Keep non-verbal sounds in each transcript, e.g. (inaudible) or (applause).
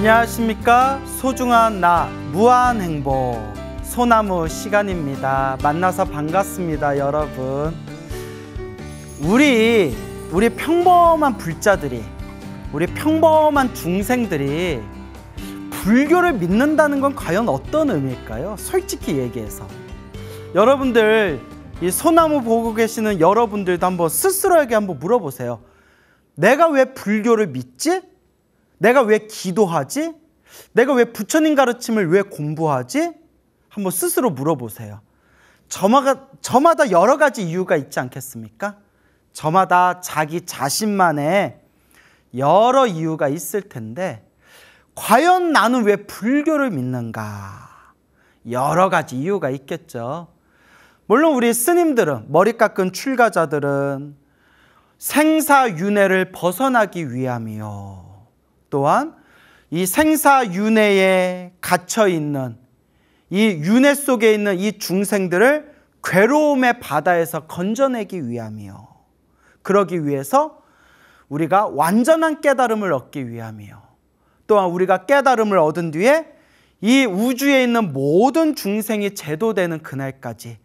안녕하십니까 소중한 나 무한행복 소나무 시간입니다 만나서 반갑습니다 여러분 우리 우리 평범한 불자들이 우리 평범한 중생들이 불교를 믿는다는 건 과연 어떤 의미일까요 솔직히 얘기해서 여러분들 이 소나무 보고 계시는 여러분들도 한번 스스로에게 한번 물어보세요 내가 왜 불교를 믿지? 내가 왜 기도하지? 내가 왜 부처님 가르침을 왜 공부하지? 한번 스스로 물어보세요. 저마다, 저마다 여러 가지 이유가 있지 않겠습니까? 저마다 자기 자신만의 여러 이유가 있을 텐데, 과연 나는 왜 불교를 믿는가? 여러 가지 이유가 있겠죠. 물론 우리 스님들은, 머리 깎은 출가자들은 생사윤회를 벗어나기 위함이요. 또한 이 생사윤회에 갇혀 있는 이 윤회 속에 있는 이 중생들을 괴로움의 바다에서 건져내기 위함이요. 그러기 위해서 우리가 완전한 깨달음을 얻기 위함이요. 또한 우리가 깨달음을 얻은 뒤에 이 우주에 있는 모든 중생이 제도되는 그날까지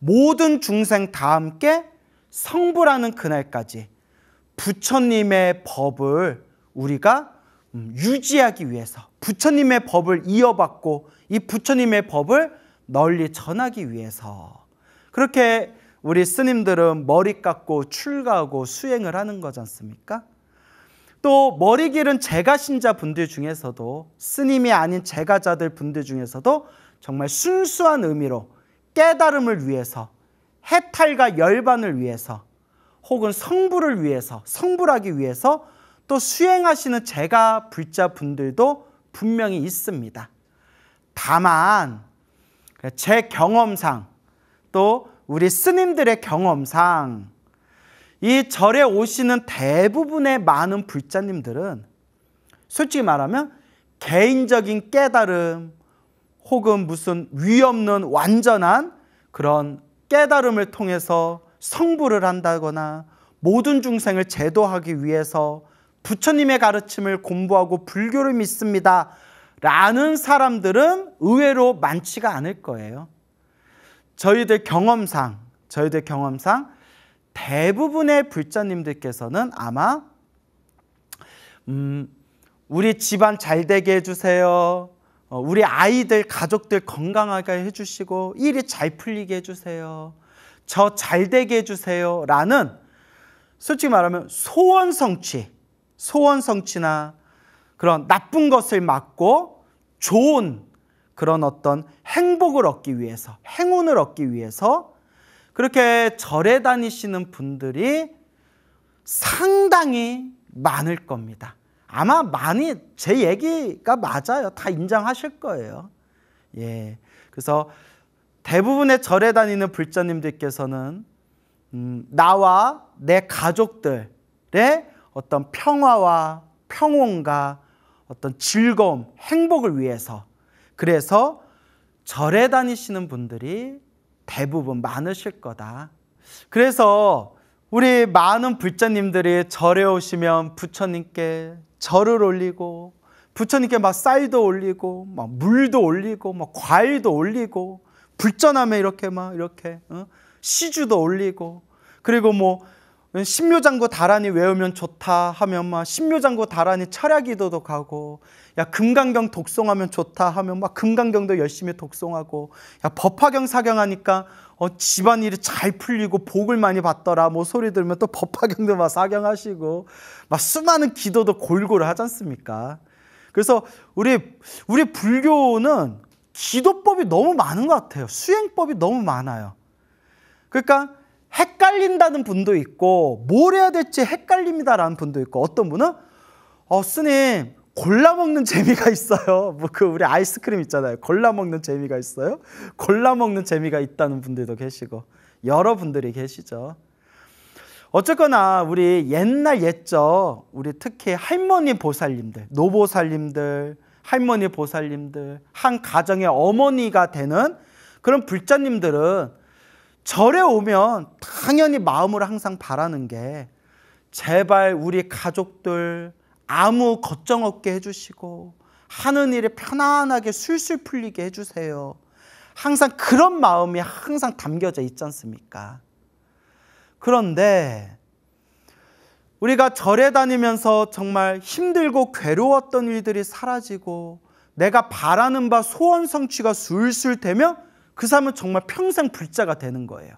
모든 중생 다 함께 성불하는 그날까지 부처님의 법을 우리가 음, 유지하기 위해서 부처님의 법을 이어받고 이 부처님의 법을 널리 전하기 위해서 그렇게 우리 스님들은 머리 깎고 출가하고 수행을 하는 거잖습니까또 머리 길은 제가신자 분들 중에서도 스님이 아닌 제가자들 분들 중에서도 정말 순수한 의미로 깨달음을 위해서 해탈과 열반을 위해서 혹은 성불을 위해서 성불하기 위해서 또 수행하시는 제가 불자분들도 분명히 있습니다. 다만 제 경험상 또 우리 스님들의 경험상 이 절에 오시는 대부분의 많은 불자님들은 솔직히 말하면 개인적인 깨달음 혹은 무슨 위없는 완전한 그런 깨달음을 통해서 성부를 한다거나 모든 중생을 제도하기 위해서 부처님의 가르침을 공부하고 불교를 믿습니다. 라는 사람들은 의외로 많지가 않을 거예요. 저희들 경험상, 저희들 경험상 대부분의 불자님들께서는 아마 음, 우리 집안 잘 되게 해주세요. 어, 우리 아이들, 가족들 건강하게 해주시고 일이 잘 풀리게 해주세요. 저 잘 되게 해주세요. 라는 솔직히 말하면 소원 성취. 소원 성취나 그런 나쁜 것을 막고 좋은 그런 어떤 행복을 얻기 위해서 행운을 얻기 위해서 그렇게 절에 다니시는 분들이 상당히 많을 겁니다. 아마 많이 제 얘기가 맞아요. 다 인정하실 거예요. 예. 그래서 대부분의 절에 다니는 불자님들께서는 음, 나와 내 가족들의 어떤 평화와 평온과 어떤 즐거움, 행복을 위해서 그래서 절에 다니시는 분들이 대부분 많으실 거다. 그래서 우리 많은 불자님들이 절에 오시면 부처님께 절을 올리고 부처님께 막 쌀도 올리고 막 물도 올리고 막 과일도 올리고 불전함에 이렇게 막 이렇게 어? 시주도 올리고 그리고 뭐 신묘장구 다란이 외우면 좋다 하면 막 신묘장구 다란이 철야기도도 가고 야 금강경 독송하면 좋다 하면 막 금강경도 열심히 독송하고 야 법화경 사경하니까 어 집안일이 잘 풀리고 복을 많이 받더라 뭐 소리 들으면 또 법화경도 막 사경하시고 막 수많은 기도도 골고루 하지 않습니까? 그래서 우리 우리 불교는 기도법이 너무 많은 것 같아요. 수행법이 너무 많아요. 그러니까 헷갈린다는 분도 있고 뭘 해야 될지 헷갈립니다라는 분도 있고 어떤 분은 어 스님 골라 먹는 재미가 있어요. 뭐 그 우리 아이스크림 있잖아요. 골라 먹는 재미가 있어요. 골라 먹는 재미가 있다는 분들도 계시고 여러분들이 계시죠. 어쨌거나 우리 옛날 옛적 우리 특히 할머니 보살님들, 노보살님들, 할머니 보살님들, 한 가정의 어머니가 되는 그런 불자님들은 절에 오면 당연히 마음으로 항상 바라는 게 제발 우리 가족들 아무 걱정 없게 해주시고 하는 일이 편안하게 술술 풀리게 해주세요. 항상 그런 마음이 항상 담겨져 있지 않습니까? 그런데 우리가 절에 다니면서 정말 힘들고 괴로웠던 일들이 사라지고 내가 바라는 바 소원 성취가 술술 되면 그 사람은 정말 평생 불자가 되는 거예요.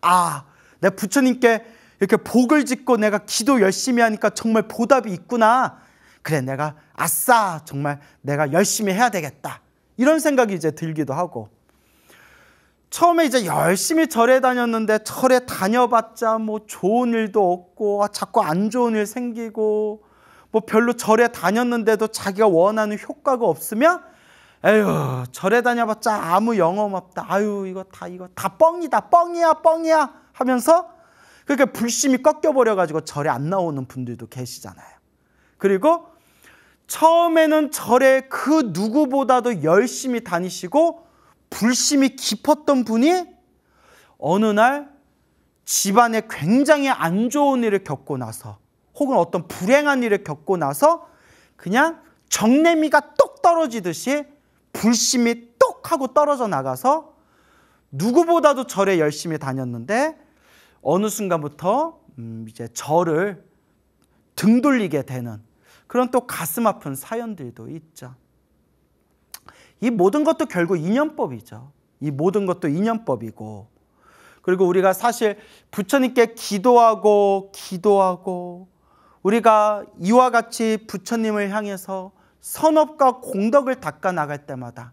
아, 내 부처님께 이렇게 복을 짓고 내가 기도 열심히 하니까 정말 보답이 있구나. 그래, 내가 아싸, 정말 내가 열심히 해야 되겠다. 이런 생각이 이제 들기도 하고. 처음에 이제 열심히 절에 다녔는데 절에 다녀봤자 뭐 좋은 일도 없고 아, 자꾸 안 좋은 일 생기고 뭐 별로 절에 다녔는데도 자기가 원하는 효과가 없으면 에휴 절에 다녀봤자 아무 영험 없다. 아유 이거 다 이거 다 뻥이다 뻥이야 뻥이야 하면서 그러니까 불심이 꺾여 버려 가지고 절에 안 나오는 분들도 계시잖아요. 그리고 처음에는 절에 그 누구보다도 열심히 다니시고 불심이 깊었던 분이 어느 날 집안에 굉장히 안 좋은 일을 겪고 나서 혹은 어떤 불행한 일을 겪고 나서 그냥 정내미가 똑 떨어지듯이 불심이 똑 하고 떨어져 나가서 누구보다도 절에 열심히 다녔는데 어느 순간부터 음, 이제 절을 등 돌리게 되는 그런 또 가슴 아픈 사연들도 있죠. 이 모든 것도 결국 인연법이죠. 이 모든 것도 인연법이고 그리고 우리가 사실 부처님께 기도하고 기도하고 우리가 이와 같이 부처님을 향해서 선업과 공덕을 닦아 나갈 때마다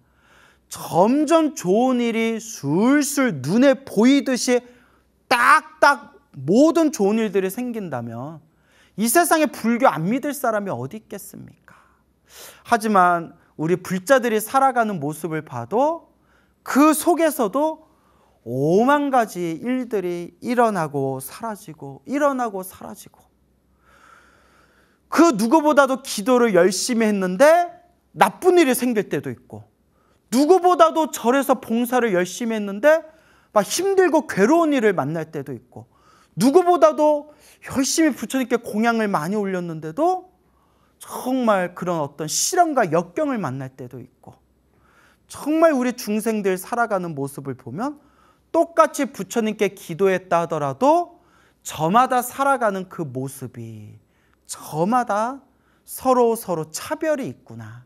점점 좋은 일이 술술 눈에 보이듯이 딱딱 모든 좋은 일들이 생긴다면 이 세상에 불교 안 믿을 사람이 어디 있겠습니까? 하지만 우리 불자들이 살아가는 모습을 봐도 그 속에서도 오만 가지 일들이 일어나고 사라지고 일어나고 사라지고 그 누구보다도 기도를 열심히 했는데 나쁜 일이 생길 때도 있고 누구보다도 절에서 봉사를 열심히 했는데 막 힘들고 괴로운 일을 만날 때도 있고 누구보다도 열심히 부처님께 공양을 많이 올렸는데도 정말 그런 어떤 실험과 역경을 만날 때도 있고 정말 우리 중생들 살아가는 모습을 보면 똑같이 부처님께 기도했다 하더라도 저마다 살아가는 그 모습이 저마다 서로 서로 차별이 있구나.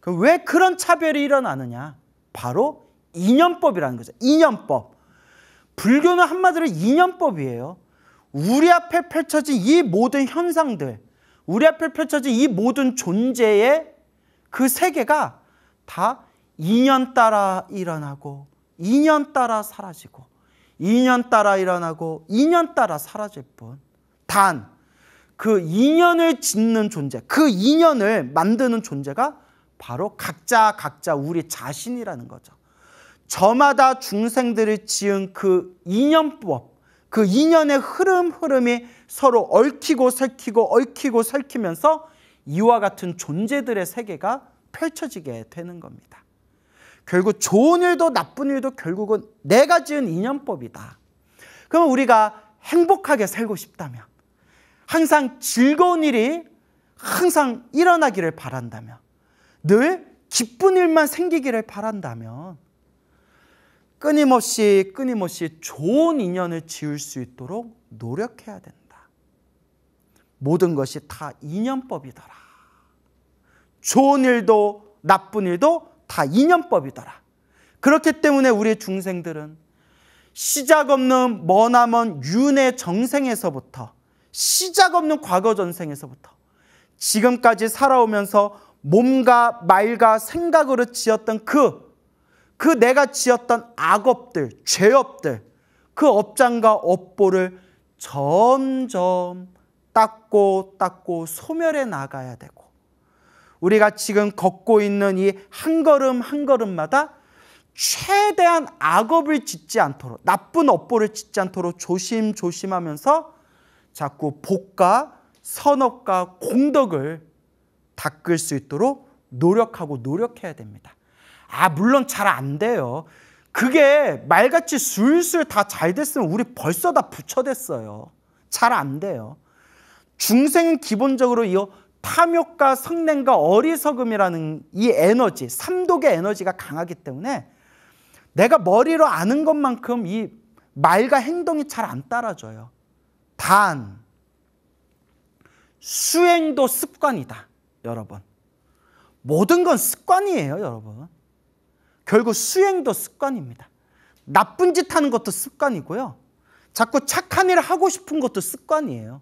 그 왜 그런 차별이 일어나느냐? 바로 이념법이라는 거죠. 이념법. 불교는 한마디로 이념법이에요. 우리 앞에 펼쳐진 이 모든 현상들, 우리 앞에 펼쳐진 이 모든 존재의 그 세계가 다 인연 따라 일어나고, 인연 따라 사라지고, 인연 따라 일어나고, 인연 따라 사라질 뿐. 단, 그 인연을 짓는 존재, 그 인연을 만드는 존재가 바로 각자 각자 우리 자신이라는 거죠. 저마다 중생들을 지은 그 인연법, 그 인연의 흐름 흐름이 서로 얽히고 설키고 얽히고 설키면서 이와 같은 존재들의 세계가 펼쳐지게 되는 겁니다. 결국 좋은 일도 나쁜 일도 결국은 내가 지은 인연법이다. 그럼 우리가 행복하게 살고 싶다면 항상 즐거운 일이 항상 일어나기를 바란다면 늘 기쁜 일만 생기기를 바란다면 끊임없이 끊임없이 좋은 인연을 지을 수 있도록 노력해야 된다. 모든 것이 다 인연법이더라. 좋은 일도 나쁜 일도 다 인연법이더라. 그렇기 때문에 우리 중생들은 시작 없는 머나먼 윤회 정생에서부터 시작 없는 과거 전생에서부터 지금까지 살아오면서 몸과 말과 생각으로 지었던 그, 그 내가 지었던 악업들, 죄업들, 그 업장과 업보를 점점 닦고 닦고 소멸해 나가야 되고, 우리가 지금 걷고 있는 이 한 걸음 한 걸음마다 최대한 악업을 짓지 않도록, 나쁜 업보를 짓지 않도록 조심조심하면서 자꾸 복과 선업과 공덕을 닦을 수 있도록 노력하고 노력해야 됩니다. 아, 물론 잘 안 돼요. 그게 말같이 술술 다 잘 됐으면 우리 벌써 다 부처됐어요. 잘 안 돼요. 중생은 기본적으로 이어 탐욕과 성냄과 어리석음이라는 이 에너지, 삼독의 에너지가 강하기 때문에 내가 머리로 아는 것만큼 이 말과 행동이 잘 안 따라줘요. 단 수행도 습관이다. 여러분. 모든 건 습관이에요, 여러분. 결국 수행도 습관입니다. 나쁜 짓 하는 것도 습관이고요. 자꾸 착한 일을 하고 싶은 것도 습관이에요.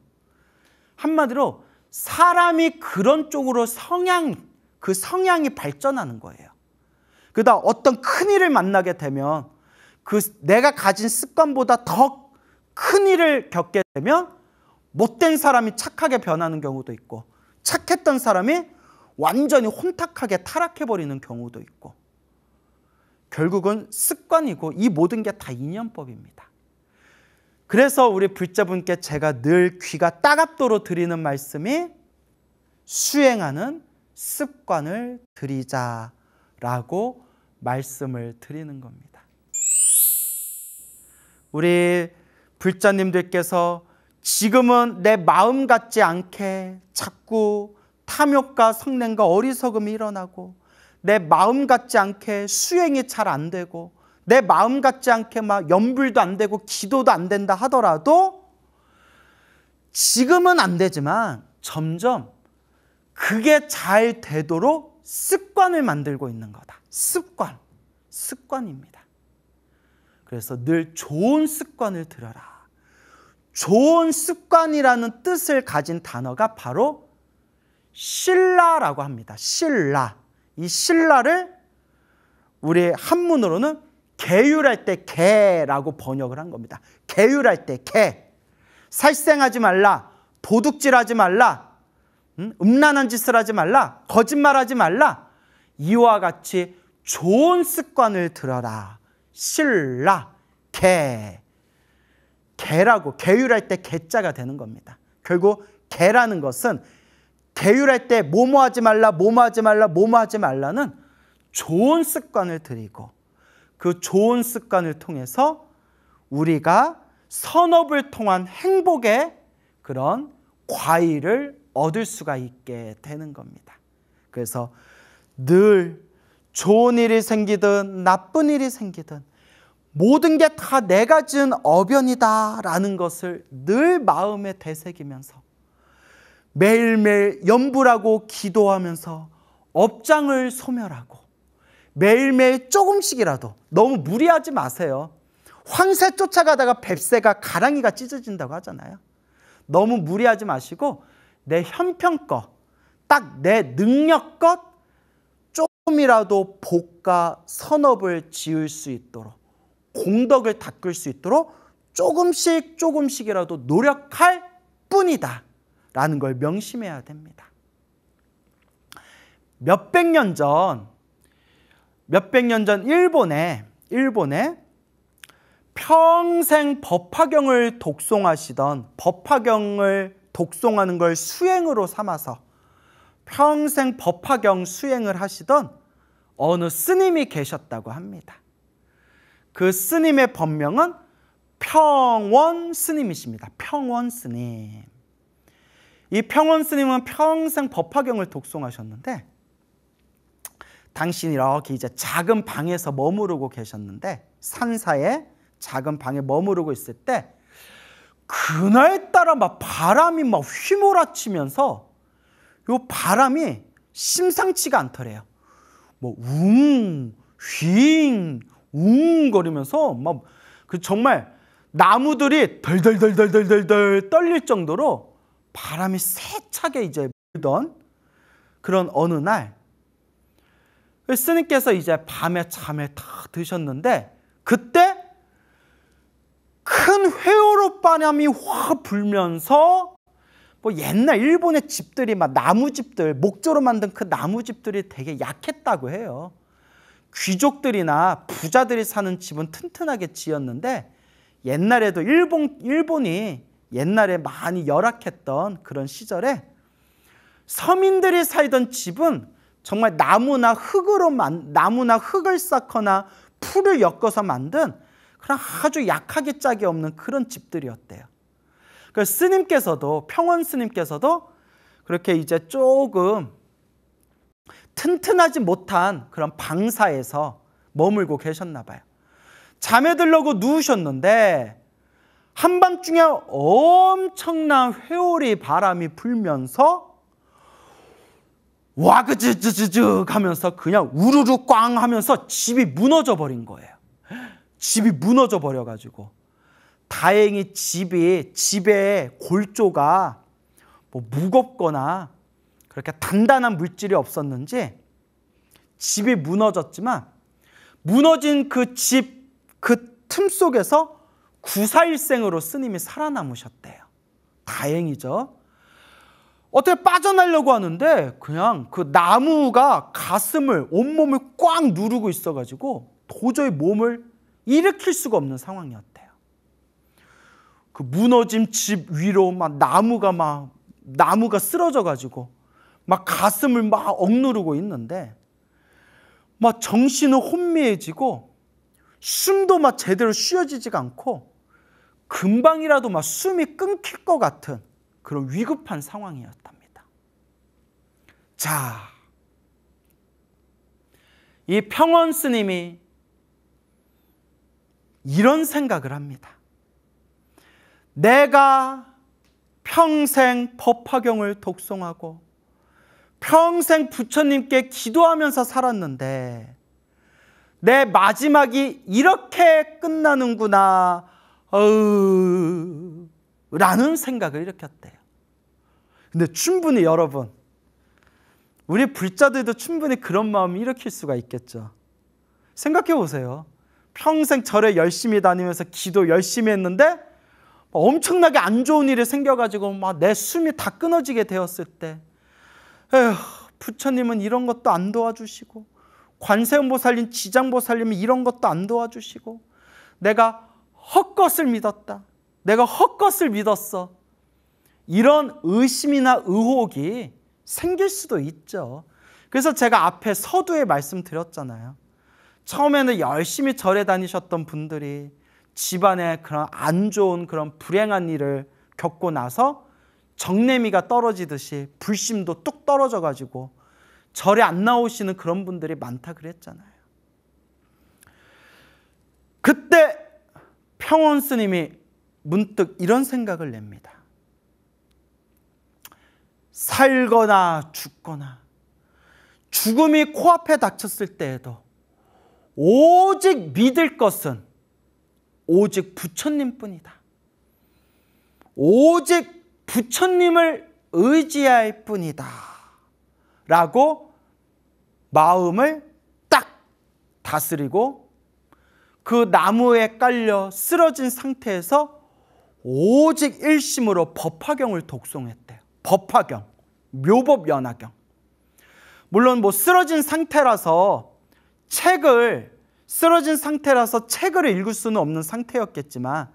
한마디로 사람이 그런 쪽으로 성향, 그 성향이 발전하는 거예요. 그러다 어떤 큰 일을 만나게 되면 그 내가 가진 습관보다 더큰 일을 겪게 되면 못된 사람이 착하게 변하는 경우도 있고 착했던 사람이 완전히 혼탁하게 타락해버리는 경우도 있고 결국은 습관이고 이 모든 게 다 인연법입니다. 그래서 우리 불자분께 제가 늘 귀가 따갑도록 드리는 말씀이 수행하는 습관을 드리자라고 말씀을 드리는 겁니다. 우리 불자님들께서 지금은 내 마음 같지 않게 자꾸 탐욕과 성냄과 어리석음이 일어나고 내 마음 같지 않게 수행이 잘 안 되고 내 마음 같지 않게 막 연불도 안 되고 기도도 안 된다 하더라도 지금은 안 되지만 점점 그게 잘 되도록 습관을 만들고 있는 거다. 습관. 습관입니다. 그래서 늘 좋은 습관을 들여라. 좋은 습관이라는 뜻을 가진 단어가 바로 신라라고 합니다. 신라. 이 신라를 우리 한문으로는 계율할 때 개라고 번역을 한 겁니다. 계율할 때 개. 살생하지 말라. 도둑질하지 말라. 음, 음란한 짓을 하지 말라. 거짓말하지 말라. 이와 같이 좋은 습관을 들어라. 신라, 개. 개라고 개율할 때 개자가 되는 겁니다. 결국 개라는 것은 개율할 때 뭐뭐 하지 말라 뭐뭐 하지 말라 뭐뭐 하지 말라는 좋은 습관을 들이고 그 좋은 습관을 통해서 우리가 선업을 통한 행복의 그런 과일을 얻을 수가 있게 되는 겁니다. 그래서 늘 좋은 일이 생기든 나쁜 일이 생기든 모든 게 다 내가 지은 어변이다라는 것을 늘 마음에 되새기면서 매일매일 염불하고 기도하면서 업장을 소멸하고 매일매일 조금씩이라도 너무 무리하지 마세요. 황새 쫓아가다가 뱁새가 가랑이가 찢어진다고 하잖아요. 너무 무리하지 마시고 내 형편껏 딱 내 능력껏 조금이라도 복과 선업을 지을 수 있도록 공덕을 닦을 수 있도록 조금씩 조금씩이라도 노력할 뿐이다. 라는 걸 명심해야 됩니다. 몇백 년 전, 몇백 년 전 일본에, 일본에 평생 법화경을 독송하시던 법화경을 독송하는 걸 수행으로 삼아서 평생 법화경 수행을 하시던 어느 스님이 계셨다고 합니다. 그 스님의 법명은 평원 스님이십니다. 평원 스님. 이 평원 스님은 평생 법화경을 독송하셨는데 당신이 이렇게 이제 작은 방에서 머무르고 계셨는데 산사에 작은 방에 머무르고 있을 때 그날따라 막 바람이 막 휘몰아치면서 요 바람이 심상치가 않더래요. 뭐 웅, 휘잉, 웅거리면서 막 그 정말 나무들이 덜덜덜덜덜덜 떨릴 정도로 바람이 세차게 이제 불던 그런 어느 날 스님께서 이제 밤에 잠에 다 드셨는데 그때 큰 회오로 바람이 확 불면서 뭐 옛날 일본의 집들이 막 나무집들 목조로 만든 그 나무집들이 되게 약했다고 해요. 귀족들이나 부자들이 사는 집은 튼튼하게 지었는데 옛날에도 일본, 일본이 옛날에 많이 열악했던 그런 시절에 서민들이 살던 집은 정말 나무나 흙으로 만, 나무나 흙을 쌓거나 풀을 엮어서 만든 그런 아주 약하게 짝이 없는 그런 집들이었대요. 그 스님께서도 평원 스님께서도 그렇게 이제 조금 튼튼하지 못한 그런 방사에서 머물고 계셨나 봐요. 잠에 들려고 누우셨는데 한밤중에 엄청난 회오리 바람이 불면서 와그즈즈즈즈 하면서 그냥 우르르 꽝 하면서 집이 무너져 버린 거예요. 집이 무너져 버려 가지고 다행히 집이 집의 골조가 뭐 무겁거나 그렇게 단단한 물질이 없었는지 집이 무너졌지만 무너진 그 집 그 틈 속에서 구사일생으로 스님이 살아남으셨대요. 다행이죠. 어떻게 빠져나려고 하는데 그냥 그 나무가 가슴을 온몸을 꽉 누르고 있어가지고 도저히 몸을 일으킬 수가 없는 상황이었대요. 그 무너진 집 위로 막 나무가 막 나무가 쓰러져가지고 막 가슴을 막 억누르고 있는데 막 정신은 혼미해지고 숨도 막 제대로 쉬어지지가 않고 금방이라도 막 숨이 끊길 것 같은 그런 위급한 상황이었답니다. 자, 이 평원 스님이 이런 생각을 합니다. 내가 평생 법화경을 독송하고 평생 부처님께 기도하면서 살았는데 내 마지막이 이렇게 끝나는구나. 어 라는 생각을 일으켰대요. 근데 충분히 여러분, 우리 불자들도 충분히 그런 마음을 일으킬 수가 있겠죠. 생각해 보세요. 평생 절에 열심히 다니면서 기도 열심히 했는데 엄청나게 안 좋은 일이 생겨가지고 막 내 숨이 다 끊어지게 되었을 때 에휴, 부처님은 이런 것도 안 도와주시고 관세음보살님, 지장보살님은 이런 것도 안 도와주시고 내가 헛것을 믿었다. 내가 헛것을 믿었어. 이런 의심이나 의혹이 생길 수도 있죠. 그래서 제가 앞에 서두에 말씀드렸잖아요. 처음에는 열심히 절에 다니셨던 분들이 집안에 그런 안 좋은 그런 불행한 일을 겪고 나서 정내미가 떨어지듯이 불심도 뚝 떨어져 가지고 절에 안 나오시는 그런 분들이 많다 그랬잖아요. 그때 평원 스님이 문득 이런 생각을 냅니다. 살거나 죽거나 죽음이 코앞에 닥쳤을 때에도 오직 믿을 것은 오직 부처님뿐이다. 오직 부처님을 의지할 뿐이다. 라고 마음을 딱 다스리고 그 나무에 깔려 쓰러진 상태에서 오직 일심으로 법화경을 독송했대요. 법화경, 묘법연화경. 물론 뭐 쓰러진 상태라서 책을 쓰러진 상태라서 책을 읽을 수는 없는 상태였겠지만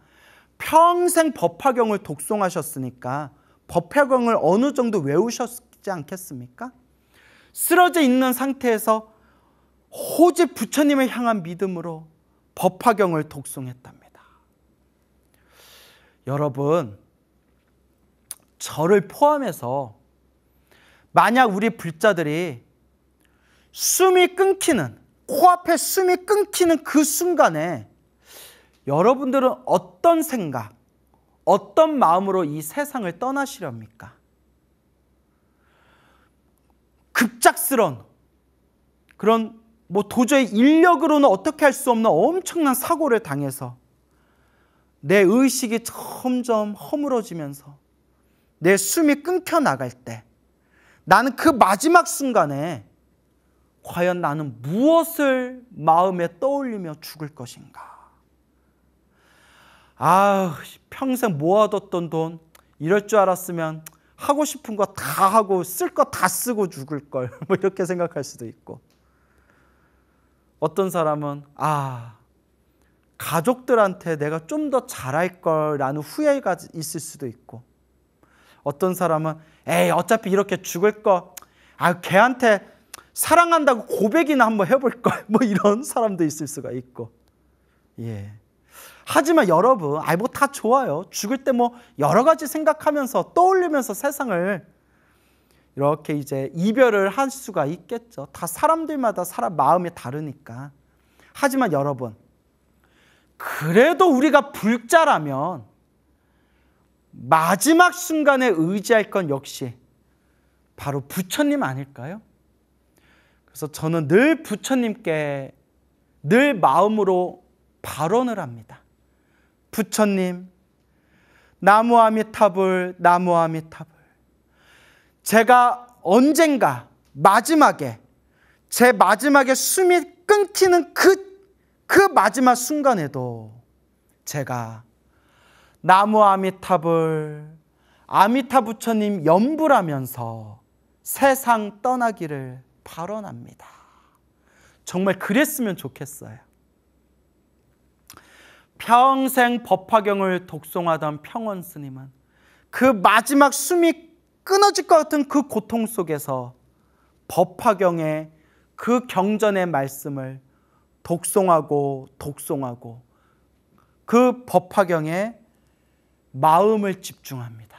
평생 법화경을 독송하셨으니까 법화경을 어느 정도 외우셨지 않겠습니까? 쓰러져 있는 상태에서 호집 부처님을 향한 믿음으로 법화경을 독송했답니다. 여러분, 저를 포함해서 만약 우리 불자들이 숨이 끊기는 코앞에 숨이 끊기는 그 순간에 여러분들은 어떤 생각, 어떤 마음으로 이 세상을 떠나시렵니까? 급작스런 그런 뭐 도저히 인력으로는 어떻게 할 수 없는 엄청난 사고를 당해서 내 의식이 점점 허물어지면서 내 숨이 끊겨 나갈 때 나는 그 마지막 순간에 과연 나는 무엇을 마음에 떠올리며 죽을 것인가? 아, 평생 모아뒀던 돈 이럴 줄 알았으면 하고 싶은 거 다 하고 쓸 거 다 쓰고 죽을 걸. (laughs) 뭐 이렇게 생각할 수도 있고. 어떤 사람은 아, 가족들한테 내가 좀 더 잘할 걸라는 후회가 있을 수도 있고. 어떤 사람은 에이, 어차피 이렇게 죽을 거. 아, 걔한테 사랑한다고 고백이나 한번 해볼 걸. (laughs) 뭐 이런 사람도 있을 수가 있고. 예. 하지만 여러분, 아이 뭐다 좋아요. 죽을 때 뭐 여러 가지 생각하면서 떠올리면서 세상을 이렇게 이제 이별을 할 수가 있겠죠. 다 사람들마다 사람 마음이 다르니까. 하지만 여러분, 그래도 우리가 불자라면 마지막 순간에 의지할 건 역시 바로 부처님 아닐까요? 그래서 저는 늘 부처님께 늘 마음으로 발언을 합니다. 부처님, 나무아미타불, 나무아미타불. 제가 언젠가 마지막에 제 마지막에 숨이 끊기는 그, 그 마지막 순간에도 제가 나무 아미타불, 아미타 부처님 염불하면서 세상 떠나기를 발언합니다. 정말 그랬으면 좋겠어요. 평생 법화경을 독송하던 평원 스님은 그 마지막 숨이 끊어질 것 같은 그 고통 속에서 법화경의 그 경전의 말씀을 독송하고 독송하고 그 법화경에 마음을 집중합니다.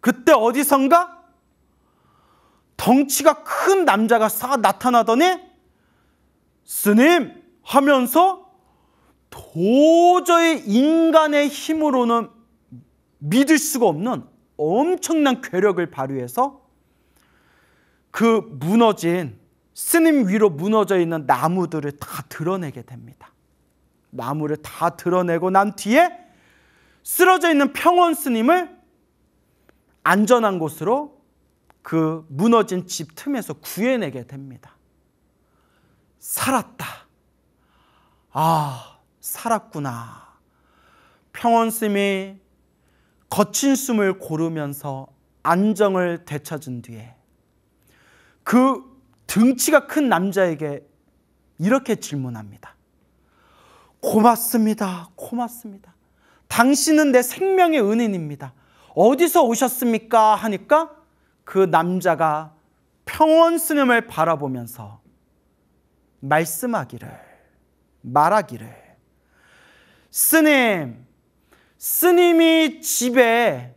그때 어디선가 덩치가 큰 남자가 싹 나타나더니 스님 하면서 도저히 인간의 힘으로는 믿을 수가 없는 엄청난 괴력을 발휘해서 그 무너진 스님 위로 무너져 있는 나무들을 다 드러내게 됩니다. 나무를 다 드러내고 난 뒤에 쓰러져 있는 평원 스님을 안전한 곳으로 그 무너진 집 틈에서 구해내게 됩니다. 살았다. 아, 살았구나. 평온스미 거친 숨을 고르면서 안정을 되찾은 뒤에 그 등치가 큰 남자에게 이렇게 질문합니다. 고맙습니다. 고맙습니다. 당신은 내 생명의 은인입니다. 어디서 오셨습니까? 하니까 그 남자가 평온 스님을 바라보면서 말씀하기를, 말하기를, 스님, 스님이 집에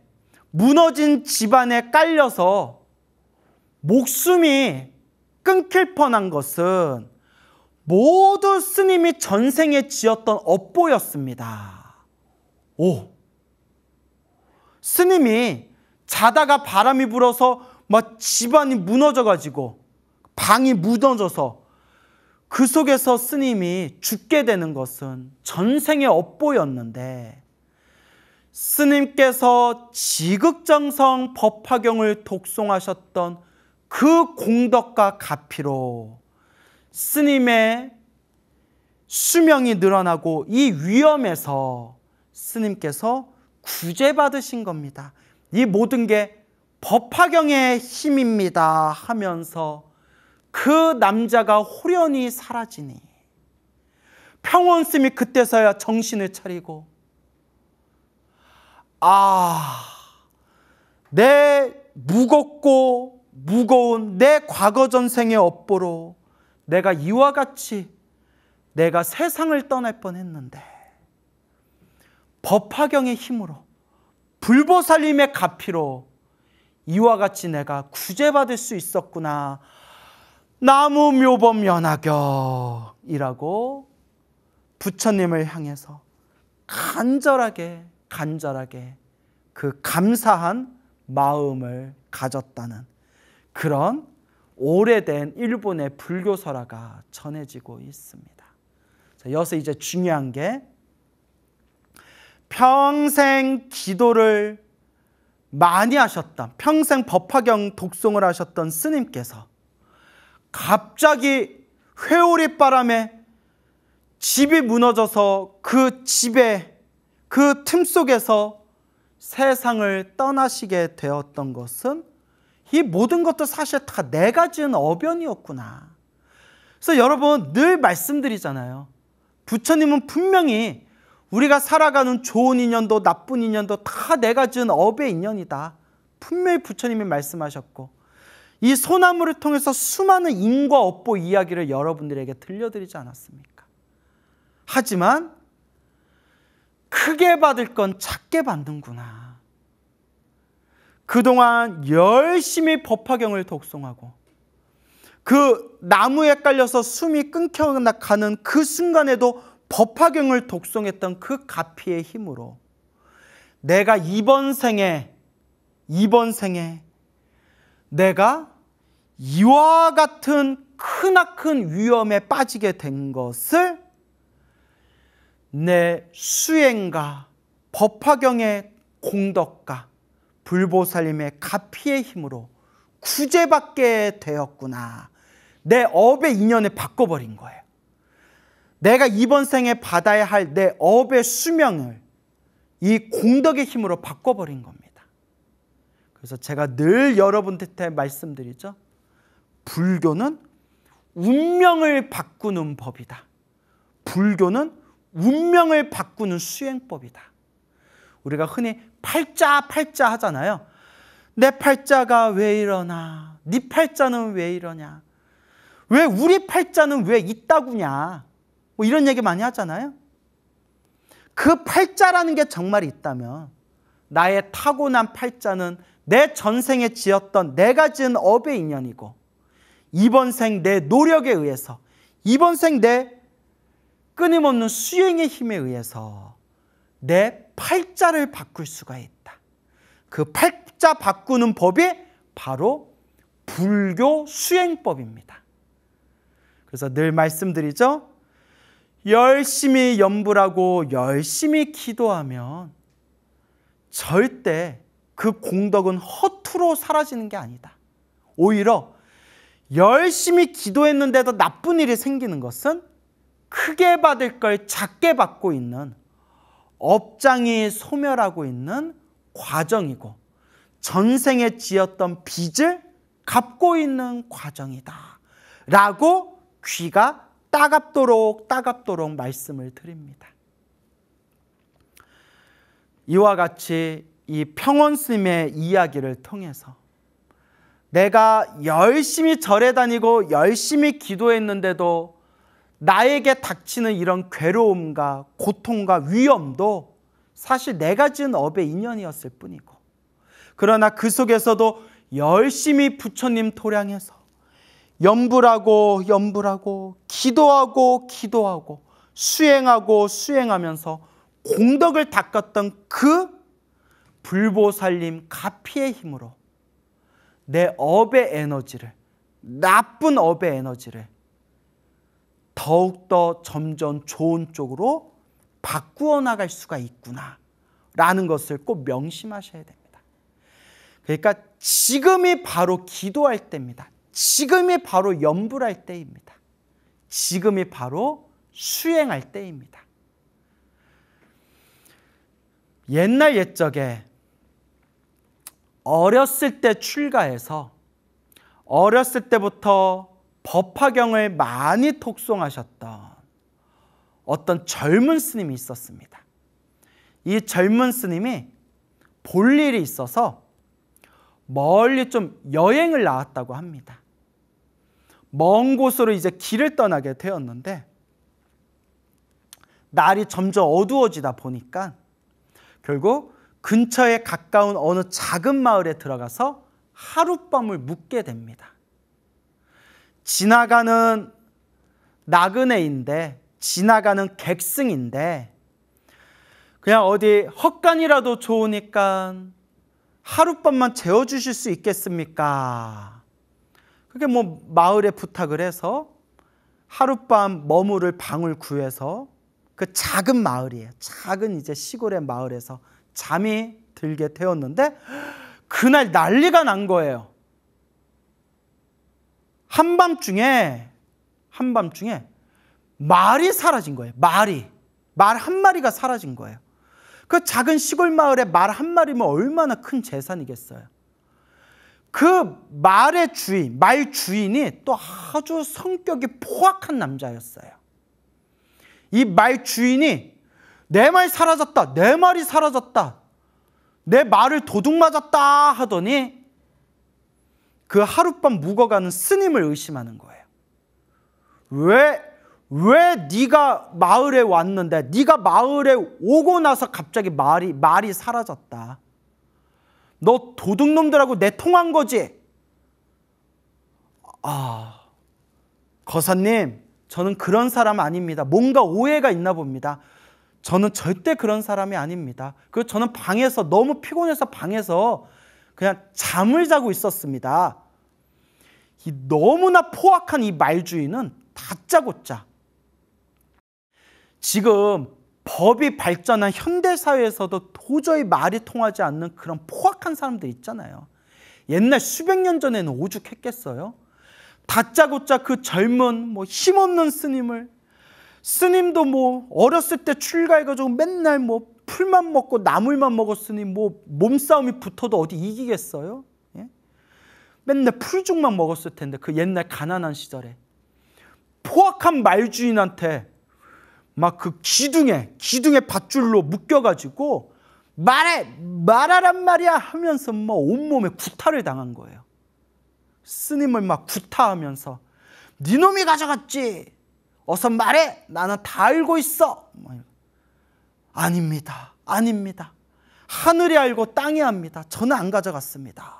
무너진 집안에 깔려서 목숨이 끊길 뻔한 것은 모두 스님이 전생에 지었던 업보였습니다. 오! 스님이 자다가 바람이 불어서 막 집안이 무너져가지고 방이 무너져서 그 속에서 스님이 죽게 되는 것은 전생의 업보였는데 스님께서 지극정성 법화경을 독송하셨던 그 공덕과 가피로 스님의 수명이 늘어나고 이 위험에서 스님께서 구제받으신 겁니다. 이 모든 게 법화경의 힘입니다 하면서 그 남자가 홀연히 사라지니 평원쌤이 그때서야 정신을 차리고 아, 내 무겁고 무거운 내 과거 전생의 업보로 내가 이와 같이 내가 세상을 떠날 뻔했는데 법화경의 힘으로 불보살님의 가피로 이와 같이 내가 구제받을 수 있었구나 나무 묘범 연하경이라고 부처님을 향해서 간절하게 간절하게 그 감사한 마음을 가졌다는 그런 오래된 일본의 불교 설화가 전해지고 있습니다. 여기서 이제 중요한 게 평생 기도를 많이 하셨던 평생 법화경 독송을 하셨던 스님께서 갑자기 회오리 바람에 집이 무너져서 그 집에 그 틈 속에서 세상을 떠나시게 되었던 것은 이 모든 것도 사실 다 내가 지은 어변이었구나. 그래서 여러분 늘 말씀드리잖아요. 부처님은 분명히 우리가 살아가는 좋은 인연도 나쁜 인연도 다 내가 지은 업의 인연이다. 분명히 부처님이 말씀하셨고 이 소나무를 통해서 수많은 인과 업보 이야기를 여러분들에게 들려드리지 않았습니까? 하지만 크게 받을 건 작게 받는구나. 그동안 열심히 법화경을 독송하고 그 나무에 깔려서 숨이 끊겨가는 그 순간에도 법화경을 독송했던 그 가피의 힘으로 내가 이번 생에 이번 생에 내가 이와 같은 크나큰 위험에 빠지게 된 것을 내 수행과 법화경의 공덕과 불보살님의 가피의 힘으로 구제받게 되었구나. 내 업의 인연을 바꿔버린 거예요. 내가 이번 생에 받아야 할 내 업의 수명을 이 공덕의 힘으로 바꿔버린 겁니다. 그래서 제가 늘 여러분한테 말씀드리죠. 불교는 운명을 바꾸는 법이다. 불교는 운명을 바꾸는 수행법이다. 우리가 흔히 팔자 팔자 하잖아요. 내 팔자가 왜 이러나? 네 팔자는 왜 이러냐? 왜 우리 팔자는 왜 있다구냐? 뭐 이런 얘기 많이 하잖아요. 그 팔자라는 게 정말 있다면 나의 타고난 팔자는 내 전생에 지었던 내가 지은 업의 인연이고 이번 생 내 노력에 의해서 이번 생 내 끊임없는 수행의 힘에 의해서 내 팔자를 바꿀 수가 있다. 그 팔자 바꾸는 법이 바로 불교 수행법입니다. 그래서 늘 말씀드리죠. 열심히 염불하고 열심히 기도하면 절대 그 공덕은 허투루 사라지는 게 아니다. 오히려 열심히 기도했는데도 나쁜 일이 생기는 것은 크게 받을 걸 작게 받고 있는 업장이 소멸하고 있는 과정이고 전생에 지었던 빚을 갚고 있는 과정이다. 라고 귀가 따갑도록 따갑도록 말씀을 드립니다. 이와 같이 이 평원스님의 이야기를 통해서 내가 열심히 절에 다니고 열심히 기도했는데도 나에게 닥치는 이런 괴로움과 고통과 위험도 사실 내가 지은 업의 인연이었을 뿐이고 그러나 그 속에서도 열심히 부처님 토량에서 염불하고 염불하고 기도하고 기도하고 수행하고 수행하면서 공덕을 닦았던 그 불보살님 가피의 힘으로 내 업의 에너지를 나쁜 업의 에너지를 더욱더 점점 좋은 쪽으로 바꾸어 나갈 수가 있구나 라는 것을 꼭 명심하셔야 됩니다. 그러니까 지금이 바로 기도할 때입니다. 지금이 바로 염불할 때입니다. 지금이 바로 수행할 때입니다. 옛날 옛적에 어렸을 때 출가해서 어렸을 때부터 법화경을 많이 독송하셨던 어떤 젊은 스님이 있었습니다. 이 젊은 스님이 볼 일이 있어서 멀리 좀 여행을 나왔다고 합니다. 먼 곳으로 이제 길을 떠나게 되었는데 날이 점점 어두워지다 보니까 결국 근처에 가까운 어느 작은 마을에 들어가서 하룻밤을 묵게 됩니다. 지나가는 나그네인데, 지나가는 객승인데, 그냥 어디 헛간이라도 좋으니까 하룻밤만 재워주실 수 있겠습니까? 그게 뭐 마을에 부탁을 해서 하룻밤 머무를 방을 구해서 그 작은 마을이에요. 작은 이제 시골의 마을에서 잠이 들게 태웠는데 그날 난리가 난 거예요. 한밤중에 한밤중에 말이 사라진 거예요. 말이 말 한 마리가 사라진 거예요. 그 작은 시골 마을에 말 한 마리면 얼마나 큰 재산이겠어요. 그 말의 주인, 말 주인이 또 아주 성격이 포악한 남자였어요. 이 말 주인이 내말 사라졌다. 내 말이 사라졌다. 내 말을 도둑 맞았다 하더니 그 하룻밤 묵어가는 스님을 의심하는 거예요. 왜, 왜 네가 마을에 왔는데 네가 마을에 오고 나서 갑자기 말이, 말이 사라졌다. 너 도둑놈들하고 내통한 거지? 아, 거사님, 저는 그런 사람 아닙니다. 뭔가 오해가 있나 봅니다. 저는 절대 그런 사람이 아닙니다. 그리고 저는 방에서 너무 피곤해서 방에서 그냥 잠을 자고 있었습니다. 이 너무나 포악한 이 말주의는 다짜고짜 지금 법이 발전한 현대 사회에서도 도저히 말이 통하지 않는 그런 포악한 사람들 있잖아요. 옛날 수백 년 전에는 오죽했겠어요. 다짜고짜 그 젊은 뭐 힘없는 스님을 스님도 뭐 어렸을 때 출가해가지고 맨날 뭐 풀만 먹고 나물만 먹었으니 뭐 몸싸움이 붙어도 어디 이기겠어요? 예? 맨날 풀죽만 먹었을 텐데 그 옛날 가난한 시절에 포악한 말주인한테 막 그 기둥에 기둥에 밧줄로 묶여가지고 말해 말하란 말이야 하면서 뭐 온몸에 구타를 당한 거예요. 스님을 막 구타하면서 니놈이 가져갔지 어서 말해! 나는 다 알고 있어! 뭐 아닙니다. 아닙니다. 하늘이 알고 땅이 압니다. 저는 안 가져갔습니다.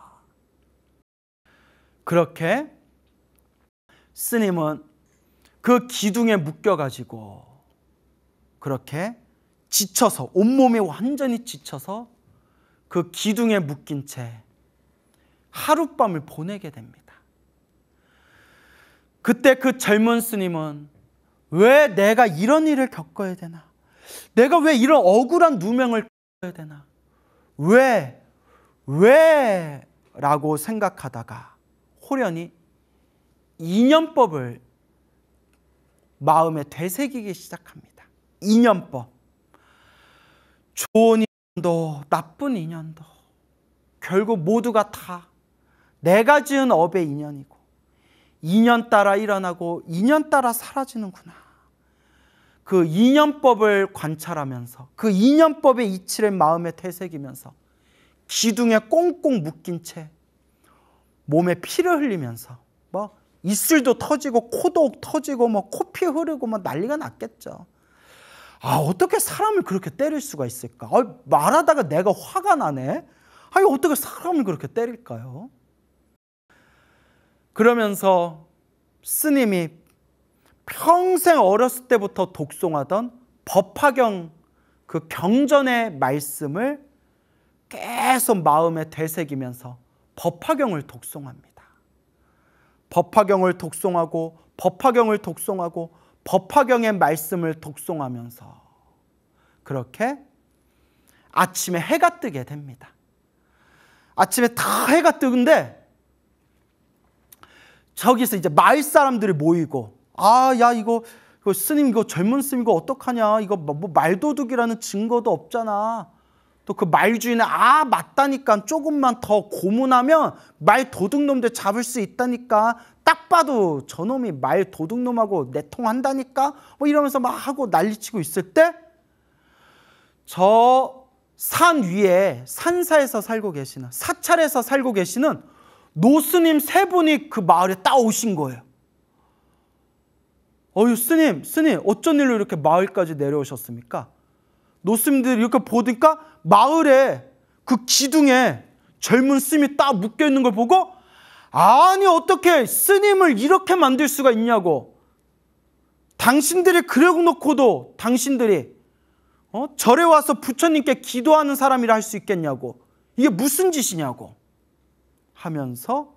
그렇게 스님은 그 기둥에 묶여가지고 그렇게 지쳐서 온몸이 완전히 지쳐서 그 기둥에 묶인 채 하룻밤을 보내게 됩니다. 그때 그 젊은 스님은 왜 내가 이런 일을 겪어야 되나? 내가 왜 이런 억울한 누명을 겪어야 되나? 왜? 왜? 라고 생각하다가 호련이 이념법을 마음에 되새기기 시작합니다. 이념법. 좋은 인연도 나쁜 인연도 결국 모두가 다 내가 지은 업의 인연이고 2년 따라 일어나고 2년 따라 사라지는구나. 그2년법을 관찰하면서 그2년법의 이치를 마음에 되새기면서 기둥에 꽁꽁 묶인 채 몸에 피를 흘리면서 뭐 입술도 터지고 코도 터지고 뭐 코피 흐르고 뭐 난리가 났겠죠. 아 어떻게 사람을 그렇게 때릴 수가 있을까? 아, 말하다가 내가 화가 나네. 아니 어떻게 사람을 그렇게 때릴까요? 그러면서 스님이 평생 어렸을 때부터 독송하던 법화경 그 경전의 말씀을 계속 마음에 되새기면서 법화경을 독송합니다. 법화경을 독송하고 법화경을 독송하고 법화경의 말씀을 독송하면서 그렇게 아침에 해가 뜨게 됩니다. 아침에 다 해가 뜨는데 저기서 이제 마을 사람들이 모이고 아 야 이거, 이거 스님 이거 젊은 스님 이거 어떡하냐 이거 뭐, 뭐 말도둑이라는 증거도 없잖아 또 그 말주인은 아 맞다니까 조금만 더 고문하면 말 도둑놈들 잡을 수 있다니까 딱 봐도 저놈이 말 도둑놈하고 내통한다니까 뭐 이러면서 막 하고 난리치고 있을 때 저 산 위에 산사에서 살고 계시는 사찰에서 살고 계시는 노스님 세 분이 그 마을에 딱 오신 거예요. 어유 스님, 스님, 어쩐 일로 이렇게 마을까지 내려오셨습니까? 노스님들이 이렇게 보니까 마을에 그 기둥에 젊은 스님이 따 묶여 있는 걸 보고 아니 어떻게 스님을 이렇게 만들 수가 있냐고 당신들이 그려놓고도 당신들이 어? 절에 와서 부처님께 기도하는 사람이라 할 수 있겠냐고 이게 무슨 짓이냐고 하면서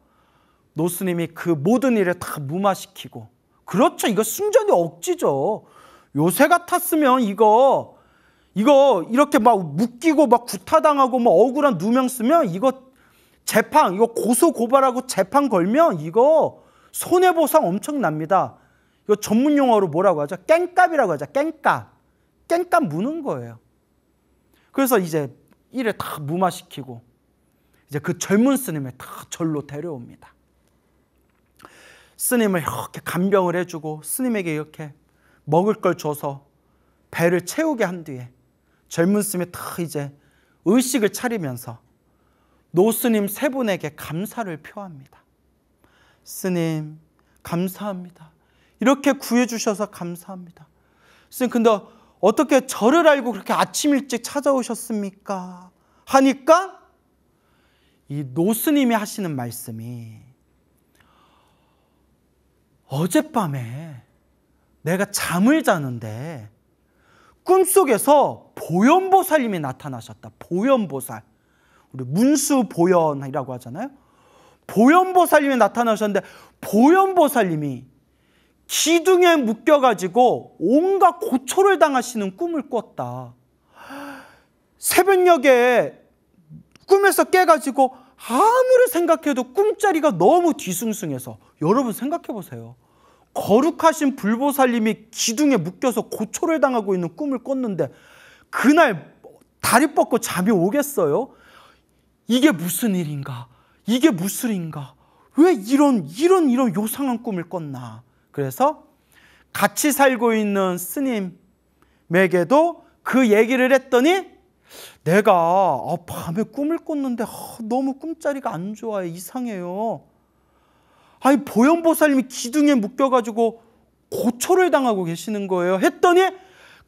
노스님이 그 모든 일을 다 무마시키고 그렇죠. 이거 순전히 억지죠. 요새 같았으면 이거 이거 이렇게 막 묶이고 막 구타당하고 막 뭐 억울한 누명 쓰면 이거 재판 이거 고소 고발하고 재판 걸면 이거 손해 보상 엄청납니다. 이거 전문 용어로 뭐라고 하죠? 깽값이라고 하죠. 깽값. 깽값 무는 거예요. 그래서 이제 일을 다 무마시키고 이제 그 젊은 스님을 다 절로 데려옵니다. 스님을 이렇게 간병을 해주고 스님에게 이렇게 먹을 걸 줘서 배를 채우게 한 뒤에 젊은 스님이 다 이제 의식을 차리면서 노스님 세 분에게 감사를 표합니다. 스님 감사합니다. 이렇게 구해주셔서 감사합니다. 스님 근데 어떻게 저를 알고 그렇게 아침 일찍 찾아오셨습니까? 하니까 이 노스님이 하시는 말씀이 어젯밤에 내가 잠을 자는데 꿈속에서 보현보살님이 나타나셨다. 보현보살. 우리 문수 보현이라고 하잖아요. 보현보살님이 나타나셨는데 보현보살님이 기둥에 묶여가지고 온갖 고초를 당하시는 꿈을 꿨다. 새벽녘에 꿈에서 깨가지고 아무리 생각해도 꿈자리가 너무 뒤숭숭해서 여러분 생각해 보세요. 거룩하신 불보살님이 기둥에 묶여서 고초를 당하고 있는 꿈을 꿨는데 그날 다리 뻗고 잠이 오겠어요? 이게 무슨 일인가? 이게 무슨 일인가? 왜 이런 이런 이런 요상한 꿈을 꿨나? 그래서 같이 살고 있는 스님에게도 그 얘기를 했더니 내가 아, 밤에 꿈을 꿨는데 아, 너무 꿈자리가 안 좋아요. 이상해요. 아니 보현보살님이 기둥에 묶여가지고 고초를 당하고 계시는 거예요. 했더니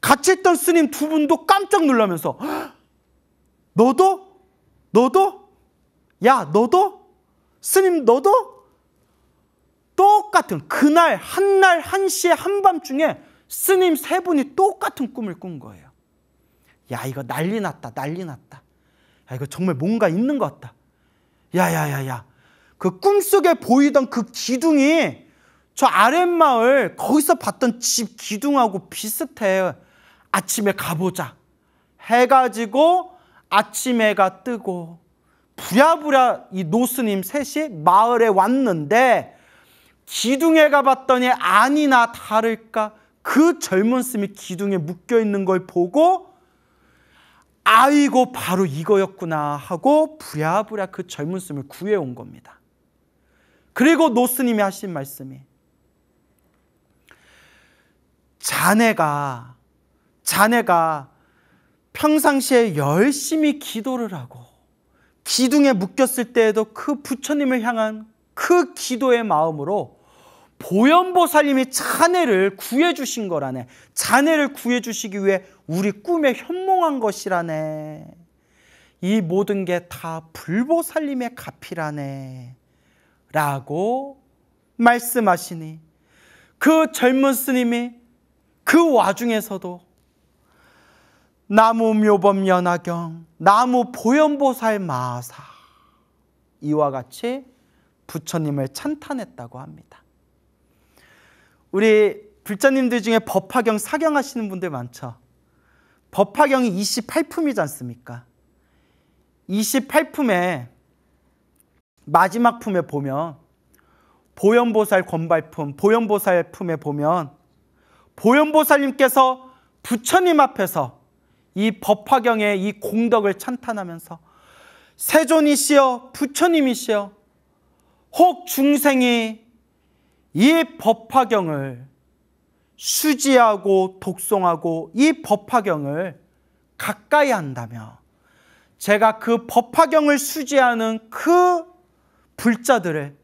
같이 있던 스님 두 분도 깜짝 놀라면서 너도? 너도? 야 너도? 스님 너도? 똑같은 그날 한날 한시에 한밤중에 스님 세 분이 똑같은 꿈을 꾼 거예요. 야 이거 난리 났다 난리 났다 야 이거 정말 뭔가 있는 것 같다 야야야야 그 꿈속에 보이던 그 기둥이 저 아랫마을 거기서 봤던 집 기둥하고 비슷해 아침에 가보자 해가지고 아침 해가 뜨고 부랴부랴 이 노스님 셋이 마을에 왔는데 기둥에 가봤더니 아니나 다를까 그 젊은 스이 기둥에 묶여 있는 걸 보고 아이고 바로 이거였구나 하고 부랴부랴 그 젊은숨을 구해온 겁니다. 그리고 노스님이 하신 말씀이 자네가 자네가 평상시에 열심히 기도를 하고 기둥에 묶였을 때에도 그 부처님을 향한 그 기도의 마음으로 보현보살님이 자네를 구해주신 거라네. 자네를 구해주시기 위해 우리 꿈에 현몽한 것이라네. 이 모든 게 다 불보살님의 값이라네. 라고 말씀하시니 그 젊은 스님이 그 와중에서도 나무 묘범 연화경, 나무 보현보살 마사 이와 같이 부처님을 찬탄했다고 합니다. 우리 불자님들 중에 법화경 사경 하시는 분들 많죠. 법화경이 28품이지 않습니까? 28품에 마지막 품에 보면 보현보살 권발품, 보현보살 품에 보면 보현보살님께서 부처님 앞에서 이 법화경의 이 공덕을 찬탄하면서 세존이시여 부처님이시여 혹 중생이 이 법화경을 수지하고 독송하고 이 법화경을 가까이 한다며 제가 그 법화경을 수지하는 그 불자들을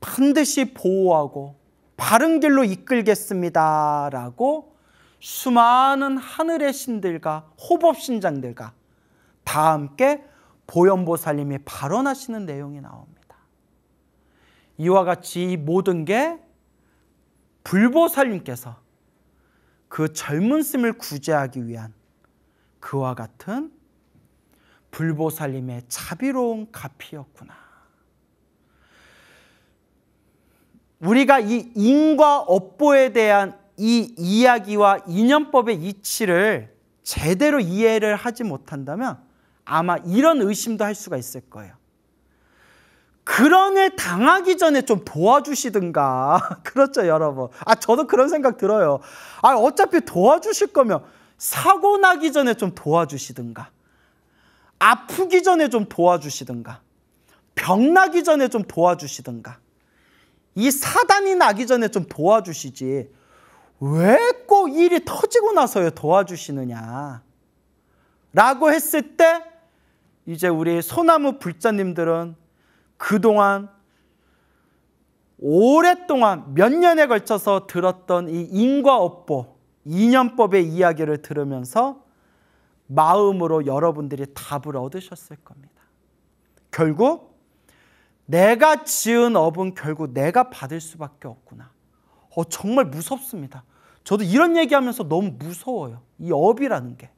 반드시 보호하고 바른 길로 이끌겠습니다. 라고 수많은 하늘의 신들과 호법신장들과 다 함께 보현보살님이 발언하시는 내용이 나옵니다. 이와 같이 이 모든 게 불보살님께서 그 젊은 씀을 구제하기 위한 그와 같은 불보살님의 자비로운 가피였구나. 우리가 이 인과 업보에 대한 이 이야기와 이념법의 이치를 제대로 이해를 하지 못한다면 아마 이런 의심도 할 수가 있을 거예요. 그런 일 당하기 전에 좀 도와주시든가. (laughs) 그렇죠, 여러분. 아, 저도 그런 생각 들어요. 아, 어차피 도와주실 거면 사고 나기 전에 좀 도와주시든가. 아프기 전에 좀 도와주시든가. 병 나기 전에 좀 도와주시든가. 이 사단이 나기 전에 좀 도와주시지. 왜 꼭 일이 터지고 나서요 도와주시느냐. 라고 했을 때 이제 우리 소나무 불자님들은 그동안 오랫동안 몇 년에 걸쳐서 들었던 이 인과업보, 이념법의 이야기를 들으면서 마음으로 여러분들이 답을 얻으셨을 겁니다. 결국 내가 지은 업은 결국 내가 받을 수밖에 없구나. 어, 정말 무섭습니다. 저도 이런 얘기하면서 너무 무서워요. 이 업이라는 게.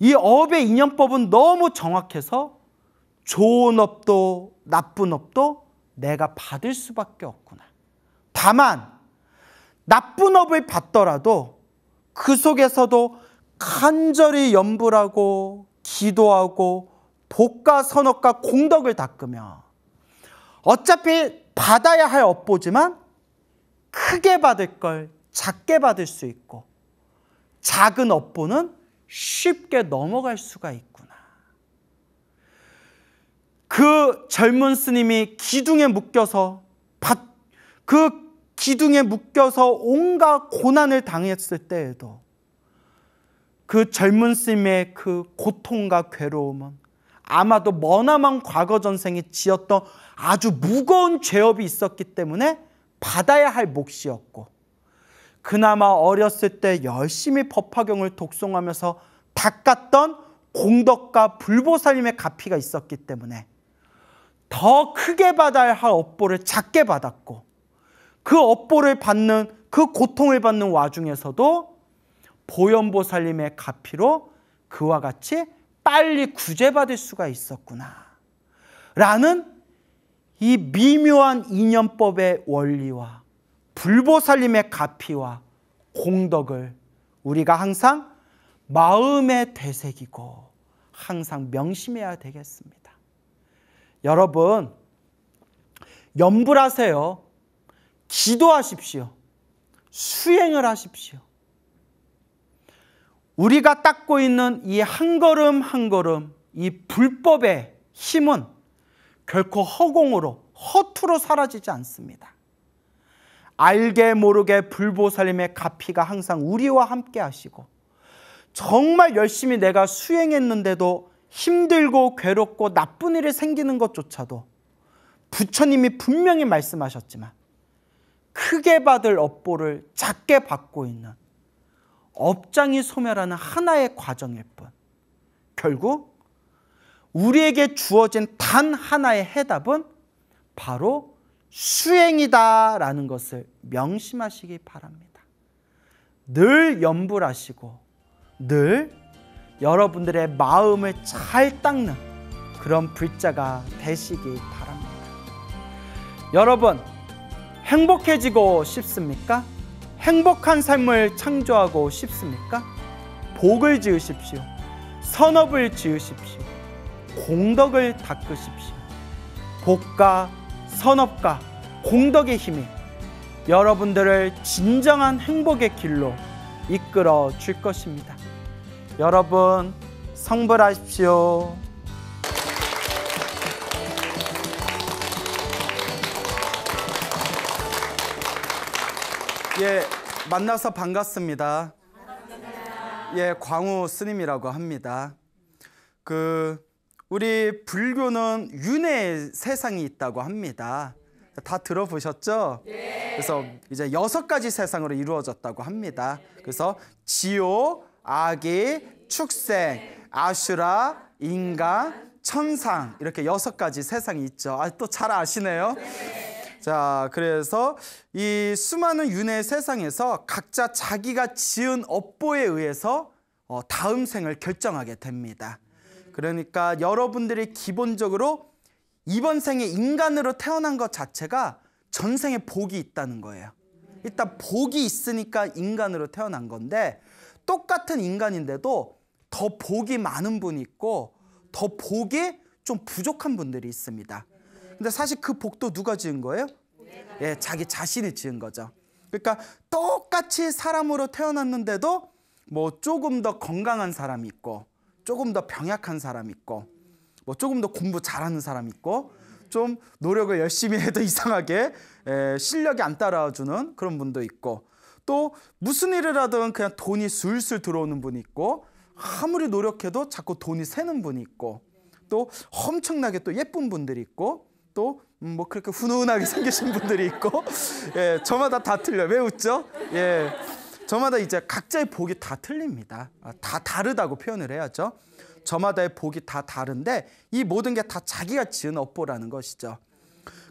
이 업의 이념법은 너무 정확해서 좋은 업도 나쁜 업도 내가 받을 수밖에 없구나. 다만 나쁜 업을 받더라도 그 속에서도 간절히 염불하고 기도하고 복과 선업과 공덕을 닦으며 어차피 받아야 할 업보지만 크게 받을 걸 작게 받을 수 있고 작은 업보는 쉽게 넘어갈 수가 있구나. 그 젊은 스님이 기둥에 묶여서 그 기둥에 묶여서 온갖 고난을 당했을 때에도 그 젊은 스님의 그 고통과 괴로움은 아마도 머나먼 과거 전생에 지었던 아주 무거운 죄업이 있었기 때문에 받아야 할 몫이었고 그나마 어렸을 때 열심히 법화경을 독송하면서 닦았던 공덕과 불보살님의 가피가 있었기 때문에 더 크게 받아야 할 업보를 작게 받았고 그 업보를 받는 그 고통을 받는 와중에서도 보현보살님의 가피로 그와 같이 빨리 구제받을 수가 있었구나 라는 이 미묘한 인연법의 원리와 불보살님의 가피와 공덕을 우리가 항상 마음에 되새기고 항상 명심해야 되겠습니다. 여러분, 염불하세요. 기도하십시오. 수행을 하십시오. 우리가 닦고 있는 이 한 걸음 한 걸음 이 불법의 힘은 결코 허공으로 허투로 사라지지 않습니다. 알게 모르게 불보살님의 가피가 항상 우리와 함께 하시고 정말 열심히 내가 수행했는데도 힘들고 괴롭고 나쁜 일이 생기는 것조차도 부처님이 분명히 말씀하셨지만 크게 받을 업보를 작게 받고 있는 업장이 소멸하는 하나의 과정일 뿐 결국 우리에게 주어진 단 하나의 해답은 바로 수행이다라는 것을 명심하시기 바랍니다. 늘 염불하시고 늘 여러분들의 마음을 잘 닦는 그런 불자가 되시기 바랍니다. 여러분, 행복해지고 싶습니까? 행복한 삶을 창조하고 싶습니까? 복을 지으십시오. 선업을 지으십시오. 공덕을 닦으십시오. 복과 선업과 공덕의 힘이 여러분들을 진정한 행복의 길로 이끌어 줄 것입니다. 여러분 성불하십시오. 예, 만나서 반갑습니다. 예, 광우 스님이라고 합니다. 그 우리 불교는 윤회의 세상이 있다고 합니다. 다 들어보셨죠? 그래서 이제 여섯 가지 세상으로 이루어졌다고 합니다. 그래서 지옥, 아기, 축생, 아슈라, 인간, 천상 이렇게 여섯 가지 세상이 있죠. 아, 또 잘 아시네요. 자, 그래서 이 수많은 윤회의 세상에서 각자 자기가 지은 업보에 의해서 어, 다음 생을 결정하게 됩니다. 그러니까 여러분들이 기본적으로 이번 생에 인간으로 태어난 것 자체가 전생에 복이 있다는 거예요. 일단 복이 있으니까 인간으로 태어난 건데 똑같은 인간인데도 더 복이 많은 분이 있고 더 복이 좀 부족한 분들이 있습니다. 근데 사실 그 복도 누가 지은 거예요? 예, 자기 자신이 지은 거죠. 그러니까 똑같이 사람으로 태어났는데도 뭐 조금 더 건강한 사람이 있고 조금 더 병약한 사람이 있고 뭐 조금 더 공부 잘하는 사람이 있고 좀 노력을 열심히 해도 (laughs) 이상하게 에, 예, 실력이 안 따라주는 그런 분도 있고 또 무슨 일을 하든 그냥 돈이 술술 들어오는 분이 있고 아무리 노력해도 자꾸 돈이 새는 분이 있고 또 엄청나게 또 예쁜 분들이 있고 또뭐 음, 그렇게 훈훈하게 (laughs) 생기신 분들이 있고 예, 저마다 다틀려왜 웃죠? 예. 저마다 이제 각자의 복이 다 틀립니다. 아, 다 다르다고 표현을 해야죠. 저마다의 복이 다 다른데 이 모든 게 다 자기가 지은 업보라는 것이죠.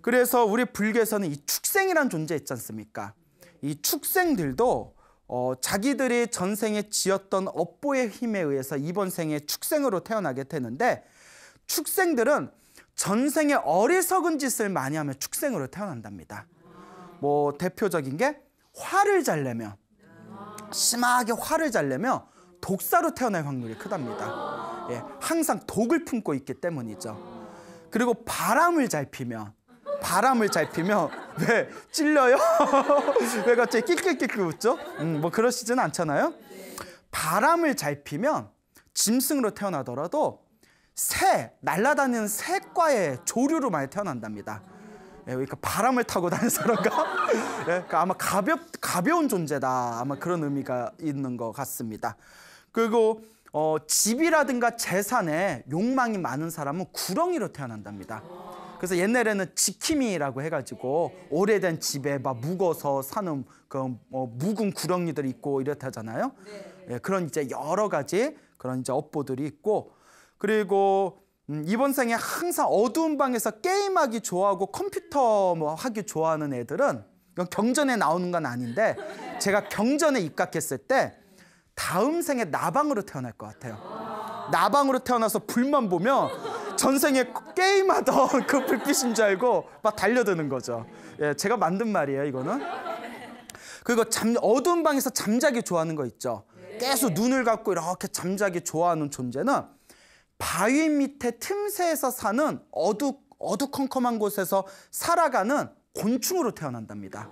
그래서 우리 불교에서는 이 축생이란 존재 있지 않습니까? 이 축생들도 어, 자기들이 전생에 지었던 업보의 힘에 의해서 이번 생에 축생으로 태어나게 되는데 축생들은 전생에 어리석은 짓을 많이 하면 축생으로 태어난답니다. 뭐 대표적인 게 화를 잘 내면 심하게 화를 잘 내면 독사로 태어날 확률이 크답니다. 예, 항상 독을 품고 있기 때문이죠. 그리고 바람을 잘 피면 바람을 잘 피면 (laughs) 왜 찔려요? (laughs) 왜 갑자기 끽끽끽 웃죠? 음, 뭐 그러시진 않잖아요. 바람을 잘 피면 짐승으로 태어나더라도 새, 날아다니는 새과의 조류로 많이 태어난답니다. 예, 그러니까 바람을 타고 (laughs) 다니는 사람과 예, 그러니까 아마 가볍, 가벼운 존재다. 아마 그런 의미가 있는 것 같습니다. 그리고 어, 집이라든가 재산에 욕망이 많은 사람은 구렁이로 태어난답니다. 그래서 옛날에는 지킴이라고 해가지고 오래된 집에 막 묵어서 사는 그뭐 묵은 구렁이들이 있고 이렇다잖아요. 네. 예, 그런 이제 여러 가지 그런 이제 업보들이 있고 그리고 음, 이번 생에 항상 어두운 방에서 게임하기 좋아하고 컴퓨터 뭐 하기 좋아하는 애들은 이건 경전에 나오는 건 아닌데 제가 경전에 입각했을 때 다음 생에 나방으로 태어날 것 같아요. 나방으로 태어나서 불만 보면 전생에 게임하던 (laughs) 그 불빛인 줄 알고 막 달려드는 거죠. 예, 제가 만든 말이에요, 이거는. 그리고 잠, 어두운 방에서 잠자기 좋아하는 거 있죠. 계속 눈을 감고 이렇게 잠자기 좋아하는 존재는 바위 밑에 틈새에서 사는 어두, 어두컴컴한 곳에서 살아가는 곤충으로 태어난답니다.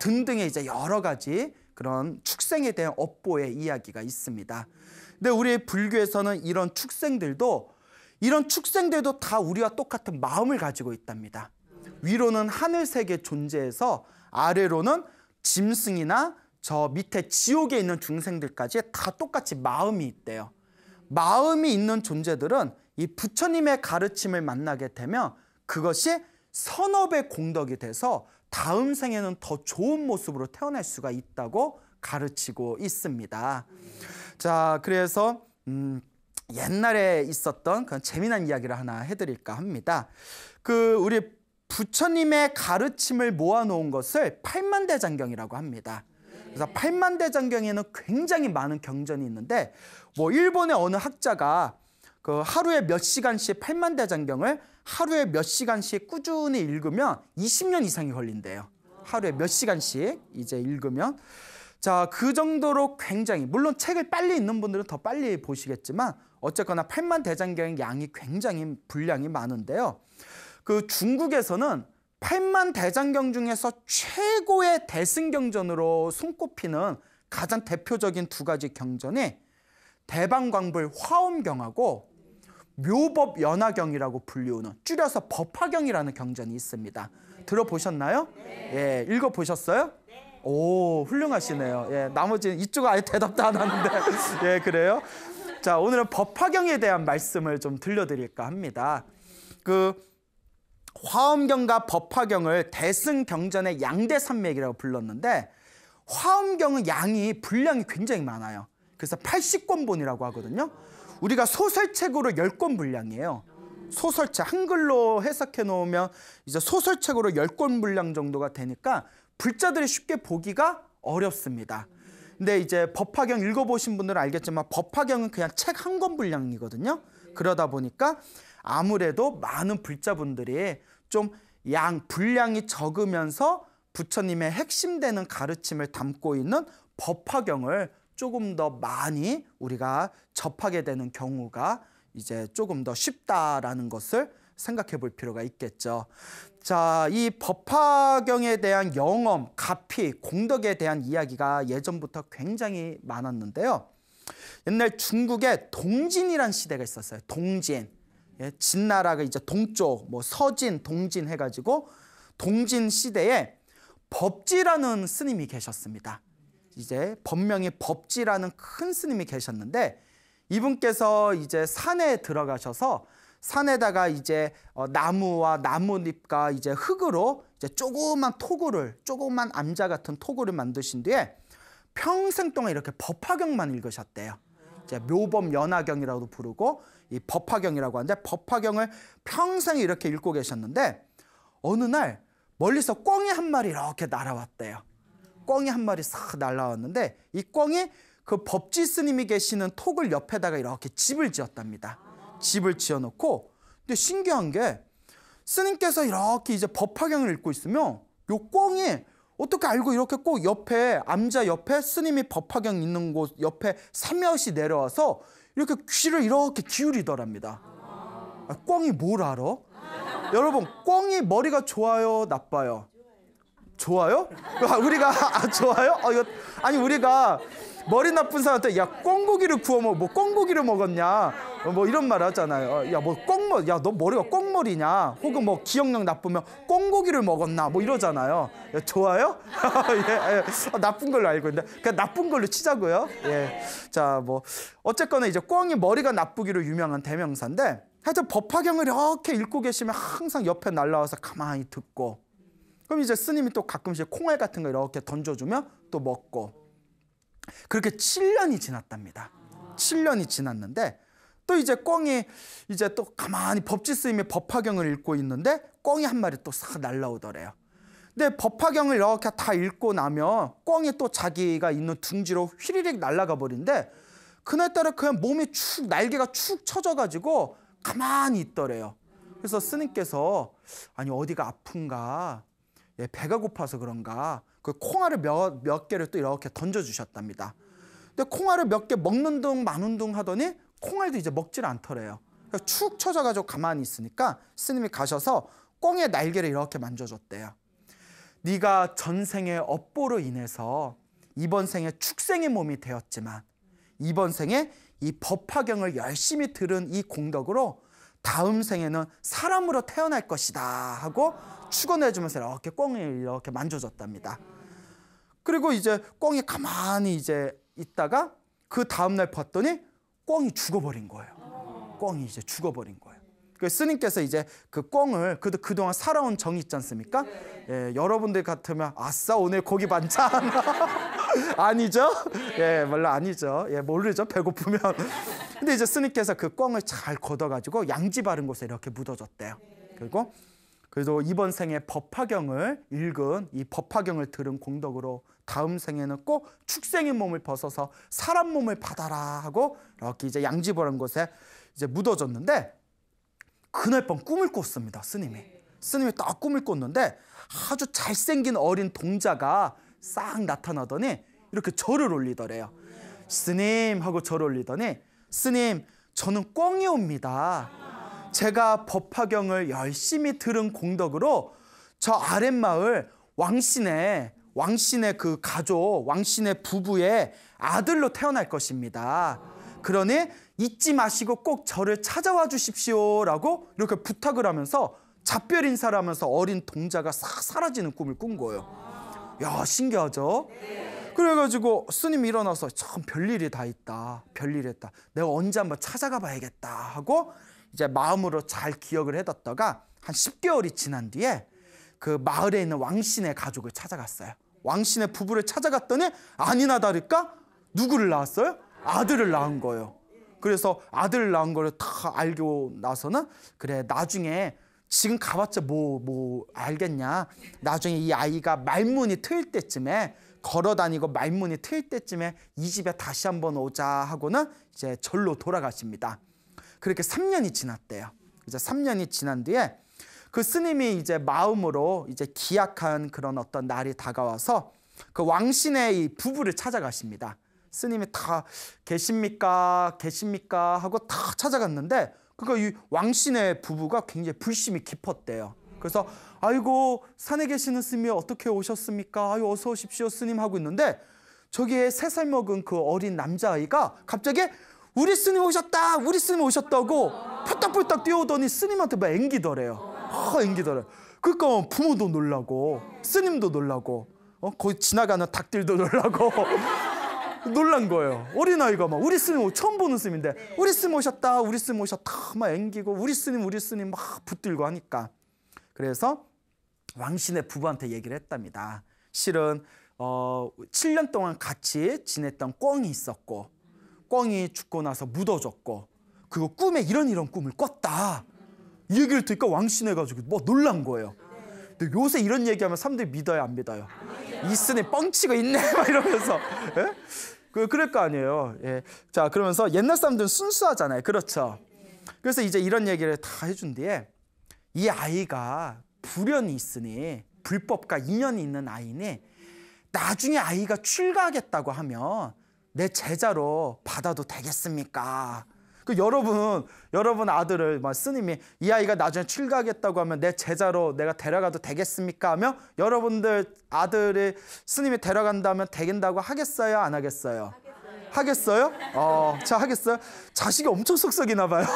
등등의 이제 여러 가지 그런 축생에 대한 업보의 이야기가 있습니다. 근데 우리 불교에서는 이런 축생들도 이런 축생들도 다 우리와 똑같은 마음을 가지고 있답니다. 위로는 하늘 세계 존재에서 아래로는 짐승이나 저 밑에 지옥에 있는 중생들까지 다 똑같이 마음이 있대요. 마음이 있는 존재들은 이 부처님의 가르침을 만나게 되면 그것이 선업의 공덕이 돼서 다음 생에는 더 좋은 모습으로 태어날 수가 있다고 가르치고 있습니다. 자, 그래서 음 옛날에 있었던 그런 재미난 이야기를 하나 해드릴까 합니다. 그 우리 부처님의 가르침을 모아놓은 것을 팔만대장경이라고 합니다. 그래서 네. 팔만대장경에는 굉장히 많은 경전이 있는데 뭐 일본의 어느 학자가 그 하루에 몇 시간씩 팔만대장경을 하루에 몇 시간씩 꾸준히 읽으면 20년 이상이 걸린대요. 하루에 몇 시간씩 이제 읽으면 자, 그 정도로 굉장히 물론 책을 빨리 읽는 분들은 더 빨리 보시겠지만 어쨌거나 8만 대장경의 양이 굉장히 분량이 많은데요. 그 중국에서는 8만 대장경 중에서 최고의 대승경전으로 손꼽히는 가장 대표적인 두 가지 경전이 대방광불 화엄경하고 묘법 연화경이라고 불리우는 줄여서 법화경이라는 경전이 있습니다. 들어보셨나요? 예, 읽어보셨어요? 오, 훌륭하시네요. 예, 나머지는 이쪽 아예 대답도 안 하는데. (laughs) 예, 그래요? 자, 오늘은 법화경에 대한 말씀을 좀 들려드릴까 합니다. 그 화엄경과 법화경을 대승경전의 양대 산맥이라고 불렀는데 화엄경은 양이 분량이 굉장히 많아요. 그래서 80권본이라고 하거든요. 우리가 소설책으로 10권 분량이에요. 소설책 한글로 해석해 놓으면 이제 소설책으로 10권 분량 정도가 되니까 불자들이 쉽게 보기가 어렵습니다. 근데 이제 법화경 읽어보신 분들은 알겠지만 법화경은 그냥 책 한 권 분량이거든요. 그러다 보니까 아무래도 많은 불자분들이 좀 양 분량이 적으면서 부처님의 핵심되는 가르침을 담고 있는 법화경을 조금 더 많이 우리가 접하게 되는 경우가 이제 조금 더 쉽다라는 것을 생각해 볼 필요가 있겠죠. 자, 이 법화경에 대한 영험, 가피, 공덕에 대한 이야기가 예전부터 굉장히 많았는데요. 옛날 중국에 동진이란 시대가 있었어요. 동진. 예, 진나라가 이제 동쪽, 뭐 서진, 동진 해가지고 동진 시대에 법지라는 스님이 계셨습니다. 이제 법명이 법지라는 큰 스님이 계셨는데 이분께서 이제 산에 들어가셔서 산에다가 이제 어, 나무와 나뭇잎과 이제 흙으로 이제 조그만 토구를 조그만 암자 같은 토구를 만드신 뒤에 평생 동안 이렇게 법화경만 읽으셨대요. 이제 묘법 연화경이라고도 부르고 이 법화경이라고 하는데 법화경을 평생 이렇게 읽고 계셨는데 어느 날 멀리서 꿩이 한 마리 이렇게 날아왔대요. 꿩이 한 마리 싹 날아왔는데 이 꿩이 그 법지 스님이 계시는 톡을 옆에다가 이렇게 집을 지었답니다. 집을 지어놓고 근데 신기한 게 스님께서 이렇게 이제 법화경을 읽고 있으며요 꽁이 어떻게 알고 이렇게 꼭 옆에 암자 옆에 스님이 법화경 있는 곳 옆에 삼여시 내려와서 이렇게 귀를 이렇게 기울이더랍니다. 아, 꽁이 뭘 알아? 여러분 꽁이 머리가 좋아요 나빠요? 좋아요? 아, 우리가 아, 좋아요? 아, 이거, 아니 우리가 머리 나쁜 사람한테 야 꽁고기를 구워 먹어 뭐 꽁고기를 먹었냐 뭐 이런 말 하잖아요 어, 야뭐 꽁머 야 너 머리가 꽁머리냐 혹은 뭐 기억력 나쁘면 꽁고기를 먹었나 뭐 이러잖아요 야, 예, 좋아요 (laughs) 예, 예. 아, 나쁜 걸로 알고 있는데 그냥 나쁜 걸로 치자고요 예 자 뭐 어쨌거나 이제 꽁이 머리가 나쁘기로 유명한 대명사인데 하여튼 법화경을 이렇게 읽고 계시면 항상 옆에 날라와서 가만히 듣고 그럼 이제 스님이 또 가끔씩 콩알 같은 거 이렇게 던져주면 또 먹고 그렇게 7년이 지났답니다. 7년이 지났는데 또 이제 꿩이 이제 또 가만히 법지스임의 법화경을 읽고 있는데 꿩이 한 마리 또 싹 날라오더래요. 근데 법화경을 이렇게 다 읽고 나면 꿩이 또 자기가 있는 둥지로 휘리릭 날아가 버린데 그날따라 그냥 몸이 축 날개가 축 처져가지고 가만히 있더래요. 그래서 스님께서 아니 어디가 아픈가 예, 배가 고파서 그런가 그 콩알을 몇, 몇 개를 또 이렇게 던져주셨답니다. 근데 콩알을 몇 개 먹는 둥 마는 둥 하더니 콩알도 이제 먹질 않더래요. 축 처져가지고 가만히 있으니까 스님이 가셔서 꽁의 날개를 이렇게 만져줬대요. 네가 전생의 업보로 인해서 이번 생에 축생의 몸이 되었지만 이번 생에 이 법화경을 열심히 들은 이 공덕으로 다음 생에는 사람으로 태어날 것이다 하고 축원해 주면서 이렇게 꽁이 이렇게 만져줬답니다. 그리고 이제 꽁이 가만히 이제 있다가 그 다음 날 봤더니 꽁이 죽어버린 거예요. 꽁이 이제 죽어버린 거예요. 그 스님께서 이제 그 꽁을 그, 그동안 살아온 정이 있지 않습니까? 예, 여러분들 같으면 아싸 오늘 고기 반찬 (laughs) (laughs) 아니죠? 예, 물론 아니죠. 예, 모르죠. 배고프면. (laughs) 근데 이제 스님께서 그 꿩을 잘 걷어가지고 양지 바른 곳에 이렇게 묻어줬대요. 그리고 그래도 이번 생에 법화경을 읽은 이 법화경을 들은 공덕으로 다음 생에는 꼭 축생의 몸을 벗어서 사람 몸을 받아라 하고 이렇게 이제 양지 바른 곳에 이제 묻어줬는데 그날 밤 꿈을 꿨습니다. 스님이. 스님이 딱 꿈을 꿨는데 아주 잘생긴 어린 동자가 싹 나타나더니 이렇게 절을 올리더래요. 스님 하고 절을 올리더니 스님 저는 꽝이 옵니다. 제가 법화경을 열심히 들은 공덕으로 저 아랫마을 왕신의 왕신의 그 가족, 왕신의 부부의 아들로 태어날 것입니다. 그러니 잊지 마시고 꼭 저를 찾아와 주십시오라고 이렇게 부탁을 하면서 작별 인사를 하면서 어린 동자가 싹 사라지는 꿈을 꾼 거예요. 야 신기하죠? 그래가지고 스님이 일어나서 참 별일이 다 있다 별일이 다 내가 언제 한번 찾아가 봐야겠다 하고 이제 마음으로 잘 기억을 해뒀다가 한 10개월이 지난 뒤에 그 마을에 있는 왕신의 가족을 찾아갔어요 왕신의 부부를 찾아갔더니 아니나 다를까 누구를 낳았어요? 아들을 낳은 거예요 그래서 아들 낳은 거다 알고 나서는 그래 나중에 지금 가봤자 뭐, 뭐 알겠냐. 나중에 이 아이가 말문이 틀 때쯤에 걸어 다니고 말문이 틀 때쯤에 이 집에 다시 한번 오자 하고는 이제 절로 돌아가십니다. 그렇게 3년이 지났대요. 이제 3년이 지난 뒤에 그 스님이 이제 마음으로 이제 기약한 그런 어떤 날이 다가와서 그 왕신의 이 부부를 찾아가십니다. 스님이 다 계십니까? 계십니까? 하고 다 찾아갔는데 그러니까 이 왕신의 부부가 굉장히 불심이 깊었대요. 그래서 아이고 산에 계시는 스님이 어떻게 오셨습니까? 아유 어서 오십시오 스님 하고 있는데 저기에 세살 먹은 그 어린 남자아이가 갑자기 우리 스님 오셨다 우리 스님 오셨다고 펄떡펄떡 뛰어오더니 스님한테 막 앵기더래요. 아 앵기더래. 그러니까 부모도 놀라고 스님도 놀라고 어? 거기 지나가는 닭들도 놀라고 놀란 거예요. 어린아이가 막 우리 스님 처음 보는 스님인데 네. 우리 스님 오셨다 우리 스님 오셨다 막 앵기고 우리 스님 우리 스님 막 붙들고 하니까 그래서 왕신의 부부한테 얘기를 했답니다. 실은 어, 7년 동안 같이 지냈던 꿩이 있었고 꿩이 죽고 나서 묻어졌고 그리고 꿈에 이런 이런 꿈을 꿨다. 이 얘기를 듣니까 왕신해가지고 뭐 놀란 거예요. 요새 이런 얘기하면 사람들이 믿어요 안 믿어요? 이스님 뻥치고 있네 (laughs) 막 이러면서 예? 그 그럴 거 아니에요. 예. 자 그러면서 옛날 사람들은 순수하잖아요. 그렇죠. 그래서 이제 이런 얘기를 다 해준 뒤에 이 아이가 불연이 있으니 불법과 인연이 있는 아이니 나중에 아이가 출가하겠다고 하면 내 제자로 받아도 되겠습니까? 그 여러분 여러분 아들을 막 스님이 이 아이가 나중에 출가하겠다고 하면 내 제자로 내가 데려가도 되겠습니까 하며 여러분들 아들이 스님이 데려간다면 되겠다고 하겠어요 안 하겠어요 하겠어요, 하겠어요? 어, 자 하겠어요 자식이 엄청 속썩이나 봐요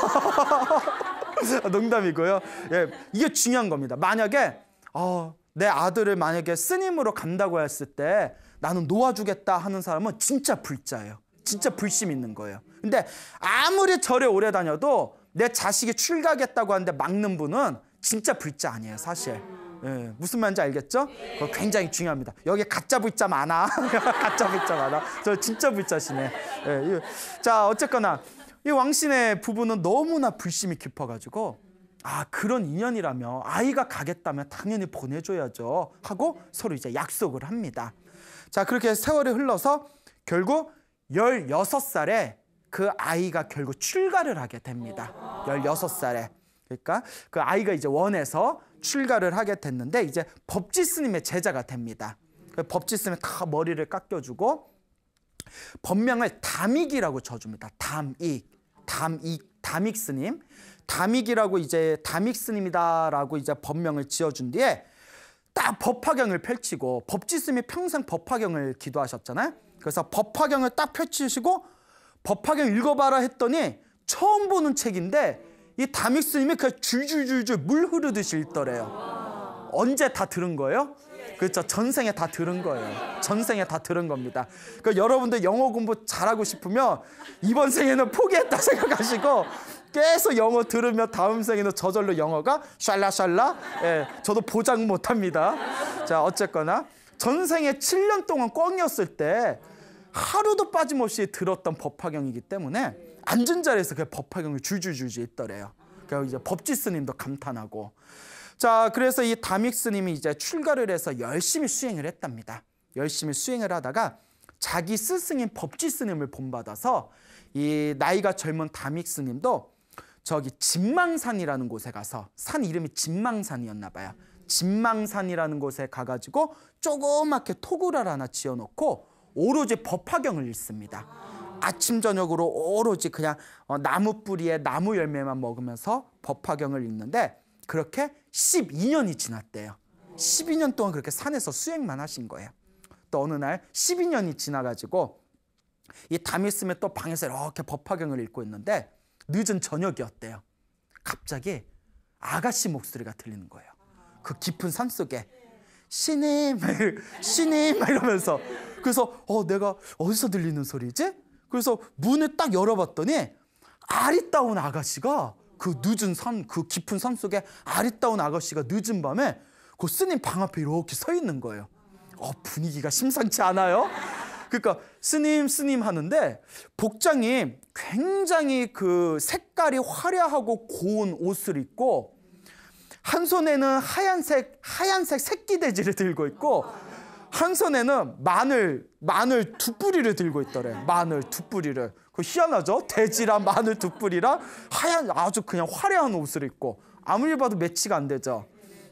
(laughs) 농담이고요 예 이게 중요한 겁니다 만약에 어, 내 아들을 만약에 스님으로 간다고 했을 때 나는 놓아주겠다 하는 사람은 진짜 불자예요 진짜 불심 있는 거예요 근데 아무리 절에 오래 다녀도 내 자식이 출가겠다고 하는데 막는 분은 진짜 불자 아니에요, 사실. 예, 무슨 말인지 알겠죠? 그거 굉장히 중요합니다. 여기 가짜 불자 많아. (laughs) 가짜 불자 많아. 저 진짜 불자시네. 예, 자, 어쨌거나 이 왕신의 부부는 너무나 불심이 깊어가지고 아 그런 인연이라며 아이가 가겠다면 당연히 보내줘야죠 하고 서로 이제 약속을 합니다. 자 그렇게 세월이 흘러서 결국 1 6 살에 그 아이가 결국 출가를 하게 됩니다. 16살에. 그러니까 그 아이가 이제 원에서 출가를 하게 됐는데 이제 법지 스님의 제자가 됩니다. 그 법지 스님이 다 머리를 깎여주고 법명을 담익이라고 쳐줍니다. 담익, 담익, 담익 스님, 담익이라고 이제 담익 스님이다라고 이제 법명을 지어준 뒤에 딱 법화경을 펼치고 법지 스님이 평생 법화경을 기도하셨잖아요. 그래서 법화경을 딱 펼치시고 법학경 읽어봐라 했더니 처음 보는 책인데 이 담익스님이 그 줄줄줄줄 물 흐르듯이 읽더래요. 언제 다 들은 거예요? 그렇죠. 전생에 다 들은 거예요. 전생에 다 들은 겁니다. 그러니까 여러분들 영어 공부 잘하고 싶으면 이번 생에는 포기했다 생각하시고 계속 영어 들으며 다음 생에는 저절로 영어가 샬라샬라 예, 저도 보장 못합니다. 자 어쨌거나 전생에 7년 동안 꽝이었을 때 하루도 빠짐없이 들었던 법화경이기 때문에 앉은 자리에서 그법화경을 줄줄줄줄 있더래요. 그러니 이제 법지 스님도 감탄하고 자 그래서 이 담익 스님이 이제 출가를 해서 열심히 수행을 했답니다. 열심히 수행을 하다가 자기 스승인 법지 스님을 본받아서 이 나이가 젊은 담익 스님도 저기 진망산이라는 곳에 가서 산 이름이 진망산이었나 봐요. 진망산이라는 곳에 가가지고 조그맣게 토굴을 하나 지어놓고 오로지 법화경을 읽습니다. 아침 저녁으로 오로지 그냥 어, 나무 뿌리에 나무 열매만 먹으면서 법화경을 읽는데 그렇게 12년이 지났대요. 12년 동안 그렇게 산에서 수행만 하신 거예요. 또 어느 날 12년이 지나가지고 이 다미스메 또 방에서 이렇게 법화경을 읽고 있는데 늦은 저녁이었대요. 갑자기 아가씨 목소리가 들리는 거예요. 그 깊은 산 속에 신임 신임 막 이러면서 그래서 어 내가 어디서 들리는 소리지? 그래서 문을 딱 열어봤더니 아리따운 아가씨가 그 늦은 산, 그 깊은 산 속에 아리따운 아가씨가 늦은 밤에 그 스님 방 앞에 이렇게 서 있는 거예요. 어, 분위기가 심상치 않아요? 그러니까 스님 스님 하는데 복장이 굉장히 그 색깔이 화려하고 고운 옷을 입고 한 손에는 하얀색 하얀색 새끼 돼지를 들고 있고 한 손에는 마늘 마늘 두 뿌리를 들고 있더래. 마늘 두 뿌리를. 그 희한하죠? 돼지랑 마늘 두 뿌리랑 하얀 아주 그냥 화려한 옷을 입고 아무리 봐도 매치가 안 되죠.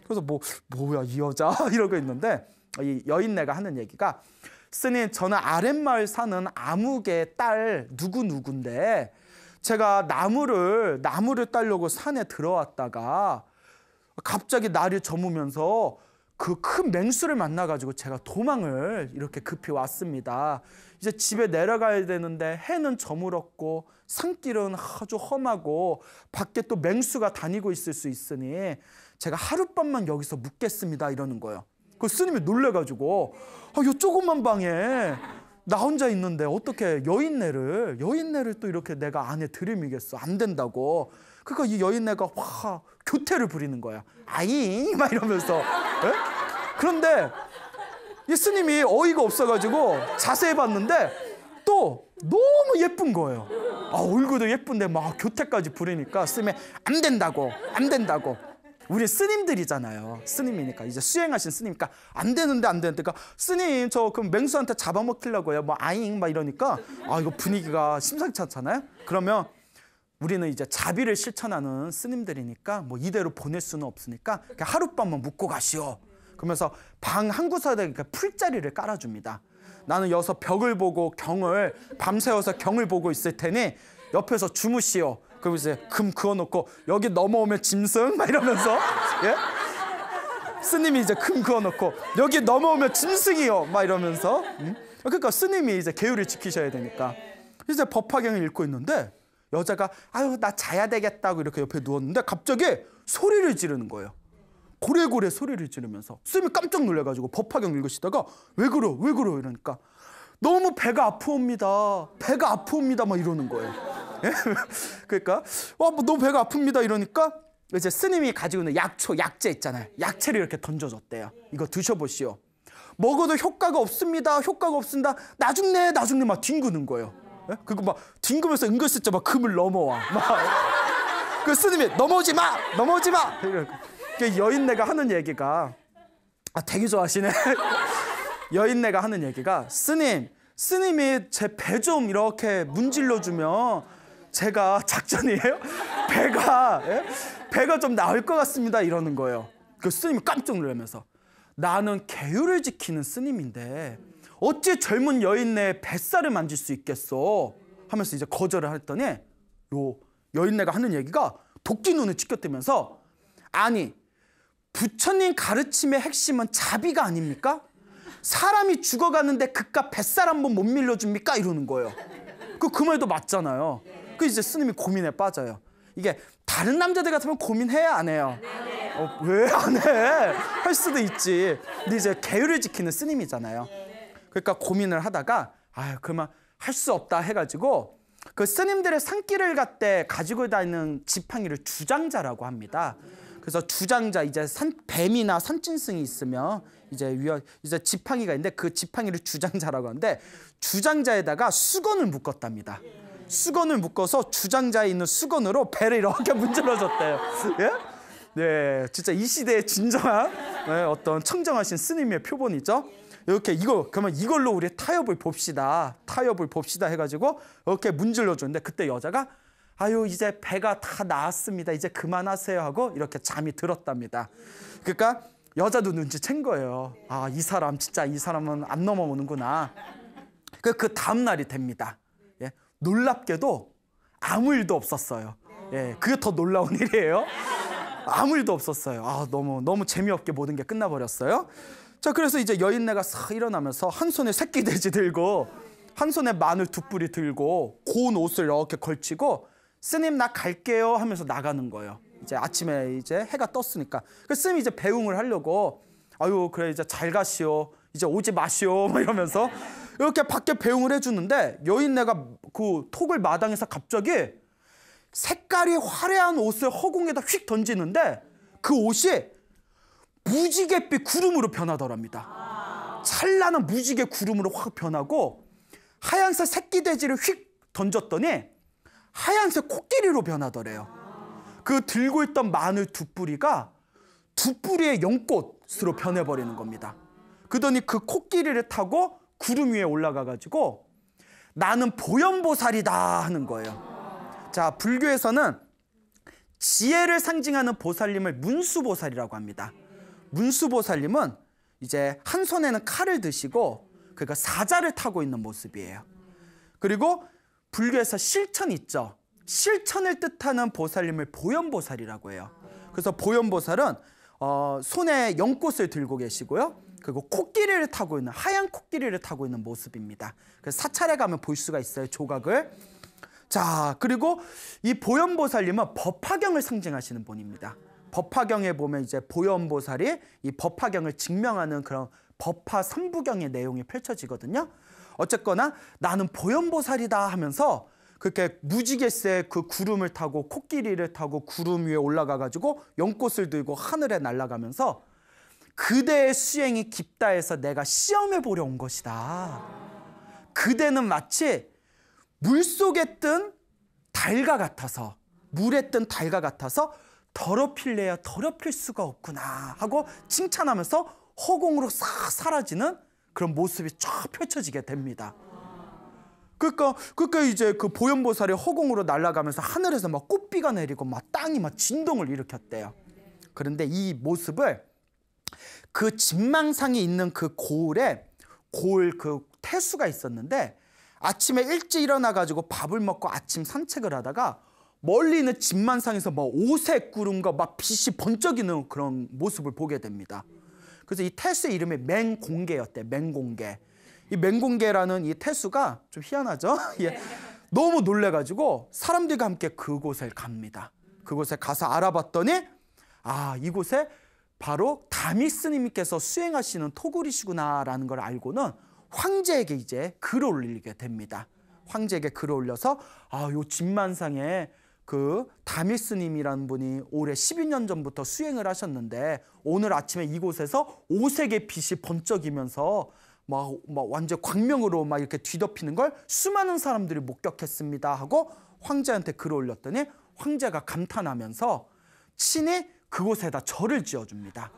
그래서 뭐 뭐야 이 여자 (laughs) 이러고 있는데 이 여인네가 하는 얘기가 스님 저는 아랫마을 사는 아무개 딸 누구누군데 제가 나무를 나무를 따려고 산에 들어왔다가 갑자기 날이 저무면서 그 큰 맹수를 만나가지고 제가 도망을 이렇게 급히 왔습니다. 이제 집에 내려가야 되는데 해는 저물었고 산길은 아주 험하고 밖에 또 맹수가 다니고 있을 수 있으니 제가 하룻밤만 여기서 묵겠습니다. 이러는 거예요. 그 스님이 놀래가지고 아, 요 조그만 방에 나 혼자 있는데 어떻게 여인네를 여인네를 또 이렇게 내가 안에 들이미겠어 안 된다고 그러니까 이 여인네가 와 교태를 부리는 거야. 아잉 (laughs) 막 이러면서. 에? 예? 그런데 이 스님이 어이가 없어가지고 자세히 봤는데 또 너무 예쁜 거예요. 아 얼굴도 예쁜데 막 교태까지 부리니까 스님이 안 된다고 안 된다고. 우리 스님들이잖아요. 스님이니까 이제 수행하신 스님이니까 안 되는데 안 되는데 그러니까 스님 저 그럼 맹수한테 잡아먹히려고 요뭐 아잉 막 이러니까 아 이거 분위기가 심상치 않잖아요. 그러면 우리는 이제 자비를 실천하는 스님들이니까 뭐 이대로 보낼 수는 없으니까 하룻밤만 묵고 가시오. 그러면서 방 한 구석에 풀자리를 깔아줍니다. 나는 여기서 벽을 보고 경을 밤새워서 경을 보고 있을 테니 옆에서 주무시오. 그리고 이제 금 그어놓고 여기 넘어오면 짐승 막 이러면서 예? 스님이 이제 금 그어놓고 여기 넘어오면 짐승이요 막 이러면서 음? 그러니까 스님이 이제 계율을 지키셔야 되니까 이제 법화경을 읽고 있는데 여자가 아유 나 자야 되겠다고 이렇게 옆에 누웠는데 갑자기 소리를 지르는 거예요. 고래고래 소리를 지르면서 쌤이 깜짝 놀래가지고 법화경 읽으시다가 왜 그러 왜 그러 이러니까 너무 배가 아프옵니다. 배가 아프옵니다. 막 이러는 거예요. 예? (laughs) 그러니까 와 뭐 너무 배가 아픕니다 이러니까 이제 스님이 가지고 있는 약초 약재 있잖아요. 약재를 이렇게 던져줬대요. 이거 드셔보시오. 먹어도 효과가 없습니다. 효과가 없습니다. 나중내 나중내 막 뒹구는 거예요. 예? 그리고 막 뒹구면서 은근슬쩍 막 금을 넘어와. 막. 그 스님이 넘어오지 마! 넘어오지 마! 그 여인네가 하는 얘기가 아 되게 좋아하시네. (laughs) 여인네가 하는 얘기가 스님, 스님이 제 배 좀 이렇게 문질러 주면 제가 작전이에요? (laughs) 배가 예? 배가 좀 나을 것 같습니다 이러는 거예요. 그 스님이 깜짝 놀라면서 나는 계율을 지키는 스님인데 어찌 젊은 여인네 뱃살을 만질 수 있겠어 하면서 이제 거절을 했더니 요 여인네가 하는 얘기가 도끼 눈을 찢겼대면서 아니 부처님 가르침의 핵심은 자비가 아닙니까? 사람이 죽어가는데 그깟 뱃살 한번못 밀려줍니까? 이러는 거예요. 그, 그 말도 맞잖아요. 그 이제 스님이 고민에 빠져요. 이게 다른 남자들 같으면 고민해야 안 해요. 어, 왜 안 해? 할 수도 있지. 근데 이제 계율을 지키는 스님이잖아요. 그러니까 고민을 하다가 아 그만 할 수 없다 해가지고 그 스님들의 산길을 갈때 가지고 다니는 지팡이를 주장자라고 합니다. 그래서 주장자 이제 산 뱀이나 산짐승이 있으면 이제 위어 이제 지팡이가 있는데 그 지팡이를 주장자라고 하는데 주장자에다가 수건을 묶었답니다. 수건을 묶어서 주장자에 있는 수건으로 배를 이렇게 (laughs) 문질러줬대요. 예? 네, 진짜 이 시대의 진정한 네, 어떤 청정하신 스님의 표본이죠. 이렇게 이거 그러면 이걸로 우리 타협을 봅시다. 타협을 봅시다 해가지고 이렇게 문질러 줬는데 그때 여자가 아유 이제 배가 다 나았습니다. 이제 그만하세요 하고 이렇게 잠이 들었답니다. 그러니까 여자도 눈치챈 거예요. 아 이 사람 진짜 이 사람은 안 넘어오는구나. 그, 그 다음 날이 됩니다. 예. 놀랍게도 아무 일도 없었어요. 예. 그게 더 놀라운 (laughs) 일이에요. 아무 일도 없었어요. 아, 너무, 너무 재미없게 모든 게 끝나버렸어요. 자, 그래서 이제 여인네가 싹 일어나면서 한 손에 새끼 돼지 들고 한 손에 마늘 두 뿌리 들고 고운 옷을 이렇게 걸치고 스님 나 갈게요 하면서 나가는 거예요. 이제 아침에 이제 해가 떴으니까. 그 스님이 제 배웅을 하려고 아유 그래 이제 잘 가시오. 이제 오지 마시오 (laughs) 이러면서 이렇게 밖에 배웅을 해주는데 여인네가 그 톡을 마당에서 갑자기 색깔이 화려한 옷을 허공에다 휙 던지는데 그 옷이 무지갯빛 구름으로 변하더랍니다. 찬란한 무지개 구름으로 확 변하고 하얀색 새끼 돼지를 휙 던졌더니 하얀색 코끼리로 변하더래요. 그 들고 있던 마늘 두 뿌리가 두 뿌리의 연꽃으로 변해버리는 겁니다. 그더니그 코끼리를 타고 구름 위에 올라가가지고 나는 보현보살이다 하는 거예요. 자, 불교에서는 지혜를 상징하는 보살님을 문수보살이라고 합니다. 문수보살님은 이제 한 손에는 칼을 드시고 그러니까 사자를 타고 있는 모습이에요. 그리고 불교에서 실천 있죠. 실천을 뜻하는 보살님을 보현보살이라고 해요. 그래서 보현보살은 어, 손에 연꽃을 들고 계시고요. 그리고 코끼리를 타고 있는 하얀 코끼리를 타고 있는 모습입니다. 그래서 사찰에 가면 볼 수가 있어요. 조각을. 자 그리고 이 보현보살님은 법화경을 상징하시는 분입니다. 법화경에 보면 이제 보현보살이 이 법화경을 증명하는 그런 법화 삼부경의 내용이 펼쳐지거든요. 어쨌거나 나는 보현보살이다 하면서 그렇게 무지개새 그 구름을 타고 코끼리를 타고 구름 위에 올라가 가지고 연꽃을 들고 하늘에 날아가면서 그대의 수행이 깊다 해서 내가 시험해 보려 온 것이다. 그대는 마치 물속에 뜬 달과 같아서 물에 뜬 달과 같아서 더럽힐래야 더럽힐 수가 없구나 하고 칭찬하면서 허공으로 싹 사라지는 그런 모습이 쫙 펼쳐지게 됩니다. 그러니까, 그러니까 이제 그 보현보살이 허공으로 날아가면서 하늘에서 막 꽃비가 내리고 막 땅이 막 진동을 일으켰대요. 그런데 이 모습을 그 진망상이 있는 그 고을에 고을 그 태수가 있었는데 아침에 일찍 일어나가지고 밥을 먹고 아침 산책을 하다가 멀리 있는 집만상에서 뭐 오색 구름과 막 빛이 번쩍이는 그런 모습을 보게 됩니다. 그래서 이 테스의 이름이 맹공개였대. 맹공개. 이 맹공개라는 이 테스가 좀 희한하죠? (laughs) 예. 너무 놀래가지고 사람들과 함께 그곳에 갑니다. 그곳에 가서 알아봤더니 아 이곳에 바로 다미스님께서 수행하시는 토굴이시구나라는 걸 알고는 황제에게 이제 글을 올리게 됩니다. 황제에게 글을 올려서 아요 집만상에 그 다미스님이라는 분이 올해 12년 전부터 수행을 하셨는데 오늘 아침에 이곳에서 오색의 빛이 번쩍이면서 막, 막 완전 광명으로 막 이렇게 뒤덮이는 걸 수많은 사람들이 목격했습니다 하고 황제한테 글을 올렸더니 황제가 감탄하면서 친히 그곳에다 절을 지어줍니다.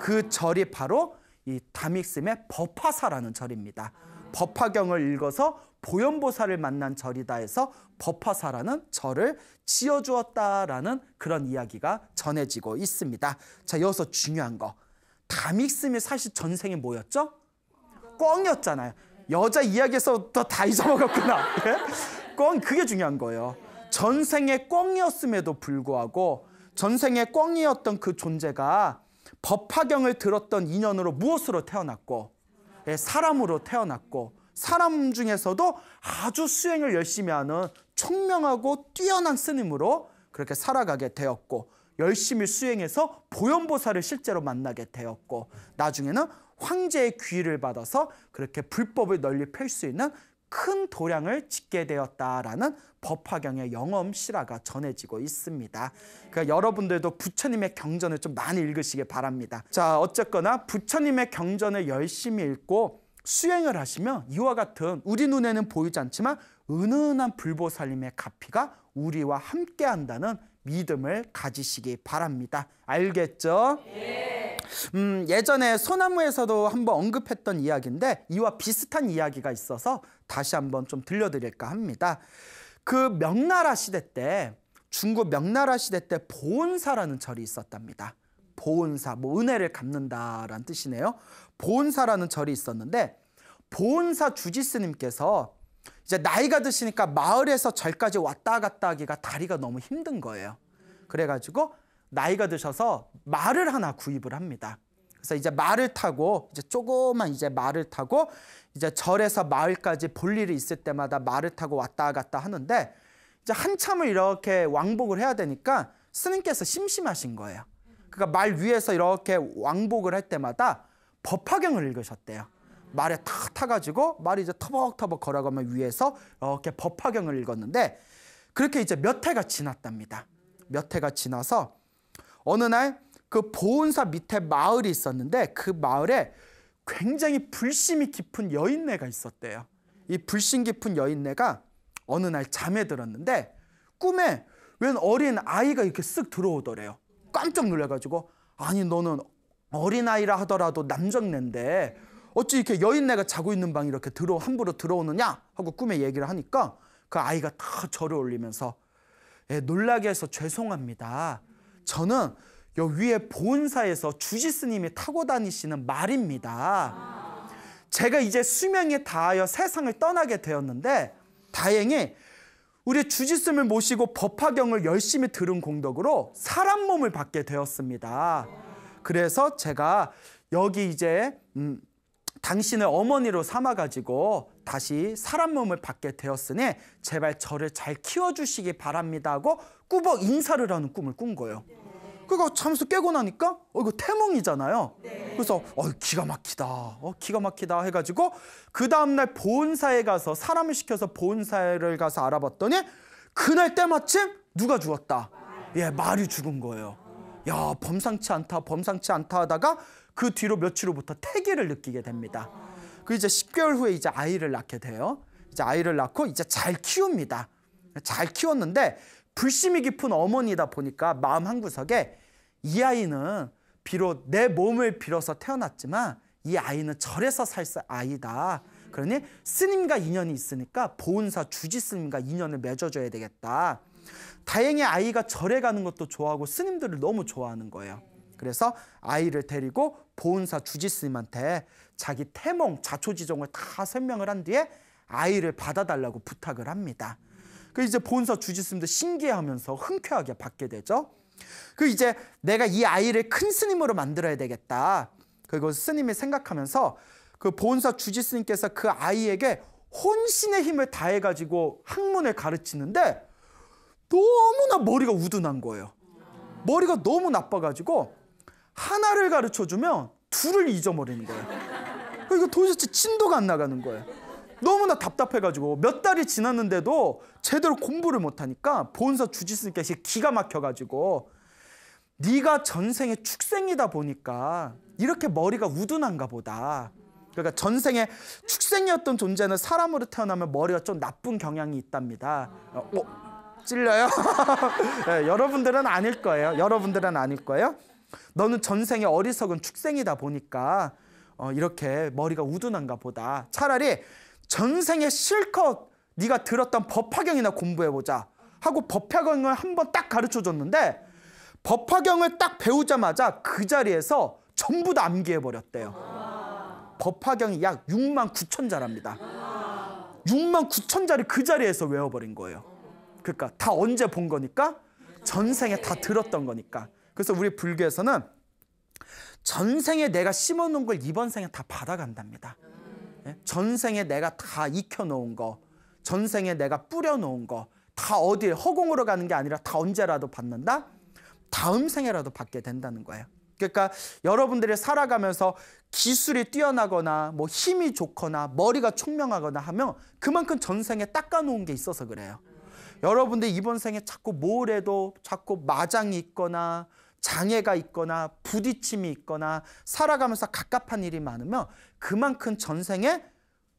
그 절이 바로 이 다믹스의 법화사라는 절입니다. 법화경을 읽어서 보현보살을 만난 절이다 해서 법화사라는 절을 지어주었다라는 그런 이야기가 전해지고 있습니다. 자, 여기서 중요한 거. 다믹스미 사실 전생에 뭐였죠? 꽝이었잖아요. 여자 이야기에서부터 다 잊어먹었구나. (laughs) 예? 꽝, 그게 중요한 거예요. 전생에 꽝이었음에도 불구하고 전생에 꽝이었던 그 존재가 법화경을 들었던 인연으로 무엇으로 태어났고 예, 사람으로 태어났고 사람 중에서도 아주 수행을 열심히 하는 청명하고 뛰어난 스님으로 그렇게 살아가게 되었고 열심히 수행해서 보현보살을 실제로 만나게 되었고 나중에는 황제의 귀를 받아서 그렇게 불법을 널리 펼 수 있는 큰 도량을 짓게 되었다라는 법화경의 영엄 실화가 전해지고 있습니다. 그러니까 여러분들도 부처님의 경전을 좀 많이 읽으시길 바랍니다. 자, 어쨌거나 부처님의 경전을 열심히 읽고 수행을 하시면 이와 같은 우리 눈에는 보이지 않지만 은은한 불보살님의 가피가 우리와 함께 한다는 믿음을 가지시기 바랍니다. 알겠죠? 예. 음, 예전에 소나무에서도 한번 언급했던 이야기인데 이와 비슷한 이야기가 있어서 다시 한번 좀 들려드릴까 합니다. 그 명나라 시대 때 중국 명나라 시대 때 보은사라는 절이 있었답니다. 보은사, 뭐 은혜를 갚는다라는 뜻이네요. 보은사라는 절이 있었는데 보은사 주지스님께서 이제 나이가 드시니까 마을에서 절까지 왔다 갔다 하기가 다리가 너무 힘든 거예요. 그래가지고 나이가 드셔서 말을 하나 구입을 합니다. 그래서 이제 말을 타고 이제 조그만 이제 말을 타고 이제 절에서 마을까지 볼 일이 있을 때마다 말을 타고 왔다 갔다 하는데 이제 한참을 이렇게 왕복을 해야 되니까 스님께서 심심하신 거예요. 그러니까 말 위에서 이렇게 왕복을 할 때마다 법화경을 읽으셨대요. 말에 탁 타가지고 말이 이제 터벅터벅 걸어가면 위에서 이렇게 법화경을 읽었는데 그렇게 이제 몇 해가 지났답니다. 몇 해가 지나서 어느 날 그 보은사 밑에 마을이 있었는데 그 마을에 굉장히 불심이 깊은 여인네가 있었대요. 이 불심 깊은 여인네가 어느 날 잠에 들었는데 꿈에 웬 어린 아이가 이렇게 쓱 들어오더래요. 깜짝 놀래가지고 아니 너는 어린아이라 하더라도 남정네인데 어찌 이렇게 여인네가 자고 있는 방 이렇게 들어 함부로 들어오느냐 하고 꿈에 얘기를 하니까 그 아이가 다 절을 올리면서 예, 놀라게 해서 죄송합니다. 저는 여 위에 보은사에서 주지스님이 타고 다니시는 말입니다. 제가 이제 수명이 다하여 세상을 떠나게 되었는데 다행히 우리 주지스님을 모시고 법화경을 열심히 들은 공덕으로 사람 몸을 받게 되었습니다. 그래서 제가 여기 이제 음, 당신을 어머니로 삼아가지고 다시 사람 몸을 받게 되었으니 제발 저를 잘 키워주시기 바랍니다 하고 꾸벅 인사를 하는 꿈을 꾼 거예요. 그거 잠수 깨고 나니까 어 이거 태몽이잖아요. 네. 그래서 어 기가 막히다. 어 기가 막히다 해 가지고 그 다음 날 보온사에 가서 사람을 시켜서 보온사를 가서 알아봤더니 그날 때마침 누가 죽었다. 예, 말이 죽은 거예요. 야 범상치 않다 범상치 않다 하다가 그 뒤로 며칠 후부터 태기를 느끼게 됩니다. 그 이제 10개월 후에 이제 아이를 낳게 돼요. 이제 아이를 낳고 이제 잘 키웁니다. 잘 키웠는데 불심이 깊은 어머니다 보니까 마음 한 구석에 이 아이는 비록 내 몸을 빌어서 태어났지만 이 아이는 절에서 살 아이다. 그러니 스님과 인연이 있으니까 보은사 주지 스님과 인연을 맺어줘야 되겠다. 다행히 아이가 절에 가는 것도 좋아하고 스님들을 너무 좋아하는 거예요. 그래서 아이를 데리고 보은사 주지스님한테 자기 태몽, 자초지종을 다 설명을 한 뒤에 아이를 받아달라고 부탁을 합니다. 그 이제 보은사 주지스님도 신기해하면서 흔쾌하게 받게 되죠. 그 이제 내가 이 아이를 큰 스님으로 만들어야 되겠다. 그리고 스님이 생각하면서 그 보은사 주지스님께서 그 아이에게 혼신의 힘을 다해가지고 학문을 가르치는데 너무나 머리가 우둔한 거예요. 머리가 너무 나빠가지고 하나를 가르쳐 주면 둘을 잊어버리는 거예요. 그러니까 도대체 친도가 안 나가는 거예요. 너무나 답답해가지고 몇 달이 지났는데도 제대로 공부를 못하니까 본사 주지스님께 기가 막혀가지고 네가 전생에 축생이다 보니까 이렇게 머리가 우둔한가 보다. 그러니까 전생에 축생이었던 존재는 사람으로 태어나면 머리가 좀 나쁜 경향이 있답니다. 어, 어 찔려요? (laughs) 네, 여러분들은 아닐 거예요. 여러분들은 아닐 거예요. 너는 전생에 어리석은 축생이다 보니까 어, 이렇게 머리가 우둔한가 보다. 차라리 전생에 실컷 네가 들었던 법화경이나 공부해보자 하고 법화경을 한번 딱 가르쳐줬는데 법화경을 딱 배우자마자 그 자리에서 전부 다 암기해버렸대요. 법화경이 약 6만 9천 자랍니다. 6만 9천 자를 그 자리에서 외워버린 거예요. 그러니까 다 언제 본 거니까? 전생에 다 네. 들었던 거니까. 그래서 우리 불교에서는 전생에 내가 심어놓은 걸 이번 생에 다 받아간답니다. 예? 전생에 내가 다 익혀놓은 거, 전생에 내가 뿌려놓은 거, 다 어디에 허공으로 가는 게 아니라 다 언제라도 받는다? 다음 생에라도 받게 된다는 거예요. 그러니까 여러분들이 살아가면서 기술이 뛰어나거나 뭐 힘이 좋거나 머리가 총명하거나 하면 그만큼 전생에 닦아놓은 게 있어서 그래요. 여러분들 이번 생에 자꾸 뭘 해도 자꾸 마장이 있거나 장애가 있거나 부딪힘이 있거나 살아가면서 갑갑한 일이 많으면 그만큼 전생에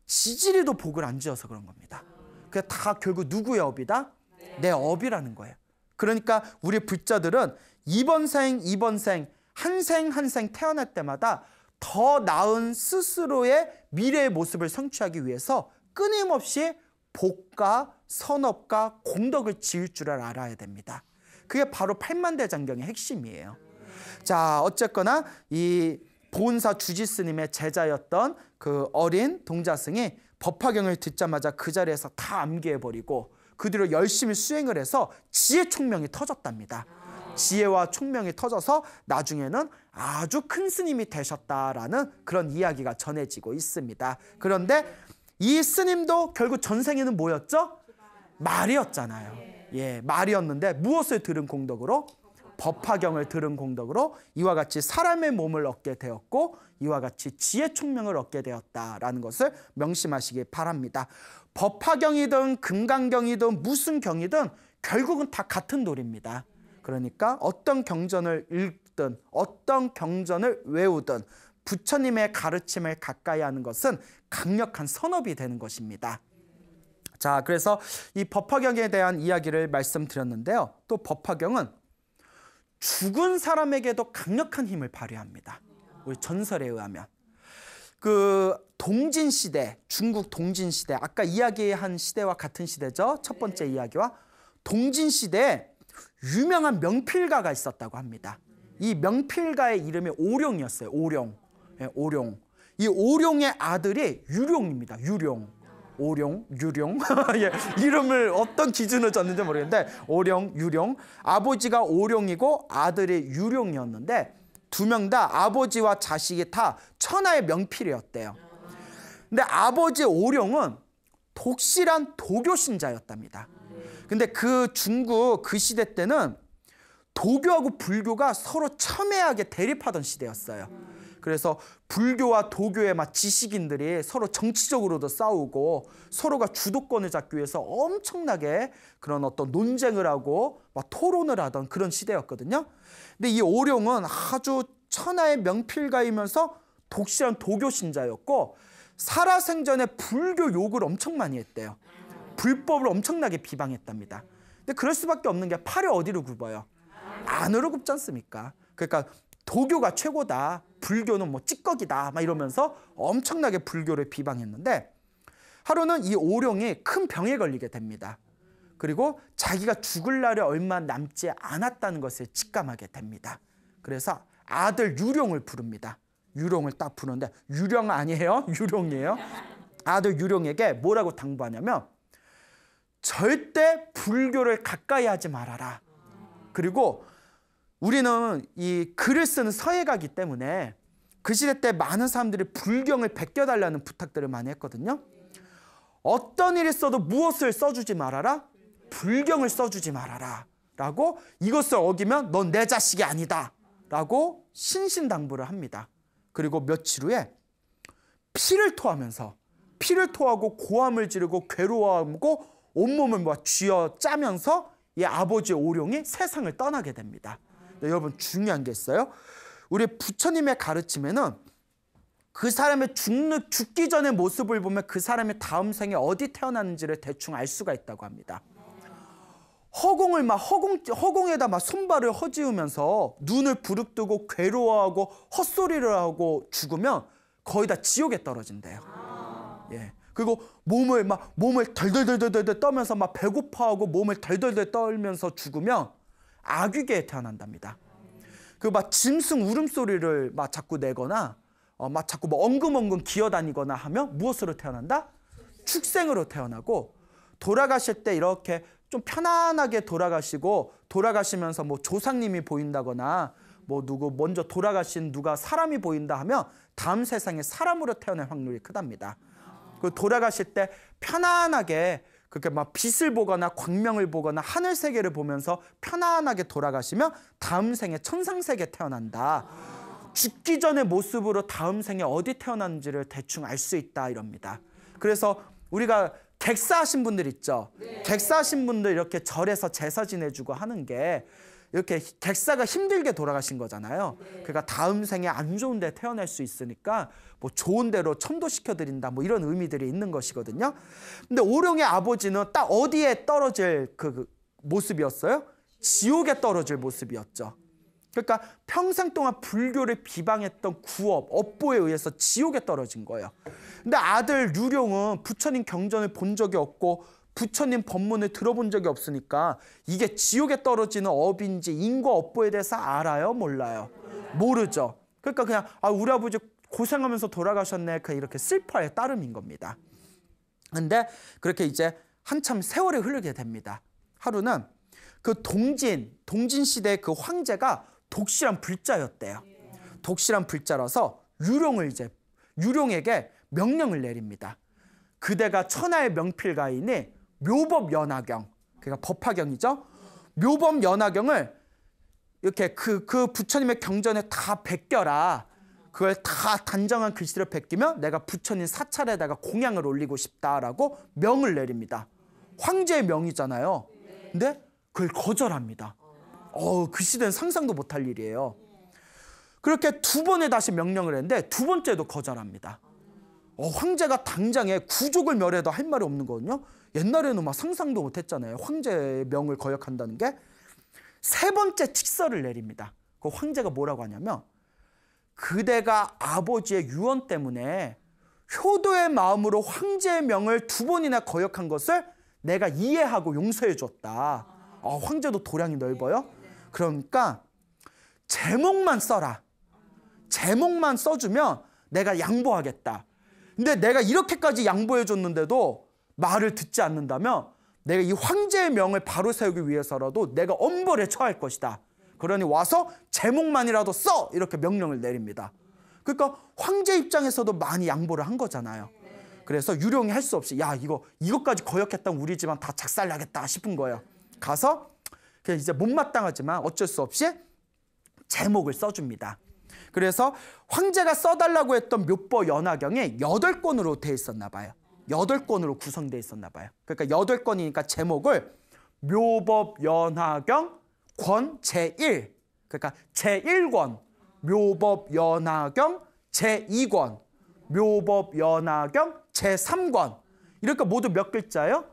지지리도 복을 안 지어서 그런 겁니다. 그다 결국 누구의 업이다? 네. 내 업이라는 거예요. 그러니까 우리 불자들은 이번 생, 이번 생, 한 생, 한 생 태어날 때마다 더 나은 스스로의 미래의 모습을 성취하기 위해서 끊임없이 복과 선업과 공덕을 지을 줄 알아야 됩니다. 그게 바로 팔만대장경의 핵심이에요. 자, 어쨌거나 이보사 주지스님의 제자였던 그 어린 동자승이 법화경을 듣자마자 그 자리에서 다 암기해버리고 그 뒤로 열심히 수행을 해서 지혜 총명이 터졌답니다. 지혜와 총명이 터져서 나중에는 아주 큰 스님이 되셨다라는 그런 이야기가 전해지고 있습니다. 그런데 이 스님도 결국 전생에는 뭐였죠? 말이었잖아요. 예, 말이었는데 무엇을 들은 공덕으로? 법화경을 들은 공덕으로 이와 같이 사람의 몸을 얻게 되었고 이와 같이 지혜 총명을 얻게 되었다라는 것을 명심하시기 바랍니다. 법화경이든 금강경이든 무슨 경이든 결국은 다 같은 돌입니다. 그러니까 어떤 경전을 읽든 어떤 경전을 외우든 부처님의 가르침을 가까이 하는 것은 강력한 선업이 되는 것입니다. 자, 그래서 이 법화경에 대한 이야기를 말씀드렸는데요. 또 법화경은 죽은 사람에게도 강력한 힘을 발휘합니다. 우리 전설에 의하면. 그 동진 시대, 중국 동진 시대, 아까 이야기한 시대와 같은 시대죠. 첫 번째 네. 이야기와 동진 시대에 유명한 명필가가 있었다고 합니다. 이 명필가의 이름이 오룡이었어요. 오룡. 예, 오룡. 이 오룡의 아들이 유룡입니다. 유룡. 오룡, 유룡 (laughs) 예, 이름을 어떤 기준으로 졌는지 모르겠는데 오룡, 유룡 아버지가 오룡이고 아들이 유룡이었는데 두 명 다 아버지와 자식이 다 천하의 명필이었대요. 근데 아버지 오룡은 독실한 도교 신자였답니다. 근데 그 중국 그 시대 때는 도교하고 불교가 서로 첨예하게 대립하던 시대였어요. 그래서 불교와 도교의 막 지식인들이 서로 정치적으로도 싸우고 서로가 주도권을 잡기 위해서 엄청나게 그런 어떤 논쟁을 하고 막 토론을 하던 그런 시대였거든요. 근데 이 오룡은 아주 천하의 명필가이면서 독실한 도교 신자였고 살아생전에 불교 욕을 엄청 많이 했대요. 불법을 엄청나게 비방했답니다. 근데 그럴 수밖에 없는 게 팔이 어디로 굽어요? 안으로 굽지 않습니까? 그러니까 도교가 최고다. 불교는 뭐 찌꺼기다. 막 이러면서 엄청나게 불교를 비방했는데 하루는 이 오룡이 큰 병에 걸리게 됩니다. 그리고 자기가 죽을 날이 얼마 남지 않았다는 것을 직감하게 됩니다. 그래서 아들 유룡을 부릅니다. 유룡을 딱 부르는데 유령 아니에요? (laughs) 유룡이에요. 아들 유룡에게 뭐라고 당부하냐면 절대 불교를 가까이 하지 말아라. 그리고 우리는 이 글을 쓰는 서예가기 때문에 그 시대 때 많은 사람들이 불경을 벗겨달라는 부탁들을 많이 했거든요. 어떤 일이 써도 무엇을 써주지 말아라? 불경을 써주지 말아라. 라고 이것을 어기면 넌 내 자식이 아니다. 라고 신신당부를 합니다. 그리고 며칠 후에 피를 토하면서 피를 토하고 고함을 지르고 괴로워하고 온몸을 막 쥐어 짜면서 이아버지 오룡이 세상을 떠나게 됩니다. 네, 여러분 중요한 게 있어요. 우리 부처님의 가르침에는 그 사람의 죽는 죽기 전의 모습을 보면 그 사람의 다음 생에 어디 태어났는지를 대충 알 수가 있다고 합니다. 허공을 막 허공 허공에다 막 손발을 허지우면서 눈을 부릅뜨고 괴로워하고 헛소리를 하고 죽으면 거의 다 지옥에 떨어진대요. 예. 그리고 몸을 막 몸을 덜덜덜덜덜 떠면서 막 배고파하고 몸을 덜덜덜 떨면서 죽으면 악귀게 태어난답니다. 그 막 짐승 울음소리를 막 자꾸 내거나 어, 막 자꾸 뭐 엉금엉금 기어다니거나 하면 무엇으로 태어난다? 축생으로 태어나고 돌아가실 때 이렇게 좀 편안하게 돌아가시고 돌아가시면서 뭐 조상님이 보인다거나 뭐 누구 먼저 돌아가신 누가 사람이 보인다 하면 다음 세상에 사람으로 태어날 확률이 크답니다. 그 돌아가실 때 편안하게 그렇게 막 빛을 보거나 광명을 보거나 하늘 세계를 보면서 편안하게 돌아가시면 다음 생에 천상 세계 태어난다. 죽기 전의 모습으로 다음 생에 어디 태어났는지를 대충 알 수 있다 이럽니다. 그래서 우리가 객사하신 분들 있죠. 네. 객사하신 분들 이렇게 절에서 제사 지내주고 하는 게 이렇게 객사가 힘들게 돌아가신 거잖아요. 그러니까 다음 생에 안 좋은 데 태어날 수 있으니까 뭐 좋은 데로 천도시켜 드린다 뭐 이런 의미들이 있는 것이거든요. 근데 오룡의 아버지는 딱 어디에 떨어질 그 모습이었어요? 지옥에 떨어질 모습이었죠. 그러니까 평생 동안 불교를 비방했던 구업, 업보에 의해서 지옥에 떨어진 거예요. 근데 아들 유룡은 부처님 경전을 본 적이 없고 부처님 법문을 들어본 적이 없으니까 이게 지옥에 떨어지는 업인지 인과 업보에 대해서 알아요? 몰라요? 모르죠. 그러니까 그냥 아 우리 아버지 고생하면서 돌아가셨네. 그냥 이렇게 슬퍼할 따름인 겁니다. 근데 그렇게 이제 한참 세월이 흐르게 됩니다. 하루는 그 동진, 동진 시대 그 황제가 독실한 불자였대요. 독실한 불자라서 유룡을 이제 유룡에게 명령을 내립니다. 그대가 천하의 명필가인이 묘법 연화경. 그러니까 법화경이죠. 묘법 연화경을 이렇게 그, 그 부처님의 경전에 다 베껴라. 그걸 다 단정한 글씨로 베끼며 내가 부처님 사찰에다가 공양을 올리고 싶다라고 명을 내립니다. 황제의 명이잖아요. 근데 그걸 거절합니다. 어, 그 시대는 상상도 못할 일이에요. 그렇게 두 번에 다시 명령을 했는데 두 번째도 거절합니다. 어, 황제가 당장에 구족을 멸해도 할 말이 없는 거거든요. 옛날에는 막 상상도 못했잖아요. 황제의 명을 거역한다는 게. 세 번째 칙서를 내립니다. 그 황제가 뭐라고 하냐면 그대가 아버지의 유언 때문에 효도의 마음으로 황제의 명을 두 번이나 거역한 것을 내가 이해하고 용서해 줬다. 어, 황제도 도량이 넓어요. 그러니까 제목만 써라. 제목만 써주면 내가 양보하겠다. 근데 내가 이렇게까지 양보해 줬는데도 말을 듣지 않는다면 내가 이 황제의 명을 바로 세우기 위해서라도 내가 엄벌에 처할 것이다. 그러니 와서 제목만이라도 써! 이렇게 명령을 내립니다. 그러니까 황제 입장에서도 많이 양보를 한 거잖아요. 그래서 유령이 할 수 없이 야 이거 이것까지 거역했던 우리 집안 다 작살나겠다 싶은 거예요. 가서 그냥 이제 못마땅하지만 어쩔 수 없이 제목을 써줍니다. 그래서 황제가 써달라고 했던 묘법 연화경이 여덟 권으로 돼 있었나 봐요. 여덟 권으로 구성되어 있었나 봐요. 그러니까 여 권이니까 제목을 묘법 연화경 권 제1 그러니까 제1권 묘법 연화경 제2권 묘법 연화경 제3권 이렇게 모두 몇글자요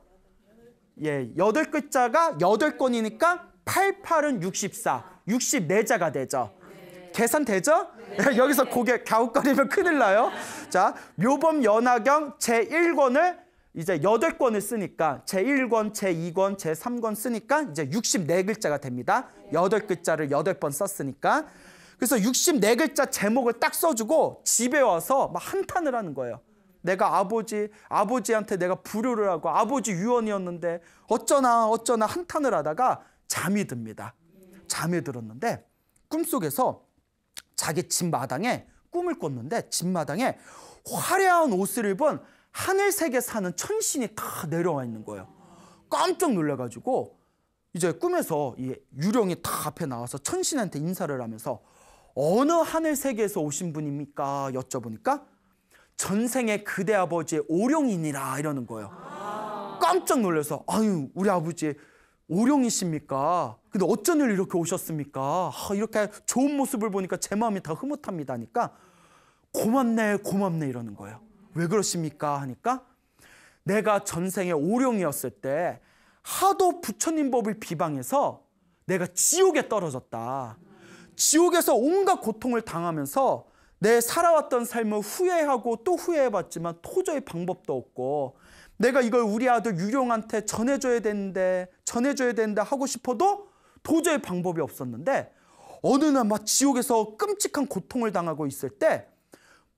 예, 여 글자가 여 권이니까 88은 64, 64자가 되죠. 계산되죠? 네. (laughs) 여기서 고개 갸웃거리면 큰일 나요. 자, 묘범 연화경 제1권을 이제 여 권을 쓰니까 제1권, 제2권, 제3권 쓰니까 이제 64글자가 됩니다. 여 글자를 여번 썼으니까. 그래서 64글자 제목을 딱 써주고 집에 와서 막 한탄을 하는 거예요. 내가 아버지, 아버지한테 내가 부류를 하고 아버지 유언이었는데 어쩌나 어쩌나 한탄을 하다가 잠이 듭니다. 잠이 들었는데 꿈속에서 자기 집 마당에 꿈을 꿨는데 집 마당에 화려한 옷을 입은 하늘색에 사는 천신이 다 내려와 있는 거예요. 깜짝 놀래가지고 이제 꿈에서 이 유령이 다 앞에 나와서 천신한테 인사를 하면서 어느 하늘 세에서 오신 분입니까? 여쭤보니까 전생에 그대 아버지의 오룡이니라 이러는 거예요. 깜짝 놀라서 아유 우리 아버지 오룡이십니까? 근데 어쩐 일 이렇게 오셨습니까? 아, 이렇게 좋은 모습을 보니까 제 마음이 다 흐뭇합니다니까 고맙네 고맙네 이러는 거예요. 왜 그러십니까? 하니까 내가 전생에 오룡이었을 때 하도 부처님 법을 비방해서 내가 지옥에 떨어졌다. 지옥에서 온갖 고통을 당하면서 내 살아왔던 삶을 후회하고 또 후회해봤지만 도저히 방법도 없고 내가 이걸 우리 아들 유룡한테 전해줘야 되는데 전해줘야 되는데 하고 싶어도 도저히 방법이 없었는데 어느 날 막 지옥에서 끔찍한 고통을 당하고 있을 때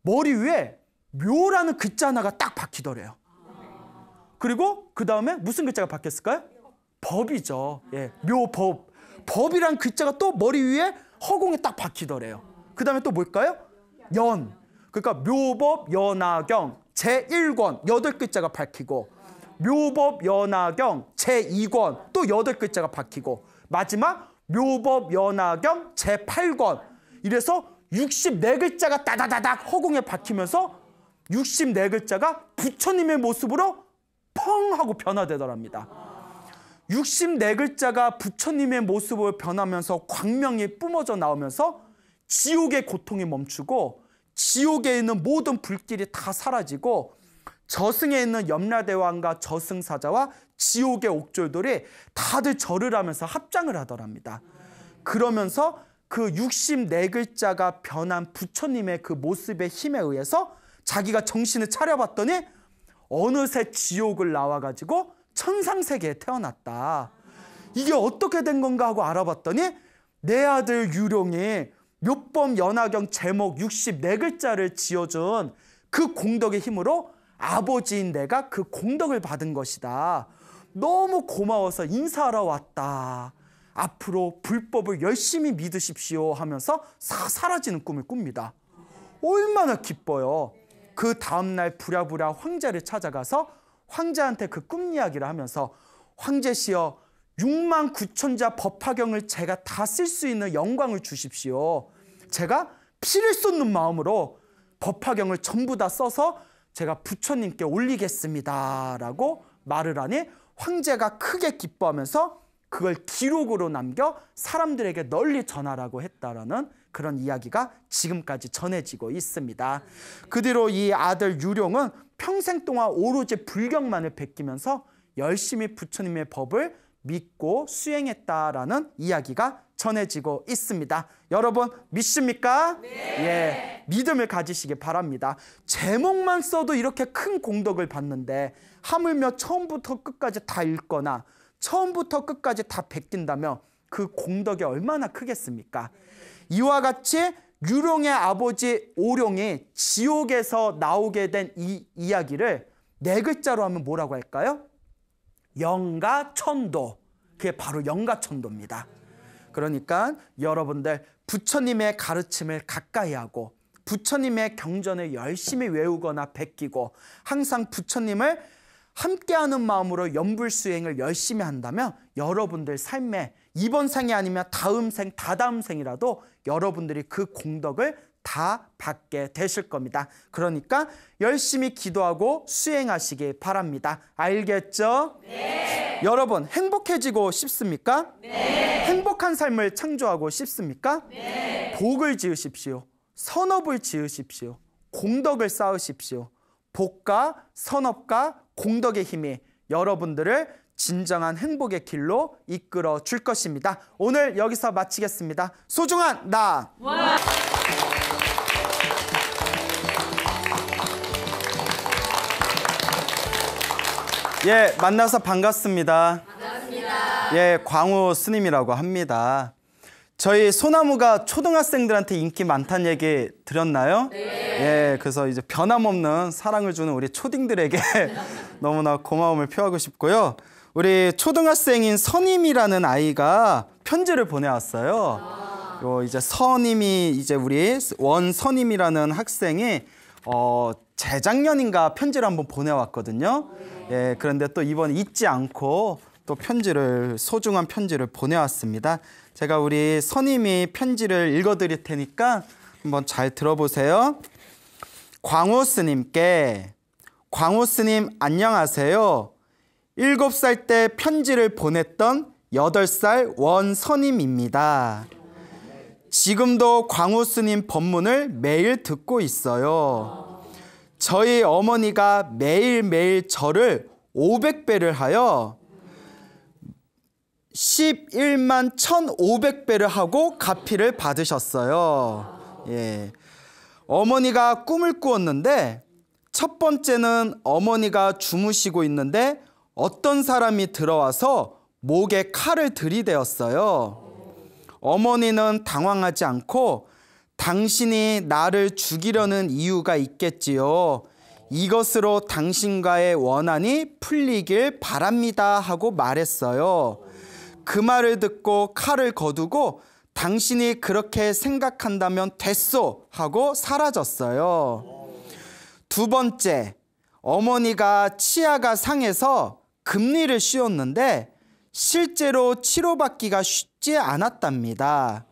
머리 위에 묘라는 글자 하나가 딱 박히더래요. 그리고 그 다음에 무슨 글자가 박혔을까요? 법이죠. 예, 묘법. 법이란 글자가 또 머리 위에 허공에 딱 박히더래요. 그 다음에 또 뭘까요? 연. 그러니까 묘법, 연하경 제1권 8 글자가 밝히고 묘법 연화경 제2권 또8 글자가 밝히고 마지막 묘법 연화경 제8권 이래서 64글자가 따다다닥 허공에 박히면서 64글자가 부처님의 모습으로 펑 하고 변화되더랍니다. 64글자가 부처님의 모습으로 변하면서 광명이 뿜어져 나오면서 지옥의 고통이 멈추고 지옥에 있는 모든 불길이 다 사라지고 저승에 있는 염라대왕과 저승사자와 지옥의 옥졸들이 다들 절을 하면서 합장을 하더랍니다. 그러면서 그 64글자가 변한 부처님의 그 모습의 힘에 의해서 자기가 정신을 차려봤더니 어느새 지옥을 나와가지고 천상세계에 태어났다. 이게 어떻게 된 건가 하고 알아봤더니 내 아들 유룡이 묘법 연화경 제목 64글자를 지어준 그 공덕의 힘으로 아버지인 내가 그 공덕을 받은 것이다. 너무 고마워서 인사하러 왔다. 앞으로 불법을 열심히 믿으십시오 하면서 사 사라지는 꿈을 꿉니다. 얼마나 기뻐요. 그 다음날 부랴부랴 황제를 찾아가서 황제한테 그 꿈 이야기를 하면서 황제시여 6만 9천 자 법화경을 제가 다 쓸 수 있는 영광을 주십시오. 제가 피를 쏟는 마음으로 법화경을 전부 다 써서 제가 부처님께 올리겠습니다. 라고 말을 하니 황제가 크게 기뻐하면서 그걸 기록으로 남겨 사람들에게 널리 전하라고 했다라는 그런 이야기가 지금까지 전해지고 있습니다. 그 뒤로 이 아들 유룡은 평생 동안 오로지 불경만을 베끼면서 열심히 부처님의 법을 믿고 수행했다라는 이야기가 전해지고 있습니다. 여러분 믿습니까? 네. 예, 믿음을 가지시길 바랍니다. 제목만 써도 이렇게 큰 공덕을 받는데 하물며 처음부터 끝까지 다 읽거나 처음부터 끝까지 다 베낀다면 그 공덕이 얼마나 크겠습니까? 이와 같이 유룡의 아버지 오룡이 지옥에서 나오게 된 이 이야기를 네 글자로 하면 뭐라고 할까요? 영가 천도 그게 바로 영가천도입니다. 그러니까 여러분들 부처님의 가르침을 가까이 하고 부처님의 경전을 열심히 외우거나 베끼고 항상 부처님을 함께하는 마음으로 연불 수행을 열심히 한다면 여러분들 삶에 이번 생이 아니면 다음 생, 다다음 생이라도 여러분들이 그 공덕을 다 받게 되실 겁니다. 그러니까 열심히 기도하고 수행하시기 바랍니다. 알겠죠? 네. 여러분 행복해지고 싶습니까? 네. 행복한 삶을 창조하고 싶습니까? 네. 복을 지으십시오. 선업을 지으십시오. 공덕을 쌓으십시오. 복과 선업과 공덕의 힘이 여러분들을 진정한 행복의 길로 이끌어 줄 것입니다. 오늘 여기서 마치겠습니다. 소중한 나! 와. 예, 만나서 반갑습니다. 반갑습니다. 예, 광우 스님이라고 합니다. 저희 소나무가 초등학생들한테 인기 많다는 얘기 들었나요? 네. 예, 그래서 이제 변함없는 사랑을 주는 우리 초딩들에게 (laughs) 너무나 고마움을 표하고 싶고요. 우리 초등학생인 선임이라는 아이가 편지를 보내왔어요. 아. 요 이제 선임이 이제 우리 원선임이라는 학생이 어 재작년인가 편지를 한번 보내왔거든요. 예, 그런데 또 이번 잊지 않고 또 편지를 소중한 편지를 보내왔습니다. 제가 우리 선임이 편지를 읽어드릴 테니까 한번 잘 들어보세요. 광호 스님께 광호 스님 안녕하세요. 7살 때 편지를 보냈던 8살 원선임입니다. 지금도 광호 스님 법문을 매일 듣고 있어요. 저희 어머니가 매일매일 저를 500배를 하여 11만 1,500배를 하고 가피를 받으셨어요. 예. 어머니가 꿈을 꾸었는데 첫 번째는 어머니가 주무시고 있는데 어떤 사람이 들어와서 목에 칼을 들이대었어요. 어머니는 당황하지 않고 당신이 나를 죽이려는 이유가 있겠지요. 이것으로 당신과의 원한이 풀리길 바랍니다. 하고 말했어요. 그 말을 듣고 칼을 거두고 당신이 그렇게 생각한다면 됐소. 하고 사라졌어요. 두 번째, 어머니가 치아가 상해서 금리를 씌웠는데 실제로 치료받기가 쉽지 않았답니다.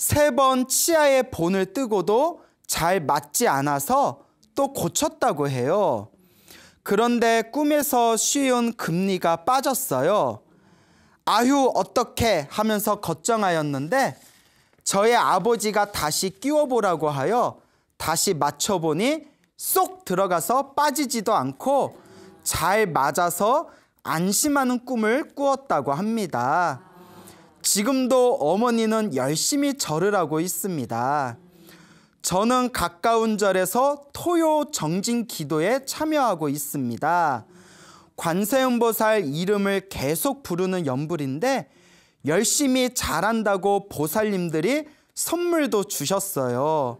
세번 치아에 본을 뜨고도 잘 맞지 않아서 또 고쳤다고 해요. 그런데 꿈에서 쉬운 금리가 빠졌어요. 아휴, 어떻게 하면서 걱정하였는데 저의 아버지가 다시 끼워보라고 하여 다시 맞춰보니 쏙 들어가서 빠지지도 않고 잘 맞아서 안심하는 꿈을 꾸었다고 합니다. 지금도 어머니는 열심히 절을 하고 있습니다. 저는 가까운 절에서 토요 정진 기도에 참여하고 있습니다. 관세음보살 이름을 계속 부르는 연불인데 열심히 잘한다고 보살님들이 선물도 주셨어요.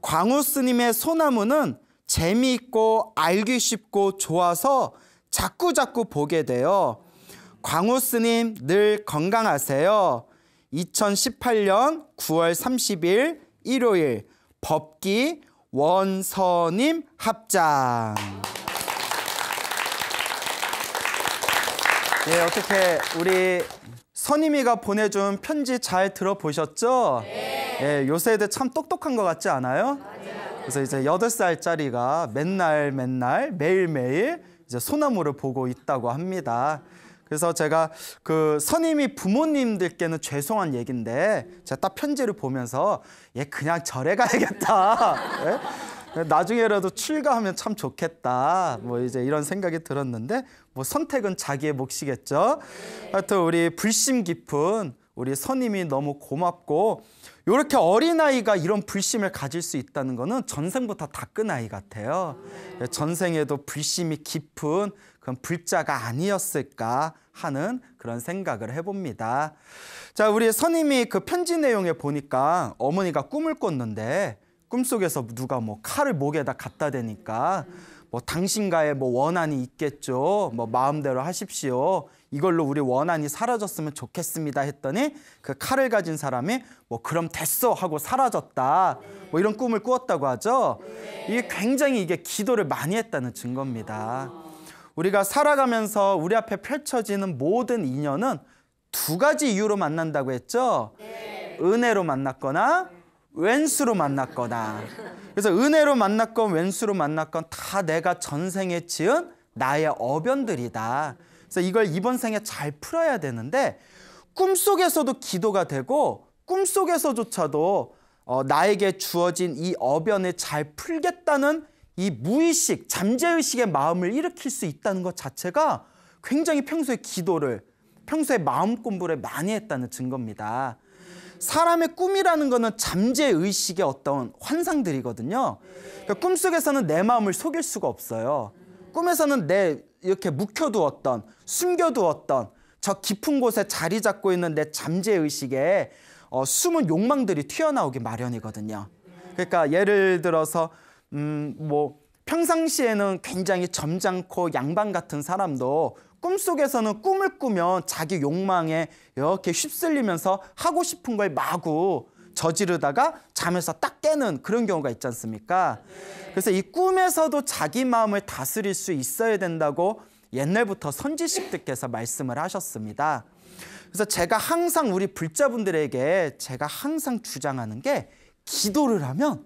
광우 스님의 소나무는 재미있고 알기 쉽고 좋아서 자꾸자꾸 보게 돼요. 광호 스님 늘 건강하세요. 2018년 9월 30일 일요일 법기 원서님 합장. 네, 어떻게 우리 선임이가 보내준 편지 잘 들어보셨죠? 네. 예, 요새 애들 참 똑똑한 것 같지 않아요? 그래서 이제 여 살짜리가 맨날 맨날 매일매일 이제 소나무를 보고 있다고 합니다. 그래서 제가 그 선임이 부모님들께는 죄송한 얘긴데 제가 딱 편지를 보면서 얘 그냥 절에 가야겠다. 네? (laughs) 나중에라도 출가하면 참 좋겠다. 뭐 이제 이런 생각이 들었는데 뭐 선택은 자기의 몫이겠죠. 하여튼 우리 불심 깊은 우리 선임이 너무 고맙고 이렇게 어린아이가 이런 불심을 가질 수 있다는 거는 전생부터 다끈 아이 같아요. 전생에도 불심이 깊은 그럼 불자가 아니었을까 하는 그런 생각을 해봅니다. 자, 우리 선임이 그 편지 내용에 보니까 어머니가 꿈을 꿨는데 꿈속에서 누가 뭐 칼을 목에다 갖다 대니까 뭐 당신과의 뭐 원한이 있겠죠. 뭐 마음대로 하십시오. 이걸로 우리 원한이 사라졌으면 좋겠습니다 했더니 그 칼을 가진 사람이 뭐 그럼 됐어 하고 사라졌다. 뭐 이런 꿈을 꾸었다고 하죠. 이게 굉장히 이게 기도를 많이 했다는 증거입니다. 우리가 살아가면서 우리 앞에 펼쳐지는 모든 인연은 두 가지 이유로 만난다고 했죠? 네. 은혜로 만났거나 왼수로 만났거나. 그래서 은혜로 만났건 왼수로 만났건 다 내가 전생에 지은 나의 어변들이다. 그래서 이걸 이번 생에 잘 풀어야 되는데 꿈속에서도 기도가 되고 꿈속에서조차도 어, 나에게 주어진 이 어변을 잘 풀겠다는 이 무의식, 잠재의식의 마음을 일으킬 수 있다는 것 자체가 굉장히 평소에 기도를, 평소에 마음 공부를 많이 했다는 증거입니다. 사람의 꿈이라는 것은 잠재의식의 어떤 환상들이거든요. 그러니까 꿈속에서는 내 마음을 속일 수가 없어요. 꿈에서는 내 이렇게 묵혀두었던, 숨겨두었던 저 깊은 곳에 자리 잡고 있는 내 잠재의식에 어, 숨은 욕망들이 튀어나오기 마련이거든요. 그러니까 예를 들어서 음, 뭐 평상시에는 굉장히 점잖고 양반 같은 사람도 꿈속에서는 꿈을 꾸면 자기 욕망에 이렇게 휩쓸리면서 하고 싶은 걸 마구 저지르다가 잠에서 딱 깨는 그런 경우가 있지 않습니까? 그래서 이 꿈에서도 자기 마음을 다스릴 수 있어야 된다고 옛날부터 선지식들께서 말씀을 하셨습니다. 그래서 제가 항상 우리 불자분들에게 제가 항상 주장하는 게 기도를 하면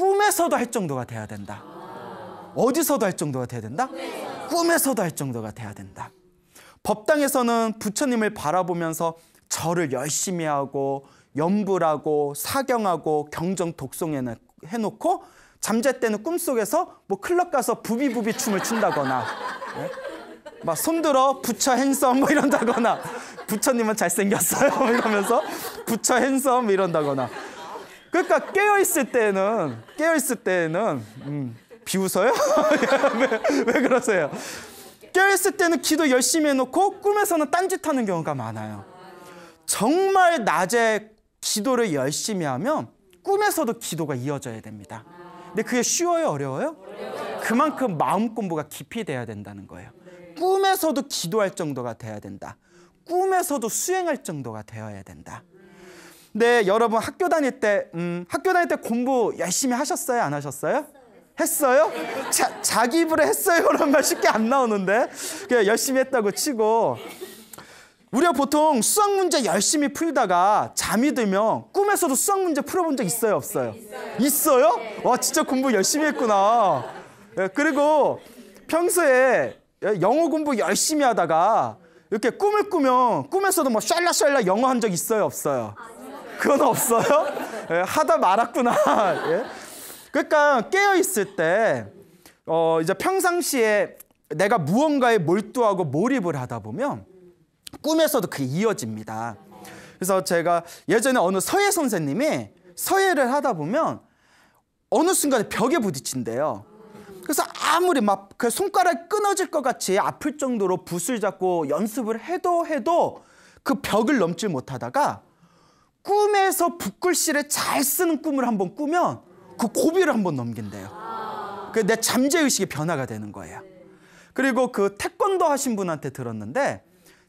꿈에서도 할 정도가 돼야 된다. 어디서도 할 정도가 돼야 된다? 꿈에서도 할 정도가 돼야 된다. 법당에서는 부처님을 바라보면서 절을 열심히 하고 염불하고 사경하고 경정 독송해 놓고 잠잘 때는 꿈속에서 뭐 클럽 가서 부비부비 춤을 춘다거나 네? 막 손들어 부처 핸섬 뭐 이런다거나 부처님은 잘생겼어요 뭐 이러면서 부처 핸섬 이런다거나 그러니까 깨어 있을 때는 깨어 있을 때는 음, 비웃어요? (laughs) 왜, 왜 그러세요? 깨어 있을 때는 기도 열심히 해놓고 꿈에서는 딴짓하는 경우가 많아요. 정말 낮에 기도를 열심히 하면 꿈에서도 기도가 이어져야 됩니다. 근데 그게 쉬워요, 어려워요? 그만큼 마음 공부가 깊이 돼야 된다는 거예요. 꿈에서도 기도할 정도가 돼야 된다. 꿈에서도 수행할 정도가 되어야 된다. 네, 여러분 학교 다닐 때 음, 학교 다닐 때 공부 열심히 하셨어요? 안 하셨어요? 했어요? 자, 자기 입으로 했어요라는 (laughs) 말 쉽게 안 나오는데 그냥 열심히 했다고 치고 우리가 보통 수학 문제 열심히 풀다가 잠이 들면 꿈에서도 수학 문제 풀어본 적 있어요 없어요? 있어요? 와 진짜 공부 열심히 했구나 예, 그리고 평소에 영어 공부 열심히 하다가 이렇게 꿈을 꾸면 꿈에서도 뭐 샬라샬라 영어 한 적 있어요 없어요? 그건 없어요? 예, 하다 말았구나. 예? 그러니까 깨어 있을 때 어, 이제 평상시에 내가 무언가에 몰두하고 몰입을 하다 보면 꿈에서도 그게 이어집니다. 그래서 제가 예전에 어느 서예 선생님이 서예를 하다 보면 어느 순간에 벽에 부딪힌대요. 그래서 아무리 막 그 손가락 끊어질 것 같이 아플 정도로 붓을 잡고 연습을 해도 해도 그 벽을 넘지 못하다가 꿈에서 붓글씨를 잘 쓰는 꿈을 한번 꾸면 그 고비를 한번 넘긴대요. 그 내 잠재의식의 변화가 되는 거예요. 그리고 그 태권도 하신 분한테 들었는데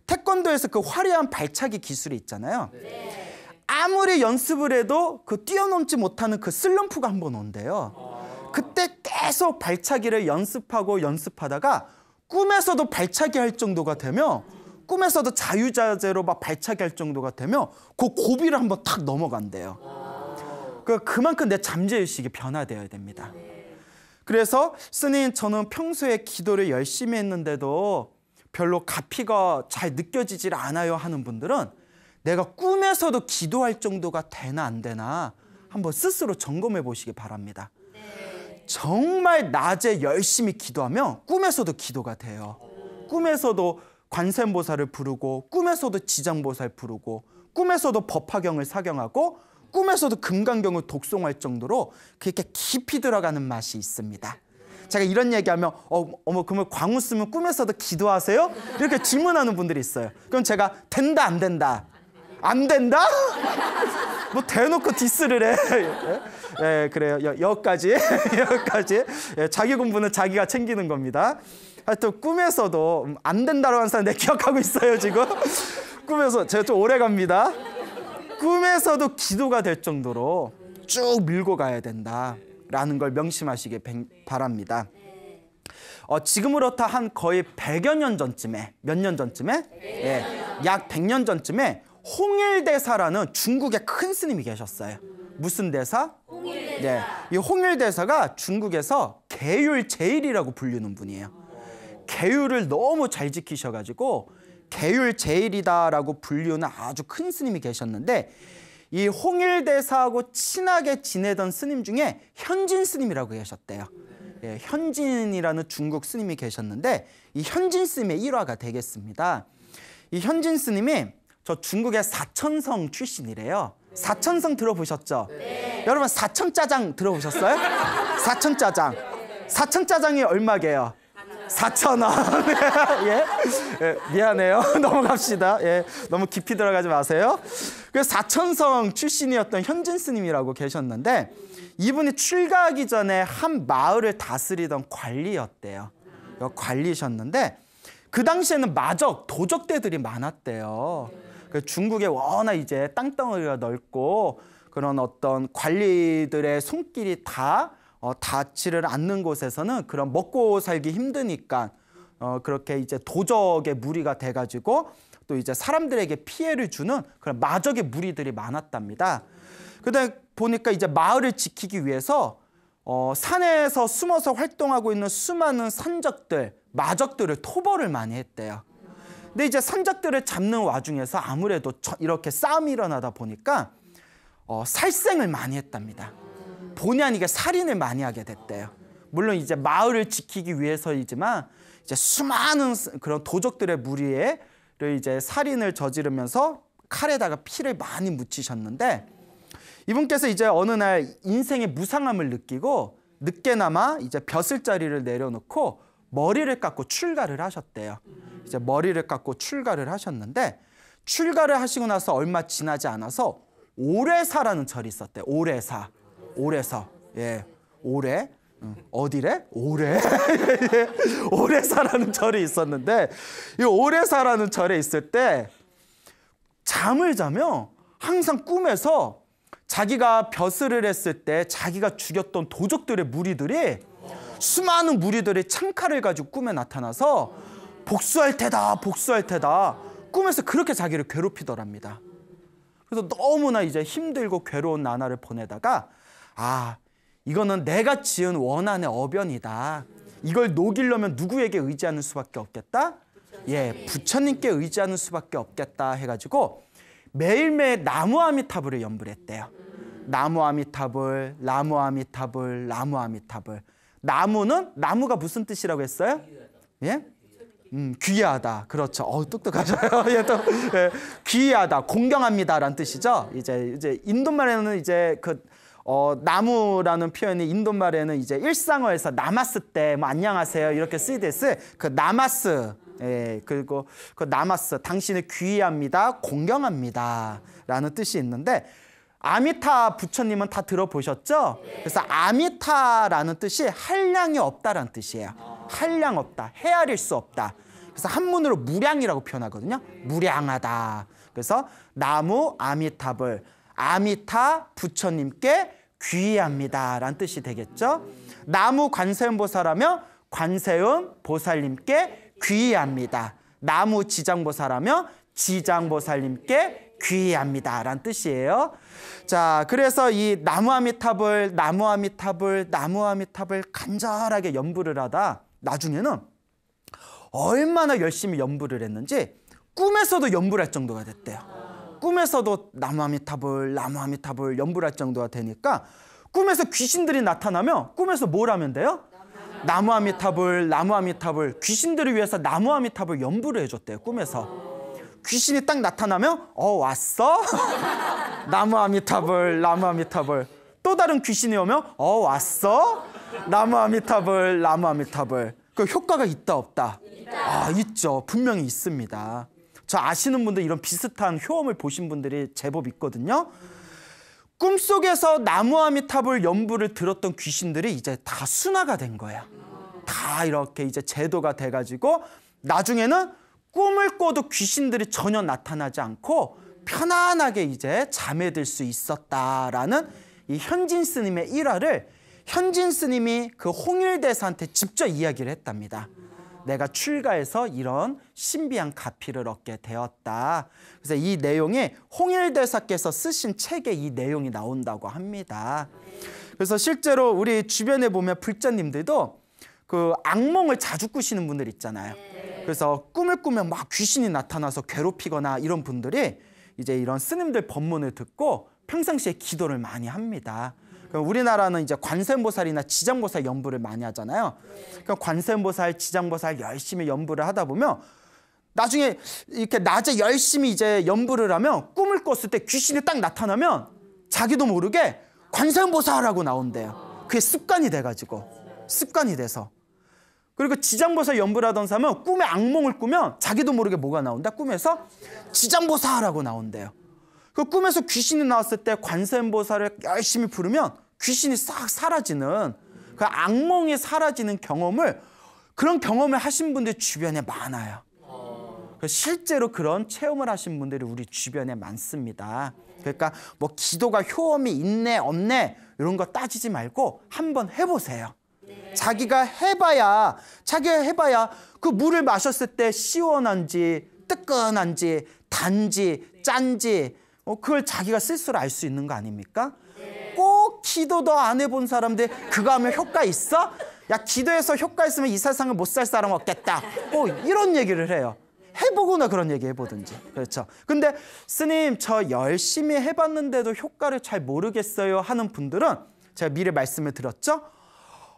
태권도에서 그 화려한 발차기 기술이 있잖아요. 아무리 연습을 해도 그 뛰어넘지 못하는 그 슬럼프가 한번 온대요. 그때 계속 발차기를 연습하고 연습하다가 꿈에서도 발차기 할 정도가 되면 꿈에서도 자유자재로 막 발차기 할 정도가 되며 그 고비를 한번 탁 넘어간대요. 그 그만큼 내 잠재의식이 변화되어야 됩니다. 그래서 스님 저는 평소에 기도를 열심히 했는데도 별로 가피가 잘 느껴지질 않아요 하는 분들은 내가 꿈에서도 기도할 정도가 되나 안 되나 한번 스스로 점검해 보시기 바랍니다. 정말 낮에 열심히 기도하면 꿈에서도 기도가 돼요. 꿈에서도 관세음보살을 부르고 꿈에서도 지장보살 부르고 꿈에서도 법화경을 사경하고 꿈에서도 금강경을 독송할 정도로 그렇게 깊이 들어가는 맛이 있습니다. 제가 이런 얘기하면 어, 어머 그러면 광우 쓰면 꿈에서도 기도하세요? 이렇게 질문하는 분들이 있어요. 그럼 제가 된다 안 된다 안 된다? 뭐 대놓고 디스를 해. 예, 그래요. 여, 여기까지 (laughs) 여기까지 예, 자기 공부는 자기가 챙기는 겁니다. 하여튼 아, 꿈에서도 안 된다고 하는 사람 내 기억하고 있어요 지금 꿈에서 제가 좀 오래 갑니다 꿈에서도 기도가 될 정도로 쭉 밀고 가야 된다라는 걸 명심하시길 바랍니다 어, 지금으로부터 한 거의 100여 년 전쯤에 몇 년 전쯤에 예, 약 100년 전쯤에 홍일대사라는 중국의 큰 스님이 계셨어요 무슨 대사? 홍일대사. 네, 이 홍일대사가 중국에서 계율 제일이라고 불리는 분이에요. 계율을 너무 잘 지키셔가지고 계율 제일이다라고 불리우는 아주 큰 스님이 계셨는데 이 홍일대사하고 친하게 지내던 스님 중에 현진 스님이라고 계셨대요. 예, 현진이라는 중국 스님이 계셨는데 이 현진 스님의 일화가 되겠습니다. 이 현진 스님이 저 중국의 사천성 출신이래요. 사천성 들어보셨죠? 네. 여러분 사천짜장 들어보셨어요? 사천짜장. 사천짜장이 얼마게요? 4천 원. (laughs) 예? 예? 미안해요. (laughs) 넘어갑시다. 예. 너무 깊이 들어가지 마세요. 그래천성 출신이었던 현진 스님이라고 계셨는데 이분이 출가하기 전에 한 마을을 다스리던 관리였대요. 관리셨는데 그 당시에는 마적, 도적대들이 많았대요. 그 중국에 워낙 이제 땅덩어리가 넓고 그런 어떤 관리들의 손길이 다 어, 닿지를 않는 곳에서는 그런 먹고 살기 힘드니까 어, 그렇게 이제 도적의 무리가 돼가지고 또 이제 사람들에게 피해를 주는 그런 마적의 무리들이 많았답니다. 그다 보니까 이제 마을을 지키기 위해서 어, 산에서 숨어서 활동하고 있는 수많은 산적들, 마적들을 토벌을 많이 했대요. 근데 이제 산적들을 잡는 와중에서 아무래도 이렇게 싸움이 일어나다 보니까 어, 살생을 많이 했답니다. 본의 아니게 살인을 많이 하게 됐대요. 물론 이제 마을을 지키기 위해서이지만 이제 수많은 그런 도적들의 무리에 이제 살인을 저지르면서 칼에다가 피를 많이 묻히셨는데 이분께서 이제 어느 날 인생의 무상함을 느끼고 늦게나마 이제 벼슬자리를 내려놓고 머리를 깎고 출가를 하셨대요. 이제 머리를 깎고 출가를 하셨는데 출가를 하시고 나서 얼마 지나지 않아서 오래사라는 절이 있었대 오래사. 오래서예 올해 어디래? 오래. 오래사라는 (laughs) 예. 절이 있었는데 이 오래사라는 절에 있을 때 잠을 자면 항상 꿈에서 자기가 벼슬을 했을 때 자기가 죽였던 도적들의 무리들이 수많은 무리들의 창칼을 가지고 꿈에 나타나서 복수할 테다, 복수할 테다. 꿈에서 그렇게 자기를 괴롭히더랍니다. 그래서 너무나 이제 힘들고 괴로운 나날을 보내다가 아, 이거는 내가 지은 원한의 어변이다. 이걸 녹이려면 누구에게 의지하는 수밖에 없겠다? 예, 부처님께 의지하는 수밖에 없겠다 해가지고 매일매일 나무아미타불을 연불했대요. 나무아미타불, 나무아미타불, 나무아미타불. 나무는 나무가 무슨 뜻이라고 했어요? 예? 음, 귀하다. 그렇죠. 어, 똑똑하셔요. (laughs) 예, 또, 예, 귀하다. 공경합니다라는 뜻이죠. 이제 이제 인도말에는 이제 그 어, 나무라는 표현이 인도말에는 이제 일상어에서 나마스 때 뭐 안녕하세요 이렇게 쓰이듯이 그 나마스 예, 그리고 그 나마스 당신을 귀의합니다 공경합니다 라는 뜻이 있는데 아미타 부처님은 다 들어보셨죠? 그래서 아미타라는 뜻이 한량이 없다라는 뜻이에요 한량 없다 헤아릴 수 없다 그래서 한문으로 무량이라고 표현하거든요 무량하다 그래서 나무 아미타을 아미타 부처님께 귀의합니다. 라는 뜻이 되겠죠. 나무 관세음 보살하며 관세음 보살님께 귀의합니다. 나무 지장보살하며 지장보살님께 귀의합니다. 라는 뜻이에요. 자, 그래서 이 나무아미탑을, 나무아미탑을, 나무아미탑을 간절하게 연부를 하다 나중에는 얼마나 열심히 연부를 했는지 꿈에서도 연부를 할 정도가 됐대요. 꿈에서도 나무아미타불, 나무아미타불 염불할 정도가 되니까 꿈에서 귀신들이 나타나면 꿈에서 뭘 하면 돼요? 나무아미타불, 나무아미타불 귀신들을 위해서 나무아미타불 연불을 해줬대요 꿈에서 귀신이 딱 나타나면 어 왔어? 나무아미타불, (laughs) 나무아미타불 또 다른 귀신이 오면 어 왔어? 나무아미타불, 나무아미타불 그 효과가 있다 없다? 있다. 아 있죠 분명히 있습니다 저 아시는 분들 이런 비슷한 효험을 보신 분들이 제법 있거든요. 꿈속에서 나무아미 탑을 연부를 들었던 귀신들이 이제 다 순화가 된 거야. 다 이렇게 이제 제도가 돼가지고 나중에는 꿈을 꿔도 귀신들이 전혀 나타나지 않고 편안하게 이제 잠에 들 수 있었다라는 이 현진 스님의 일화를 현진 스님이 그 홍일대사한테 직접 이야기를 했답니다. 내가 출가해서 이런 신비한 가피를 얻게 되었다. 그래서 이 내용에 홍일대사께서 쓰신 책에 이 내용이 나온다고 합니다. 그래서 실제로 우리 주변에 보면 불자님들도 그 악몽을 자주 꾸시는 분들 있잖아요. 그래서 꿈을 꾸면 막 귀신이 나타나서 괴롭히거나 이런 분들이 이제 이런 스님들 법문을 듣고 평상시에 기도를 많이 합니다. 그럼 그러니까 우리나라는 이제 관세음보살이나 지장보살 연부를 많이 하잖아요. 그러 그러니까 관세음보살, 지장보살 열심히 연부를 하다 보면 나중에 이렇게 낮에 열심히 이제 연부를 하면 꿈을 꿨을 때 귀신이 딱 나타나면 자기도 모르게 관세음보살하고 나온대요. 그게 습관이 돼가지고 습관이 돼서 그리고 지장보살 연부를 하던 사람은 꿈에 악몽을 꾸면 자기도 모르게 뭐가 나온다? 꿈에서 지장보살하고 나온대요. 그 꿈에서 귀신이 나왔을 때 관세음보살을 열심히 부르면 귀신이 싹 사라지는 그 악몽이 사라지는 경험을 그런 경험을 하신 분들 주변에 많아요. 그 실제로 그런 체험을 하신 분들이 우리 주변에 많습니다. 그러니까 뭐 기도가 효험이 있네 없네 이런 거 따지지 말고 한번 해보세요. 자기가 해봐야 자기가 해봐야 그 물을 마셨을 때 시원한지 뜨끈한지 단지 짠지 어, 그걸 자기가 스스로 알 수 있는 거 아닙니까? 꼭 기도 더안 해본 사람들 그거 하면 효과 있어? 야 기도해서 효과 있으면 이 세상을 못 살 사람 없겠다. 뭐 이런 얘기를 해요. 해보거나 그런 얘기 해보든지 그렇죠. 근데 스님 저 열심히 해봤는데도 효과를 잘 모르겠어요 하는 분들은 제가 미리 말씀을 드렸죠.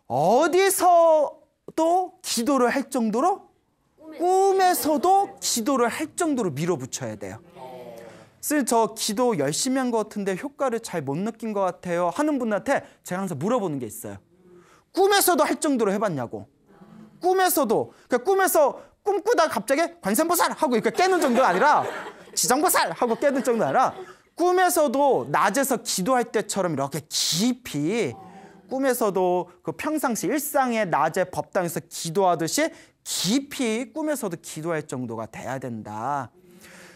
어디서도 기도를 할 정도로 꿈에서도 기도를 할 정도로 밀어붙여야 돼요. 쓸저 기도 열심히 한 것 같은데 효과를 잘 못 느낀 것 같아요 하는 분한테 제가 항상 물어보는 게 있어요. 꿈에서도 할 정도로 해봤냐고. 꿈에서도 그러니까 꿈에서 꿈꾸다 갑자기 관세음보살 하고 이렇게 깨는 정도가 아니라 지정보살 하고 깨는 정도가 아니라 꿈에서도 낮에서 기도할 때처럼 이렇게 깊이 꿈에서도 그 평상시 일상의 낮에 법당에서 기도하듯이 깊이 꿈에서도 기도할 정도가 돼야 된다.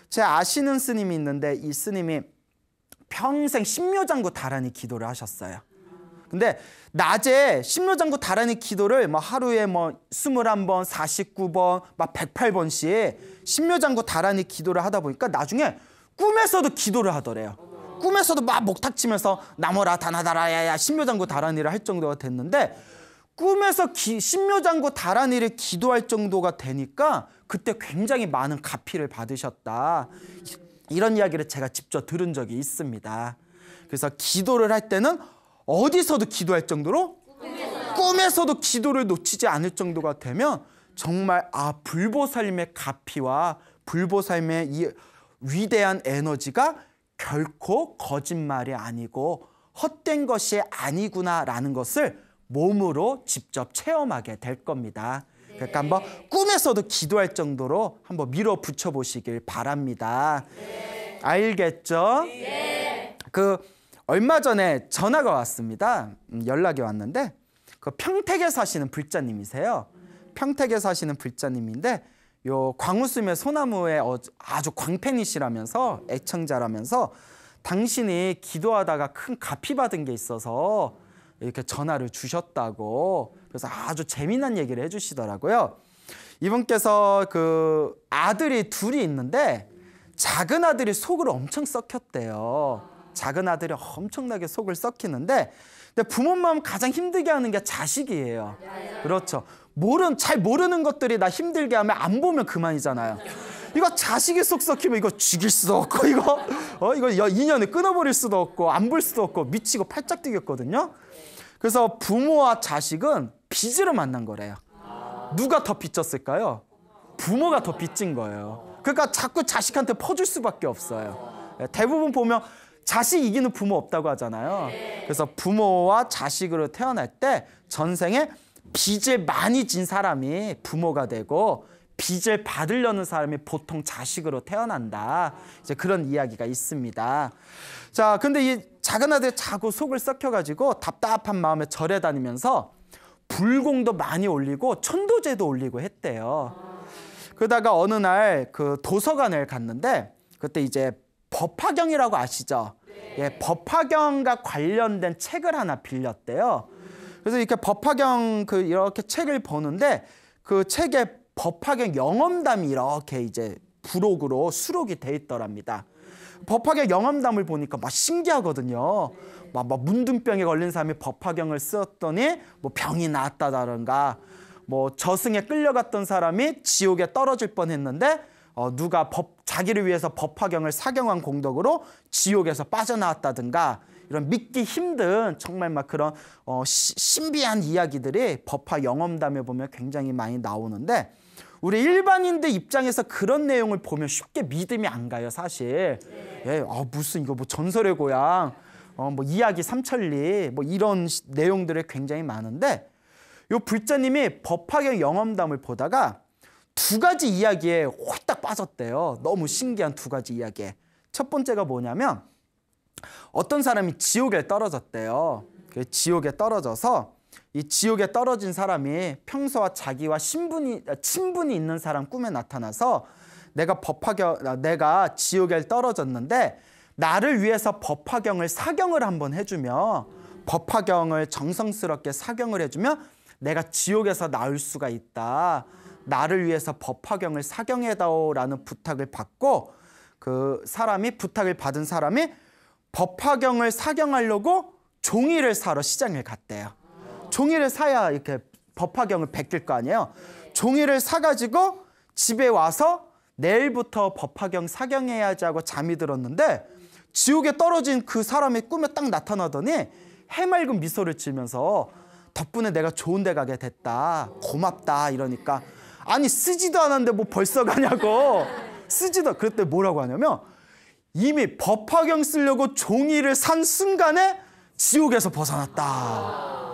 제 아시는 스님이 있는데 이 스님이 평생 심묘장구다란니 기도를 하셨어요. 근데 낮에 신묘장구 다란히 기도를 뭐 하루에 뭐 21번, 49번, 막 108번씩 신묘장구 다란히 기도를 하다 보니까 나중에 꿈에서도 기도를 하더래요. 꿈에서도 막 목탁 치면서 나머라 다나다라야야 신묘장구 다란이를 할 정도가 됐는데 꿈에서 기, 신묘장구 다란이를 기도할 정도가 되니까 그때 굉장히 많은 가피를 받으셨다. 이런 이야기를 제가 직접 들은 적이 있습니다. 그래서 기도를 할 때는 어디서도 기도할 정도로 꿈에서. 도 기도를 놓치지 않을 정도가 되면 정말 아 불보살님의 가피와 불보살님의 이 위대한 에너지가 결코 거짓말이 아니고 헛된 것이 아니구나라는 것을 몸으로 직접 체험하게 될 겁니다. 그러니까 한번 꿈에서도 기도할 정도로 한번 밀어붙여 보시길 바랍니다. 알겠죠? 그 얼마 전에 전화가 왔습니다. 음, 연락이 왔는데 그 평택에 사시는 불자님이세요. 평택에 사시는 불자님인데 요 광우수며 소나무의 어, 아주 광팬이시라면서 애청자라면서 당신이 기도하다가 큰 가피 받은 게 있어서 이렇게 전화를 주셨다고 그래서 아주 재미난 얘기를 해주시더라고요. 이분께서 그 아들이 둘이 있는데 작은 아들이 속을 엄청 썩혔대요. 작은 아들이 엄청나게 속을 썩히는데 근데 부모 마음 가장 힘들게 하는 게 자식이에요. 그렇죠. 모른 잘 모르는 것들이 나 힘들게 하면 안 보면 그만이잖아요. 이거 자식이 속 썩히면 이거 죽일 수도 없고 이거 어 이거 인연을 끊어버릴 수도 없고 안 볼 수도 없고 미치고 팔짝 뛰겠거든요. 그래서 부모와 자식은 빚으로 만난 거래요. 누가 더 빚졌을까요? 부모가 더 빚진 거예요. 그러니까 자꾸 자식한테 퍼줄 수밖에 없어요. 예, 대부분 보면 자식 이기는 부모 없다고 하잖아요. 그래서 부모와 자식으로 태어날 때 전생에 빚을 많이 진 사람이 부모가 되고 빚을 받으려는 사람이 보통 자식으로 태어난다. 이제 그런 이야기가 있습니다. 자, 근데 이 작은 아들 자고 속을 썩혀가지고 답답한 마음에 절에 다니면서 불공도 많이 올리고 천도제도 올리고 했대요. 그러다가 어느 날 그 도서관을 갔는데 그때 이제 법화경이라고 아시죠? 예, 법화경과 관련된 책을 하나 빌렸대요. 그래서 이렇게 법화경 그 이렇게 책을 보는데 그 책에 법화경 영험담이 이렇게 이제 부록으로 수록이 돼 있더랍니다. 법화경 영암담을 보니까 막 신기하거든요. 막, 막 문둥병에 걸린 사람이 법화경을 썼더니뭐 병이 나았다다든가뭐 저승에 끌려갔던 사람이 지옥에 떨어질 뻔했는데 어, 누가 법, 자기를 위해서 법화경을 사경한 공덕으로 지옥에서 빠져나왔다든가 이런 믿기 힘든 정말 막 그런 어, 시, 신비한 이야기들이 법화 영험담에 보면 굉장히 많이 나오는데 우리 일반인들 입장에서 그런 내용을 보면 쉽게 믿음이 안 가요, 사실. 예, 아, 무슨 이거 뭐 전설의 고향, 어, 뭐 이야기 삼천리, 뭐 이런 내용들이 굉장히 많은데 요 불자님이 법화경 영험담을 보다가 두 가지 이야기에 홀딱 빠졌대요. 너무 신기한 두 가지 이야기에. 첫 번째가 뭐냐면 어떤 사람이 지옥에 떨어졌대요. 그 지옥에 떨어져서 이 지옥에 떨어진 사람이 평소와 자기와 신분이 친분이 있는 사람 꿈에 나타나서 내가 법화경 내가 지옥에 떨어졌는데 나를 위해서 법화경을 사경을 한번 해주며 법화경을 정성스럽게 사경을 해주면 내가 지옥에서 나올 수가 있다. 나를 위해서 법화경을 사경해다오라는 부탁을 받고 그 사람이 부탁을 받은 사람이 법화경을 사경하려고 종이를 사러 시장에 갔대요. 종이를 사야 이렇게 법화경을 베낄 거 아니에요. 종이를 사가지고 집에 와서 내일부터 법화경 사경해야지 하고 잠이 들었는데 지옥에 떨어진 그 사람의 꿈에 딱 나타나더니 해맑은 미소를 지면서 덕분에 내가 좋은 데 가게 됐다. 고맙다. 이러니까 아니 쓰지도 않았는데 뭐 벌써 가냐고. (laughs) 쓰지도 그때 뭐라고 하냐면 이미 법화경 쓰려고 종이를 산 순간에 지옥에서 벗어났다.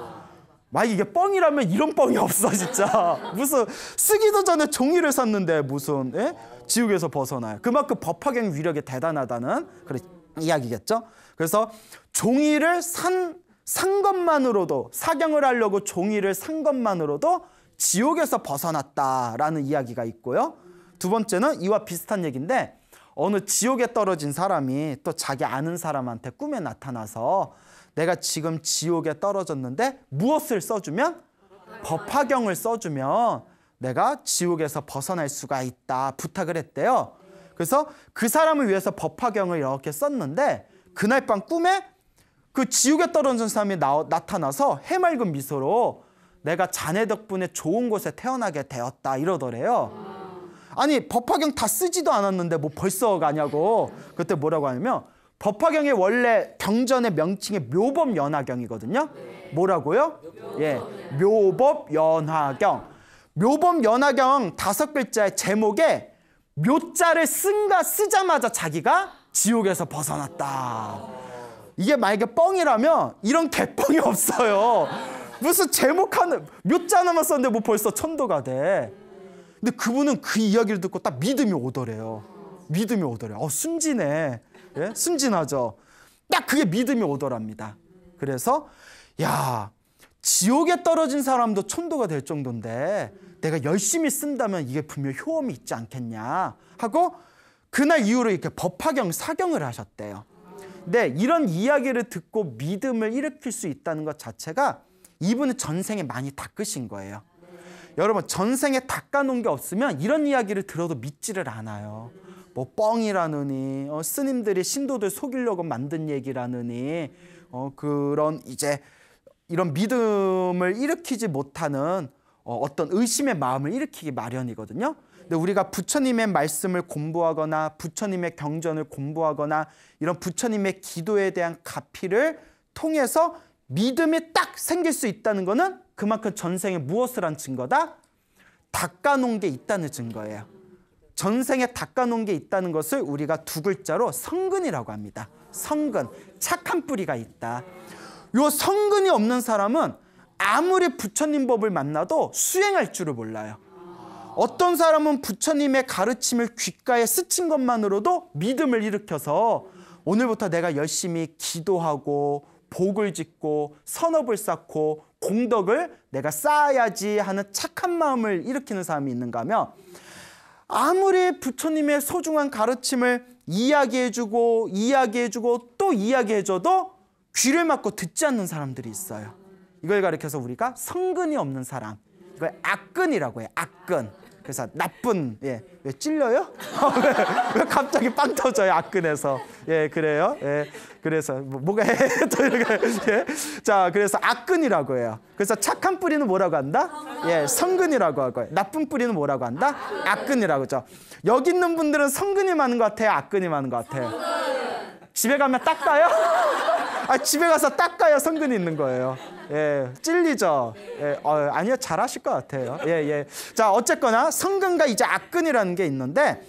만약 이게 뻥이라면 이런 뻥이 없어 진짜 (laughs) 무슨 쓰기도 전에 종이를 썼는데 무슨 예? 지옥에서 벗어나요 그만큼 법화경 위력이 대단하다는 그런 이야기겠죠 그래서 종이를 산, 산 것만으로도 사경을 하려고 종이를 산 것만으로도 지옥에서 벗어났다라는 이야기가 있고요 두 번째는 이와 비슷한 얘기인데 어느 지옥에 떨어진 사람이 또 자기 아는 사람한테 꿈에 나타나서 내가 지금 지옥에 떨어졌는데 무엇을 써주면 법화경을 써주면 내가 지옥에서 벗어날 수가 있다 부탁을 했대요. 그래서 그 사람을 위해서 법화경을 이렇게 썼는데 그날 밤 꿈에 그 지옥에 떨어진 사람이 나, 타나서 해맑은 미소로 내가 자네 덕분에 좋은 곳에 태어나게 되었다 이러더래요. 아니 법화경 다 쓰지도 않았는데 뭐 벌써 가냐고 그때 뭐라고 하냐면 법화경이 원래 경전의 명칭이 묘법연화경이거든요. 네. 뭐라고요? 예, 묘법연화경. 묘법연화경 다섯 글자의 제목에 묘자를 쓴가 쓰자마자 자기가 지옥에서 벗어났다. 이게 만약에 뻥이라면 이런 개뻥이 없어요. 무슨 제목 하나, 묘자 하나만 썼는데 뭐 벌써 천도가 돼. 근데 그분은 그 이야기를 듣고 딱 믿음이 오더래요. 믿음이 오더래요. 어, 순진해. 예? 승진하죠. 딱 그게 믿음이 오더랍니다. 그래서 야 지옥에 떨어진 사람도 천도가 될 정도인데 내가 열심히 쓴다면 이게 분명 효험이 있지 않겠냐 하고 그날 이후로 이렇게 법화경 사경을 하셨대요. 근데 이런 이야기를 듣고 믿음을 일으킬 수 있다는 것 자체가 이분은 전생에 많이 닦으신 거예요. 여러분 전생에 닦아놓은 게 없으면 이런 이야기를 들어도 믿지를 않아요. 뭐 뻥이라느니 어, 스님들이 신도들 속이려고 만든 얘기라느니 어, 그런 이제 이런 믿음을 일으키지 못하는 어, 어떤 의심의 마음을 일으키기 마련이거든요. 근데 우리가 부처님의 말씀을 공부하거나 부처님의 경전을 공부하거나 이런 부처님의 기도에 대한 가피를 통해서 믿음이 딱 생길 수 있다는 것은 그만큼 전생에 무엇을 한 증거다? 닦아놓은 게 있다는 증거예요. 전생에 닦아놓은 게 있다는 것을 우리가 두 글자로 성근이라고 합니다. 성근, 착한 뿌리가 있다. 요 성근이 없는 사람은 아무리 부처님 법을 만나도 수행할 줄을 몰라요. 어떤 사람은 부처님의 가르침을 귓가에 스친 것만으로도 믿음을 일으켜서 오늘부터 내가 열심히 기도하고 복을 짓고 선업을 쌓고 공덕을 내가 쌓아야지 하는 착한 마음을 일으키는 사람이 있는가 하면 아무리 부처님의 소중한 가르침을 이야기해주고 이야기해주고 또 이야기해줘도 귀를 막고 듣지 않는 사람들이 있어요. 이걸 가리켜서 우리가 성근이 없는 사람. 이걸 악근이라고 해. 악근. 그래서 나쁜 예. 왜 찔려요? (laughs) 왜, 갑자기 빵 터져요? 악근에서. 예, 그래요. 예. 그래서 뭐, 뭐가 해? (laughs) 또 이렇게 예. 자 그래서 악근이라고 해요. 그래서 착한 뿌리는 뭐라고 한다? 예, 성근이라고 하고 나쁜 뿌리는 뭐라고 한다? 악근이라고 죠 여기 있는 분들은 성근이 많은 것 같아요? 악근이 많은 것 같아요? 집에 가면 닦아요? (laughs) 아, 집에 가서 닦아요 성근이 있는 거예요. 예, 찔리죠. 예, 어, 아니요, 잘하실 것 같아요. 예, 예. 자, 어쨌거나 성근과 이제 악근이라는 게 있는데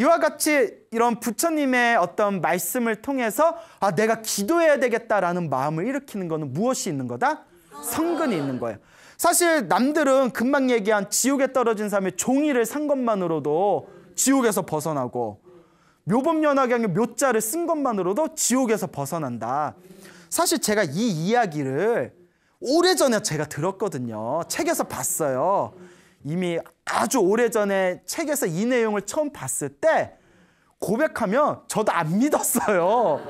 이와 같이 이런 부처님의 어떤 말씀을 통해서 아 내가 기도해야 되겠다라는 마음을 일으키는 것은 무엇이 있는 거다? 성근이 있는 거예요. 사실 남들은 금방 얘기한 지옥에 떨어진 사람의 종이를 산 것만으로도 지옥에서 벗어나고 묘범연화경의 묘자를 쓴 것만으로도 지옥에서 벗어난다. 사실 제가 이 이야기를 오래전에 제가 들었거든요. 책에서 봤어요. 이미 아주 오래전에 책에서 이 내용을 처음 봤을 때 고백하면 저도 안 믿었어요.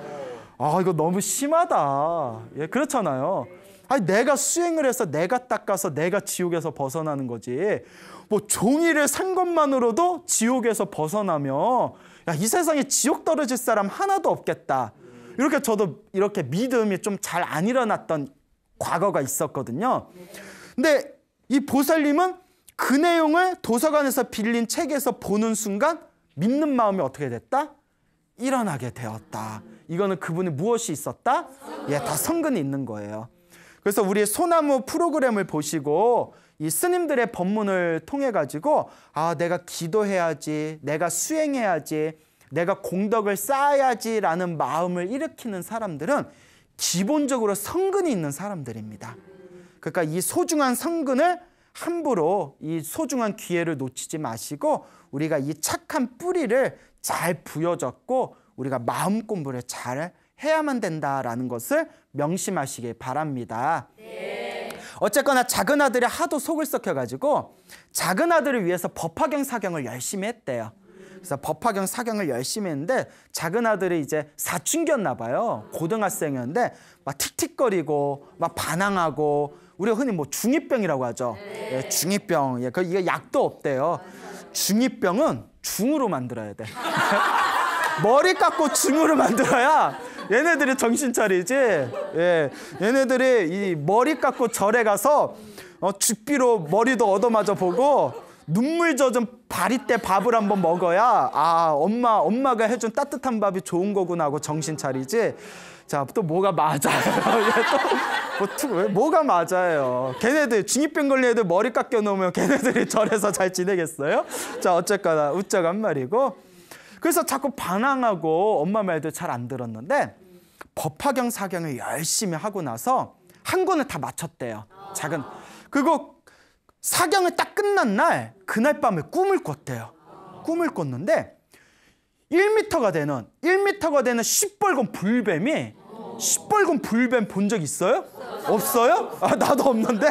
아, 이거 너무 심하다. 예, 그렇잖아요. 아니, 내가 수행을 해서 내가 닦아서 내가 지옥에서 벗어나는 거지. 뭐 종이를 산 것만으로도 지옥에서 벗어나며 야, 이 세상에 지옥 떨어질 사람 하나도 없겠다. 이렇게 저도 이렇게 믿음이 좀 잘 안 일어났던 과거가 있었거든요. 근데 이 보살님은 그 내용을 도서관에서 빌린 책에서 보는 순간 믿는 마음이 어떻게 됐다? 일어나게 되었다. 이거는 그분이 무엇이 있었다? 예, 다 성근이 있는 거예요. 그래서 우리 의 소나무 프로그램을 보시고 이 스님들의 법문을 통해 가지고 아, 내가 기도해야지, 내가 수행해야지, 내가 공덕을 쌓아야지라는 마음을 일으키는 사람들은 기본적으로 성근이 있는 사람들입니다. 그러니까 이 소중한 성근을 함부로 이 소중한 기회를 놓치지 마시고 우리가 이 착한 뿌리를 잘부여졌고 우리가 마음 공부를 잘 해야만 된다라는 것을 명심하시길 바랍니다. 네. 어쨌거나 작은 아들이 하도 속을 썩여가지고 작은 아들을 위해서 법화경 사경을 열심히 했대요. 그래서 법화경 사경을 열심히 했는데 작은 아들이 이제 사춘기였나 봐요. 고등학생이었는데 막 틱틱거리고 막 반항하고 우리가 흔히 뭐 중이병이라고 하죠. 네. 예, 중이병. 예, 그 이게 약도 없대요. 중이병은 중으로 만들어야 돼. (laughs) 머리 깎고 중으로 만들어야 얘네들이 정신 차리지. 예, 얘네들이 이 머리 깎고 절에 가서 어, 죽비로 머리도 얻어맞아 보고 눈물 젖은 발이 때 밥을 한번 먹어야 아 엄마 엄마가 해준 따뜻한 밥이 좋은 거구나 하고 정신 차리지. 자, 또 뭐가 맞아요. (laughs) 또, 어떻 뭐 왜, 뭐가 맞아요. 걔네들, 중이병 걸린 애들 머리 깎여 놓으면 걔네들이 절에서 (laughs) 잘 지내겠어요? 자, 어쨌거나 웃자간 말이고. 그래서 자꾸 반항하고 엄마 말도 잘 안 들었는데 법화경 사경을 열심히 하고 나서 한 권을 다 마쳤대요. 작은. 그거 사경을 딱 끝난 날, 그날 밤에 꿈을 꿨대요. 꿈을 꿨는데 1미터가 되는 1미터가 되는 시뻘건 불뱀이 시뻘건 불뱀 본 적 있어요? 없어요? 아, 나도 없는데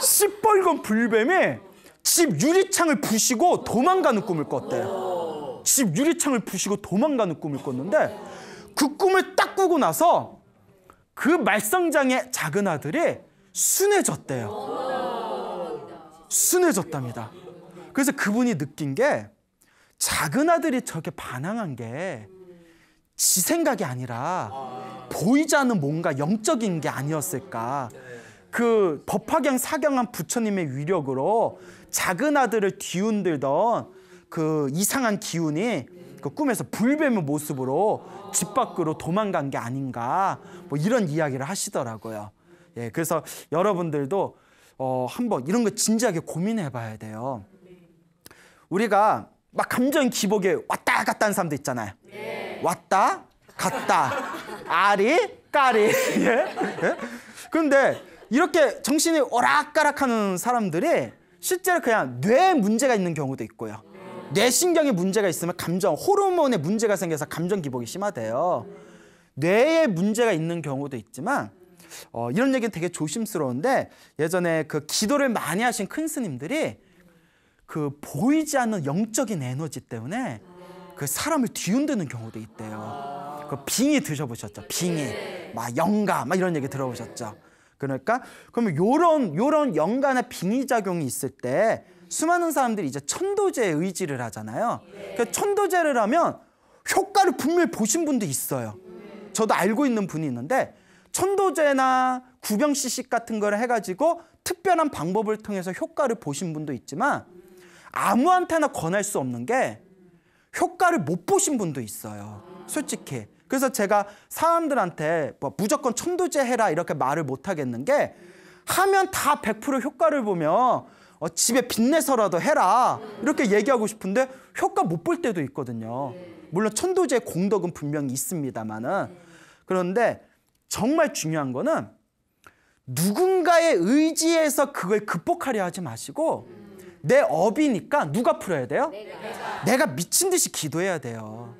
시뻘건 불뱀이 집 유리창을 부시고 도망가는 꿈을 꿨대요. 집 유리창을 부시고 도망가는 꿈을 꿨는데 그 꿈을 딱 꾸고 나서 그 말썽장애 작은 아들이 순해졌대요. 순해졌답니다. 그래서 그분이 느낀 게 작은 아들이 저렇게 반항한 게 지 생각이 아니라 보이지 않는 뭔가 영적인 게 아니었을까. 그 법화경 사경한 부처님의 위력으로 작은 아들을 뒤흔들던 그 이상한 기운이 그 꿈에서 불뱀의 모습으로 집 밖으로 도망간 게 아닌가 뭐 이런 이야기를 하시더라고요. 예, 그래서 여러분들도 어, 한번 이런 거 진지하게 고민해 봐야 돼요. 우리가 막 감정 기복에 왔다 갔다 하는 사람도 있잖아요. 왔다 같다. 아리, 까리. 예? 예? 데 이렇게 정신이 오락가락하는 사람들이 실제로 그냥 뇌 문제가 있는 경우도 있고요. 뇌신경에 문제가 있으면 감정, 호르몬에 문제가 생겨서 감정 기복이 심하대요. 뇌에 문제가 있는 경우도 있지만 어, 이런 얘기는 되게 조심스러운데 예전에 그 기도를 많이 하신 큰 스님들이 그 보이지 않는 영적인 에너지 때문에 그 사람을 뒤흔드는 경우도 있대요. 그 빙이 드셔보셨죠? 빙이. 막 영가, 막 이런 얘기 들어보셨죠? 그러니까 그러면 요런 요런 연간의 빙의 작용이 있을 때 수많은 사람들이 이제 천도제에 의지를 하잖아요. 그러니까 천도제를 하면 효과를 분명히 보신 분도 있어요. 저도 알고 있는 분이 있는데 천도제나 구병시식 같은 걸 해가지고 특별한 방법을 통해서 효과를 보신 분도 있지만 아무한테나 권할 수 없는 게 효과를 못 보신 분도 있어요. 솔직히. 그래서 제가 사람들한테 뭐 무조건 천도제 해라 이렇게 말을 못 하겠는 게 하면 다 100% 효과를 보면 어, 집에 빚내서라도 해라 이렇게 얘기하고 싶은데 효과 못 볼 때도 있거든요. 물론 천도제 공덕은 분명히 있습니다만은 그런데 정말 중요한 거는 누군가의 의지에서 그걸 극복하려 하지 마시고 내 업이니까 누가 풀어야 돼요? 내가, 내가 미친 듯이 기도해야 돼요.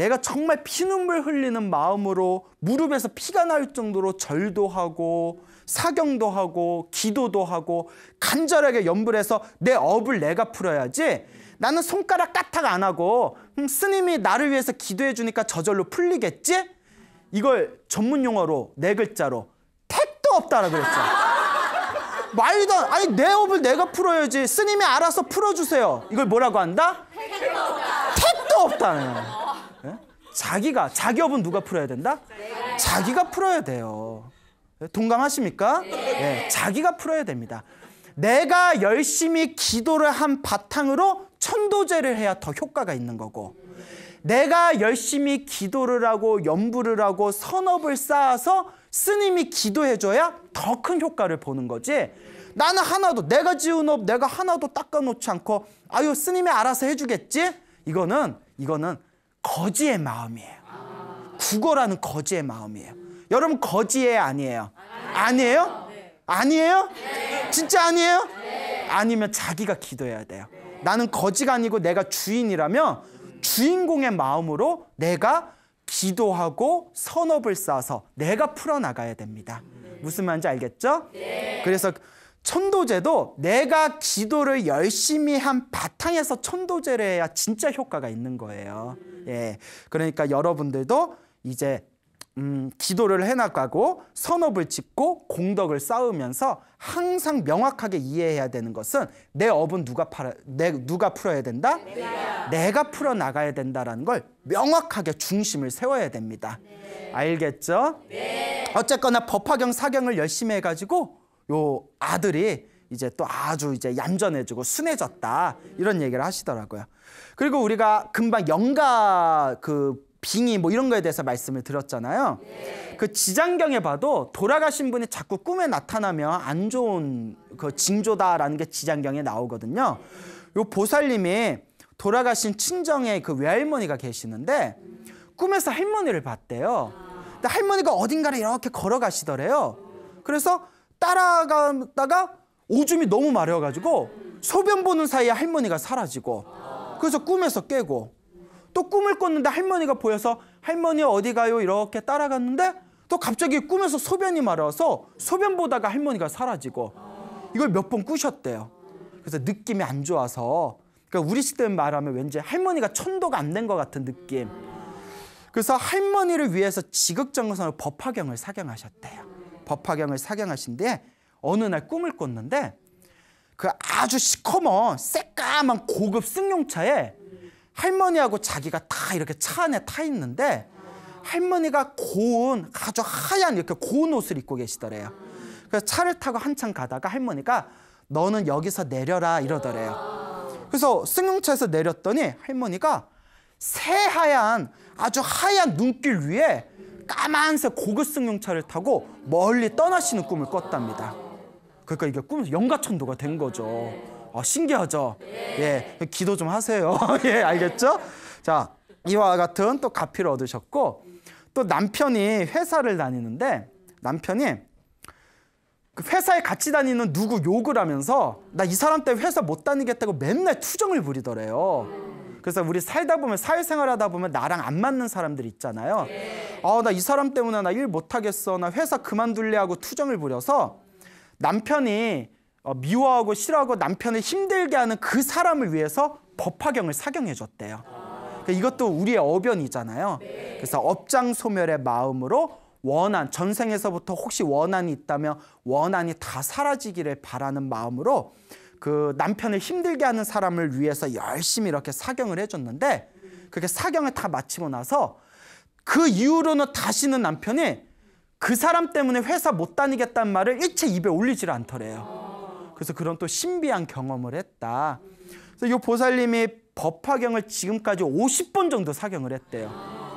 내가 정말 피눈물 흘리는 마음으로 무릎에서 피가 날 정도로 절도하고 사경도 하고 기도도 하고 간절하게 염불해서 내 업을 내가 풀어야지 나는 손가락 까딱 안 하고 음, 스님이 나를 위해서 기도해 주니까 저절로 풀리겠지? 이걸 전문 용어로 네 글자로 택도 없다라 그랬죠. 말도 안, 아니 내 업을 내가 풀어야지 스님이 알아서 풀어주세요. 이걸 뭐라고 한다? 택도 없다. 택도 없다 자기가 자기업은 누가 풀어야 된다? 네. 자기가 풀어야 돼요. 동감하십니까? 네. 예, 자기가 풀어야 됩니다. 내가 열심히 기도를 한 바탕으로 천도제를 해야 더 효과가 있는 거고 내가 열심히 기도를 하고 연부를 하고 선업을 쌓아서 스님이 기도해줘야 더 큰 효과를 보는 거지 나는 하나도 내가 지은 업 내가 하나도 닦아놓지 않고 아유 스님이 알아서 해주겠지 이거는 이거는 거지의 마음이에요. 국어라는 거지의 마음이에요. 여러분 거지예 아니에요? 아니에요? 아니에요? 진짜 아니에요? 아니면 자기가 기도해야 돼요. 나는 거지가 아니고 내가 주인이라면 주인공의 마음으로 내가 기도하고 선업을 쌓아서 내가 풀어나가야 됩니다. 무슨 말인지 알겠죠? 그래서 천도제도 내가 기도를 열심히 한 바탕에서 천도제를 해야 진짜 효과가 있는 거예요. 예. 그러니까 여러분들도 이제 음, 기도를 해나가고 선업을 짓고 공덕을 쌓으면서 항상 명확하게 이해해야 되는 것은 내 업은 누가 팔아, 내, 누가 풀어야 된다? 내가, 내가 풀어 나가야 된다라는 걸 명확하게 중심을 세워야 됩니다. 네. 알겠죠? 네. 어쨌거나 법화경 사경을 열심히 해가지고 요 아들이 이제 또 아주 이제 얌전해지고 순해졌다 이런 얘기를 하시더라고요. 그리고 우리가 금방 영가 그 빙의 뭐 이런 거에 대해서 말씀을 드렸잖아요. 그 지장경에 봐도 돌아가신 분이 자꾸 꿈에 나타나면 안 좋은 그 징조다라는 게 지장경에 나오거든요. 요 보살님이 돌아가신 친정의 그 외할머니가 계시는데 꿈에서 할머니를 봤대요. 근데 할머니가 어딘가를 이렇게 걸어가시더래요. 그래서 따라가다가 오줌이 너무 마려가지고 워 소변 보는 사이에 할머니가 사라지고 그래서 꿈에서 깨고 또 꿈을 꿨는데 할머니가 보여서 할머니 어디 가요 이렇게 따라갔는데 또 갑자기 꿈에서 소변이 마려서 워 소변 보다가 할머니가 사라지고 이걸 몇 번 꾸셨대요. 그래서 느낌이 안 좋아서 그러니까 우리 시대 말하면 왠지 할머니가 천도가 안 된 것 같은 느낌. 그래서 할머니를 위해서 지극정성으로 법화경을 사경하셨대요. 법화경을 사경하신 뒤에 어느 날 꿈을 꿨는데 그 아주 시커먼 새까만 고급 승용차에 할머니하고 자기가 다 이렇게 차 안에 타 있는데 할머니가 고운 아주 하얀 이렇게 고운 옷을 입고 계시더래요. 그래서 차를 타고 한참 가다가 할머니가 너는 여기서 내려라 이러더래요. 그래서 승용차에서 내렸더니 할머니가 새하얀 아주 하얀 눈길 위에 까만색 고급 승용차를 타고 멀리 떠나시는 꿈을 꿨답니다. 그러니까 이게 꿈 영가천도가 된 거죠. 아, 신기하죠? 예, 기도 좀 하세요. (laughs) 예, 알겠죠? 자, 이와 같은 또 가피를 얻으셨고 또 남편이 회사를 다니는데 남편이 그 회사에 같이 다니는 누구 욕을 하면서 나 이 사람 때문에 회사 못 다니겠다고 맨날 투정을 부리더래요. 그래서 우리 살다 보면 사회생활 하다 보면 나랑 안 맞는 사람들 있잖아요. 네. 예. 어, 아, 나이 사람 때문에 나 일 못하겠어. 나 회사 그만둘래 하고 투정을 부려서 남편이 어, 미워하고 싫어하고 남편을 힘들게 하는 그 사람을 위해서 법화경을 사경해줬대요. 그 이것도 우리의 어변이잖아요. 네. 그래서 업장 소멸의 마음으로 원한, 전생에서부터 혹시 원한이 있다면 원한이 다 사라지기를 바라는 마음으로 그 남편을 힘들게 하는 사람을 위해서 열심히 이렇게 사경을 해줬는데 그렇게 사경을 다 마치고 나서 그 이후로는 다시는 남편이 그 사람 때문에 회사 못 다니겠다는 말을 일체 입에 올리질 않더래요. 그래서 그런 또 신비한 경험을 했다. 그래서 이 보살님이 법화경을 지금까지 50번 정도 사경을 했대요.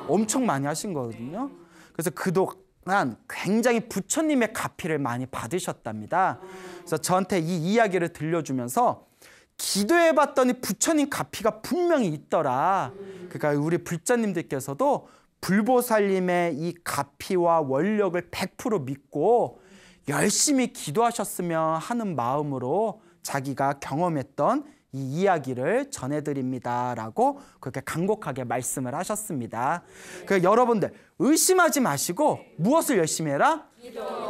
엄청 많이 하신 거거든요. 그래서 그도 난 굉장히 부처님의 가피를 많이 받으셨답니다. 그래서 저한테 이 이야기를 들려주면서 기도해 봤더니 부처님 가피가 분명히 있더라. 그러니까 우리 불자님들께서도 불보살님의 이 가피와 원력을 100% 믿고 열심히 기도하셨으면 하는 마음으로 자기가 경험했던 이 이야기를 전해드립니다라고 그렇게 간곡하게 말씀을 하셨습니다. 그 여러분들 의심하지 마시고 무엇을 열심히 해라?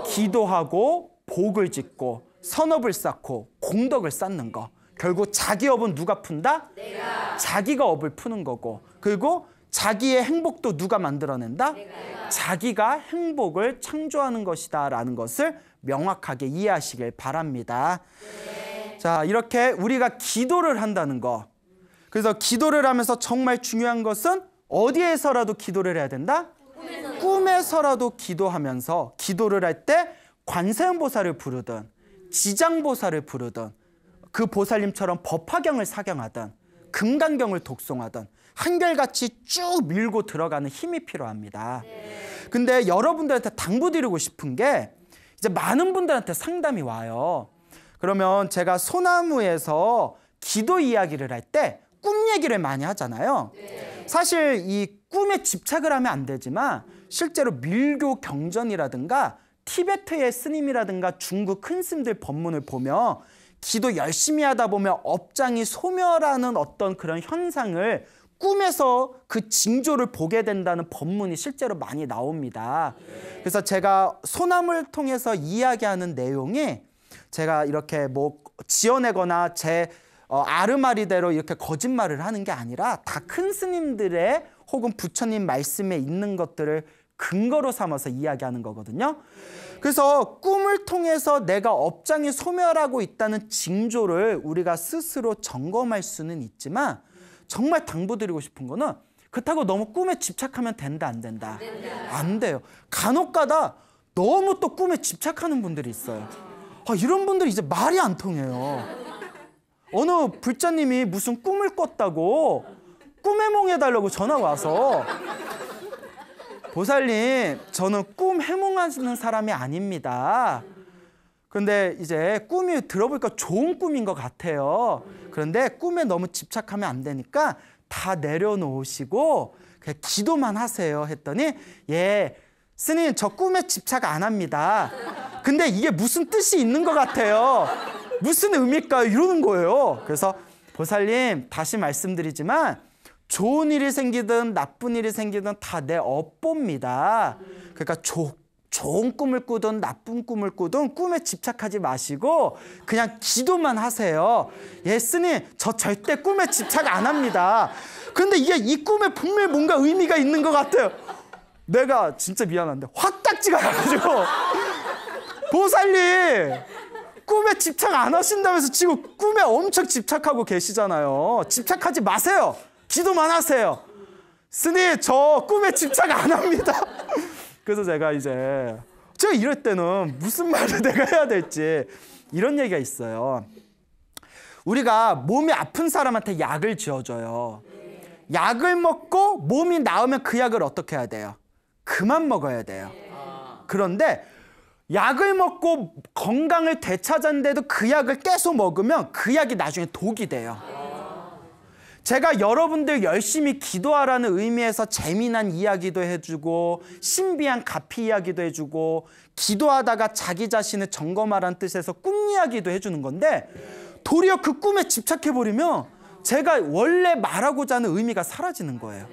기도. 하고 복을 짓고 선업을 쌓고 공덕을 쌓는 거. 결국 자기 업은 누가 푼다? 내가. 자기가 업을 푸는 거고 그리고 자기의 행복도 누가 만들어낸다? 내가. 자기가 행복을 창조하는 것이다라는 것을 명확하게 이해하시길 바랍니다. 네. 자, 이렇게 우리가 기도를 한다는 거. 그래서 기도를 하면서 정말 중요한 것은 어디에서라도 기도를 해야 된다? 꿈에서라도, 꿈에서라도 기도하면서 기도를 할 때 관세음보살을 부르든 지장보살을 부르든 그 보살님처럼 법화경을 사경하든 금강경을 독송하든 한결같이 쭉 밀고 들어가는 힘이 필요합니다. 네. 근데 여러분들한테 당부드리고 싶은 게 이제 많은 분들한테 상담이 와요. 그러면 제가 소나무에서 기도 이야기를 할 때 꿈 얘기를 많이 하잖아요. 네. 사실 이 꿈에 집착을 하면 안 되지만 실제로 밀교 경전이라든가 티베트의 스님이라든가 중국 큰 스님들 법문을 보면 기도 열심히 하다 보면 업장이 소멸하는 어떤 그런 현상을 꿈에서 그 징조를 보게 된다는 법문이 실제로 많이 나옵니다. 그래서 제가 소나무를 통해서 이야기하는 내용이 제가 이렇게 뭐 지어내거나 제 어, 아르마리대로 이렇게 거짓말을 하는 게 아니라 다 큰 스님들의 혹은 부처님 말씀에 있는 것들을 근거로 삼아서 이야기하는 거거든요. 그래서 꿈을 통해서 내가 업장이 소멸하고 있다는 징조를 우리가 스스로 점검할 수는 있지만 정말 당부드리고 싶은 거는 그렇다고 너무 꿈에 집착하면 된다 안 된다 안 돼요 간혹가다 너무 또 꿈에 집착하는 분들이 있어요 아, 이런 분들이 제 말이 안 통해요. 어느 불자님이 무슨 꿈을 꿨다고 꿈의 몽 해달라고 전화 와서 보살님, 저는 꿈 해몽하는 사람이 아닙니다. 근데 이제 꿈이 들어보니까 좋은 꿈인 것 같아요. 그런데 꿈에 너무 집착하면 안 되니까 다 내려놓으시고 그냥 기도만 하세요 했더니 예 스님 저 꿈에 집착 안 합니다. 근데 이게 무슨 뜻이 있는 것 같아요. 무슨 의미일까요? 이러는 거예요. 그래서 보살님 다시 말씀드리지만 좋은 일이 생기든 나쁜 일이 생기든 다 내 업보입니다. 그러니까 조, 좋은 꿈을 꾸든 나쁜 꿈을 꾸든 꿈에 집착하지 마시고 그냥 기도만 하세요. 예, 스님, 저 절대 꿈에 집착 안 합니다. 근데 이게 이 꿈에 분명히 뭔가 의미가 있는 것 같아요. 내가 진짜 미안한데 화딱지가 나가지고 보살님 꿈에 집착 안 하신다면서 지금 꿈에 엄청 집착하고 계시잖아요. 집착하지 마세요. 기도만 하세요. 스님 저 꿈에 집착 안 합니다. 그래서 제가 이제 저 이럴 때는 무슨 말을 (laughs) 내가 해야 될지 이런 얘기가 있어요. 우리가 몸이 아픈 사람한테 약을 지어줘요. 약을 먹고 몸이 나으면 그 약을 어떻게 해야 돼요? 그만 먹어야 돼요. 아. 그런데 약을 먹고 건강을 되찾았는데도 그 약을 계속 먹으면 그 약이 나중에 독이 돼요. 제가 여러분들 열심히 기도하라는 의미에서 재미난 이야기도 해주고 신비한 가피 이야기도 해주고 기도하다가 자기 자신을 점검하라는 뜻에서 꿈 이야기도 해주는 건데 도리어 그 꿈에 집착해버리면 제가 원래 말하고자 하는 의미가 사라지는 거예요.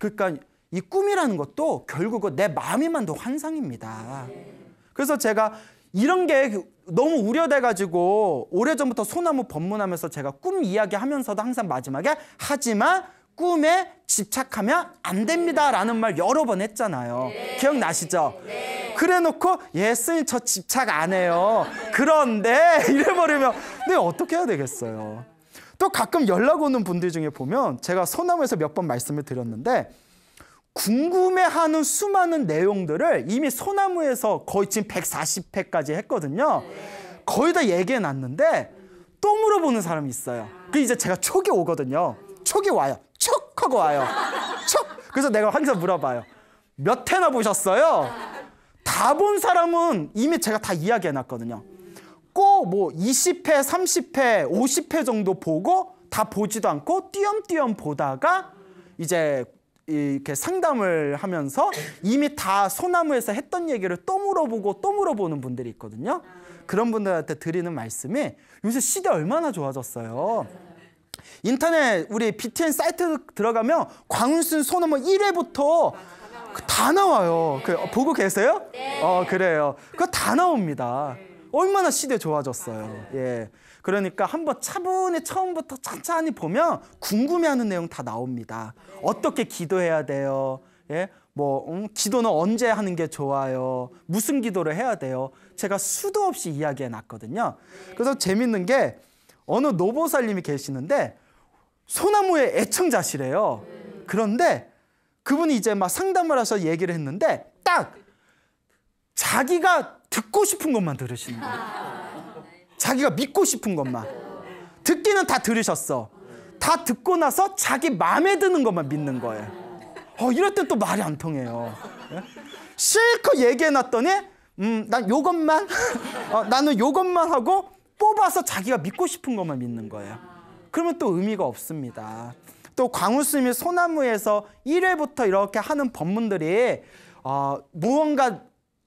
그러니까 이 꿈이라는 것도 결국은 내 마음이만 더 환상입니다. 그래서 제가 이런 게 너무 우려돼가지고 오래전부터 소나무 법문하면서 제가 꿈 이야기하면서도 항상 마지막에 하지만 꿈에 집착하면 안 됩니다라는 말 여러 번 했잖아요. 네. 기억나시죠? 네. 그래놓고 예수님 저 집착 안 해요. 그런데 (laughs) 이래버리면 네 어떻게 해야 되겠어요? 또 가끔 연락 오는 분들 중에 보면 제가 소나무에서 몇 번 말씀을 드렸는데 궁금해하는 수많은 내용들을 이미 소나무에서 거의 지금 140회까지 했거든요. 거의 다 얘기해 놨는데 또 물어보는 사람이 있어요. 그 이제 제가 촉이 오거든요. 촉이 와요. 촉 하고 와요. 촉. 그래서 내가 항상 물어봐요. 몇 회나 보셨어요? 다 본 사람은 이미 제가 다 이야기해 놨거든요. 꼭 뭐 20회, 30회, 50회 정도 보고 다 보지도 않고 띄엄띄엄 보다가 이제 이렇게 상담을 하면서 이미 다 소나무에서 했던 얘기를 또 물어보고 또 물어보는 분들이 있거든요. 그런 분들한테 드리는 말씀이 요새 시대 얼마나 좋아졌어요. 인터넷 우리 BTN 사이트 들어가면 광운순 소나무 1회부터 그 다 나와요. 그 보고 계세요? 네. 어, 그래요. 그거 다 나옵니다. 얼마나 시대 좋아졌어요. 예. 그러니까 한번 차분히 처음부터 천천히 보면 궁금해하는 내용 다 나옵니다. 네. 어떻게 기도해야 돼요? 예, 뭐 음, 기도는 언제 하는 게 좋아요? 무슨 기도를 해야 돼요? 제가 수도 없이 이야기해 놨거든요. 네. 그래서 재밌는 게 어느 노보살님이 계시는데 소나무의 애청자시래요. 네. 그런데 그분이 이제 막 상담을 해서 얘기를 했는데 딱 자기가 듣고 싶은 것만 들으시는 거예요. (laughs) 자기가 믿고 싶은 것만. 듣기는 다 들으셨어. 다 듣고 나서 자기 마음에 드는 것만 믿는 거예요. 어, 이럴 땐 또 말이 안 통해요. 예? 실컷 얘기해놨더니 음, 난 요것만 (laughs) 어, 나는 요것만 하고 뽑아서 자기가 믿고 싶은 것만 믿는 거예요. 그러면 또 의미가 없습니다. 또 광우스님이 소나무에서 1회부터 이렇게 하는 법문들이 어, 무언가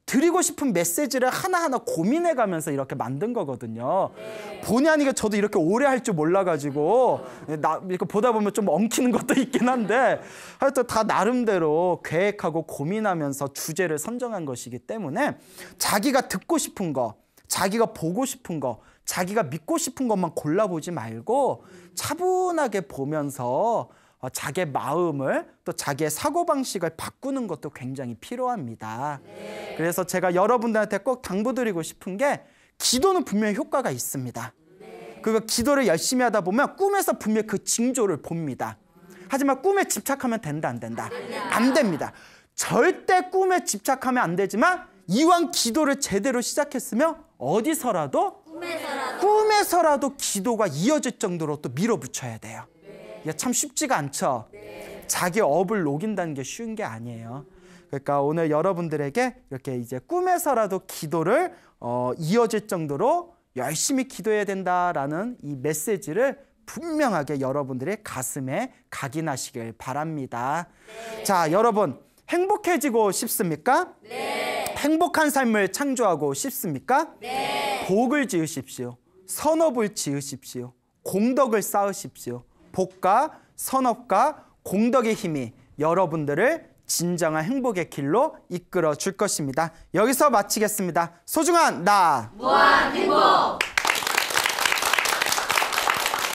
드리고 싶은 메시지를 하나하나 고민해 가면서 이렇게 만든 거거든요. 네. 본의 아니게 저도 이렇게 오래 할 줄 몰라가지고, 나, 이렇게 보다 보면 좀 엉키는 것도 (laughs) 있긴 한데, 하여튼 다 나름대로 계획하고 고민하면서 주제를 선정한 것이기 때문에 자기가 듣고 싶은 거, 자기가 보고 싶은 거, 자기가 믿고 싶은 것만 골라보지 말고 차분하게 보면서 어, 자기의 마음을 또 자기의 사고방식을 바꾸는 것도 굉장히 필요합니다. 네. 그래서 제가 여러분들한테 꼭 당부드리고 싶은 게 기도는 분명히 효과가 있습니다. 네. 그거 기도를 열심히 하다 보면 꿈에서 분명히 그 징조를 봅니다. 하지만 꿈에 집착하면 된다 안 된다? 안 됩니다. 절대 꿈에 집착하면 안 되지만 이왕 기도를 제대로 시작했으면 어디서라도 꿈에서라도, 꿈에서라도 기도가 이어질 정도로 또 밀어붙여야 돼요. 이게 참 쉽지가 않죠. 자기 업을 녹인다는 게 쉬운 게 아니에요. 그러니까 오늘 여러분들에게 이렇게 이제 꿈에서라도 기도를 어, 이어질 정도로 열심히 기도해야 된다라는 이 메시지를 분명하게 여러분들의 가슴에 각인하시길 바랍니다. 네. 자, 여러분 행복해지고 싶습니까? 네. 행복한 삶을 창조하고 싶습니까? 네. 복을 지으십시오. 선업을 지으십시오. 공덕을 쌓으십시오. 복과 선업과 공덕의 힘이 여러분들을 진정한 행복의 길로 이끌어 줄 것입니다. 여기서 마치겠습니다. 소중한 나 무한 행복.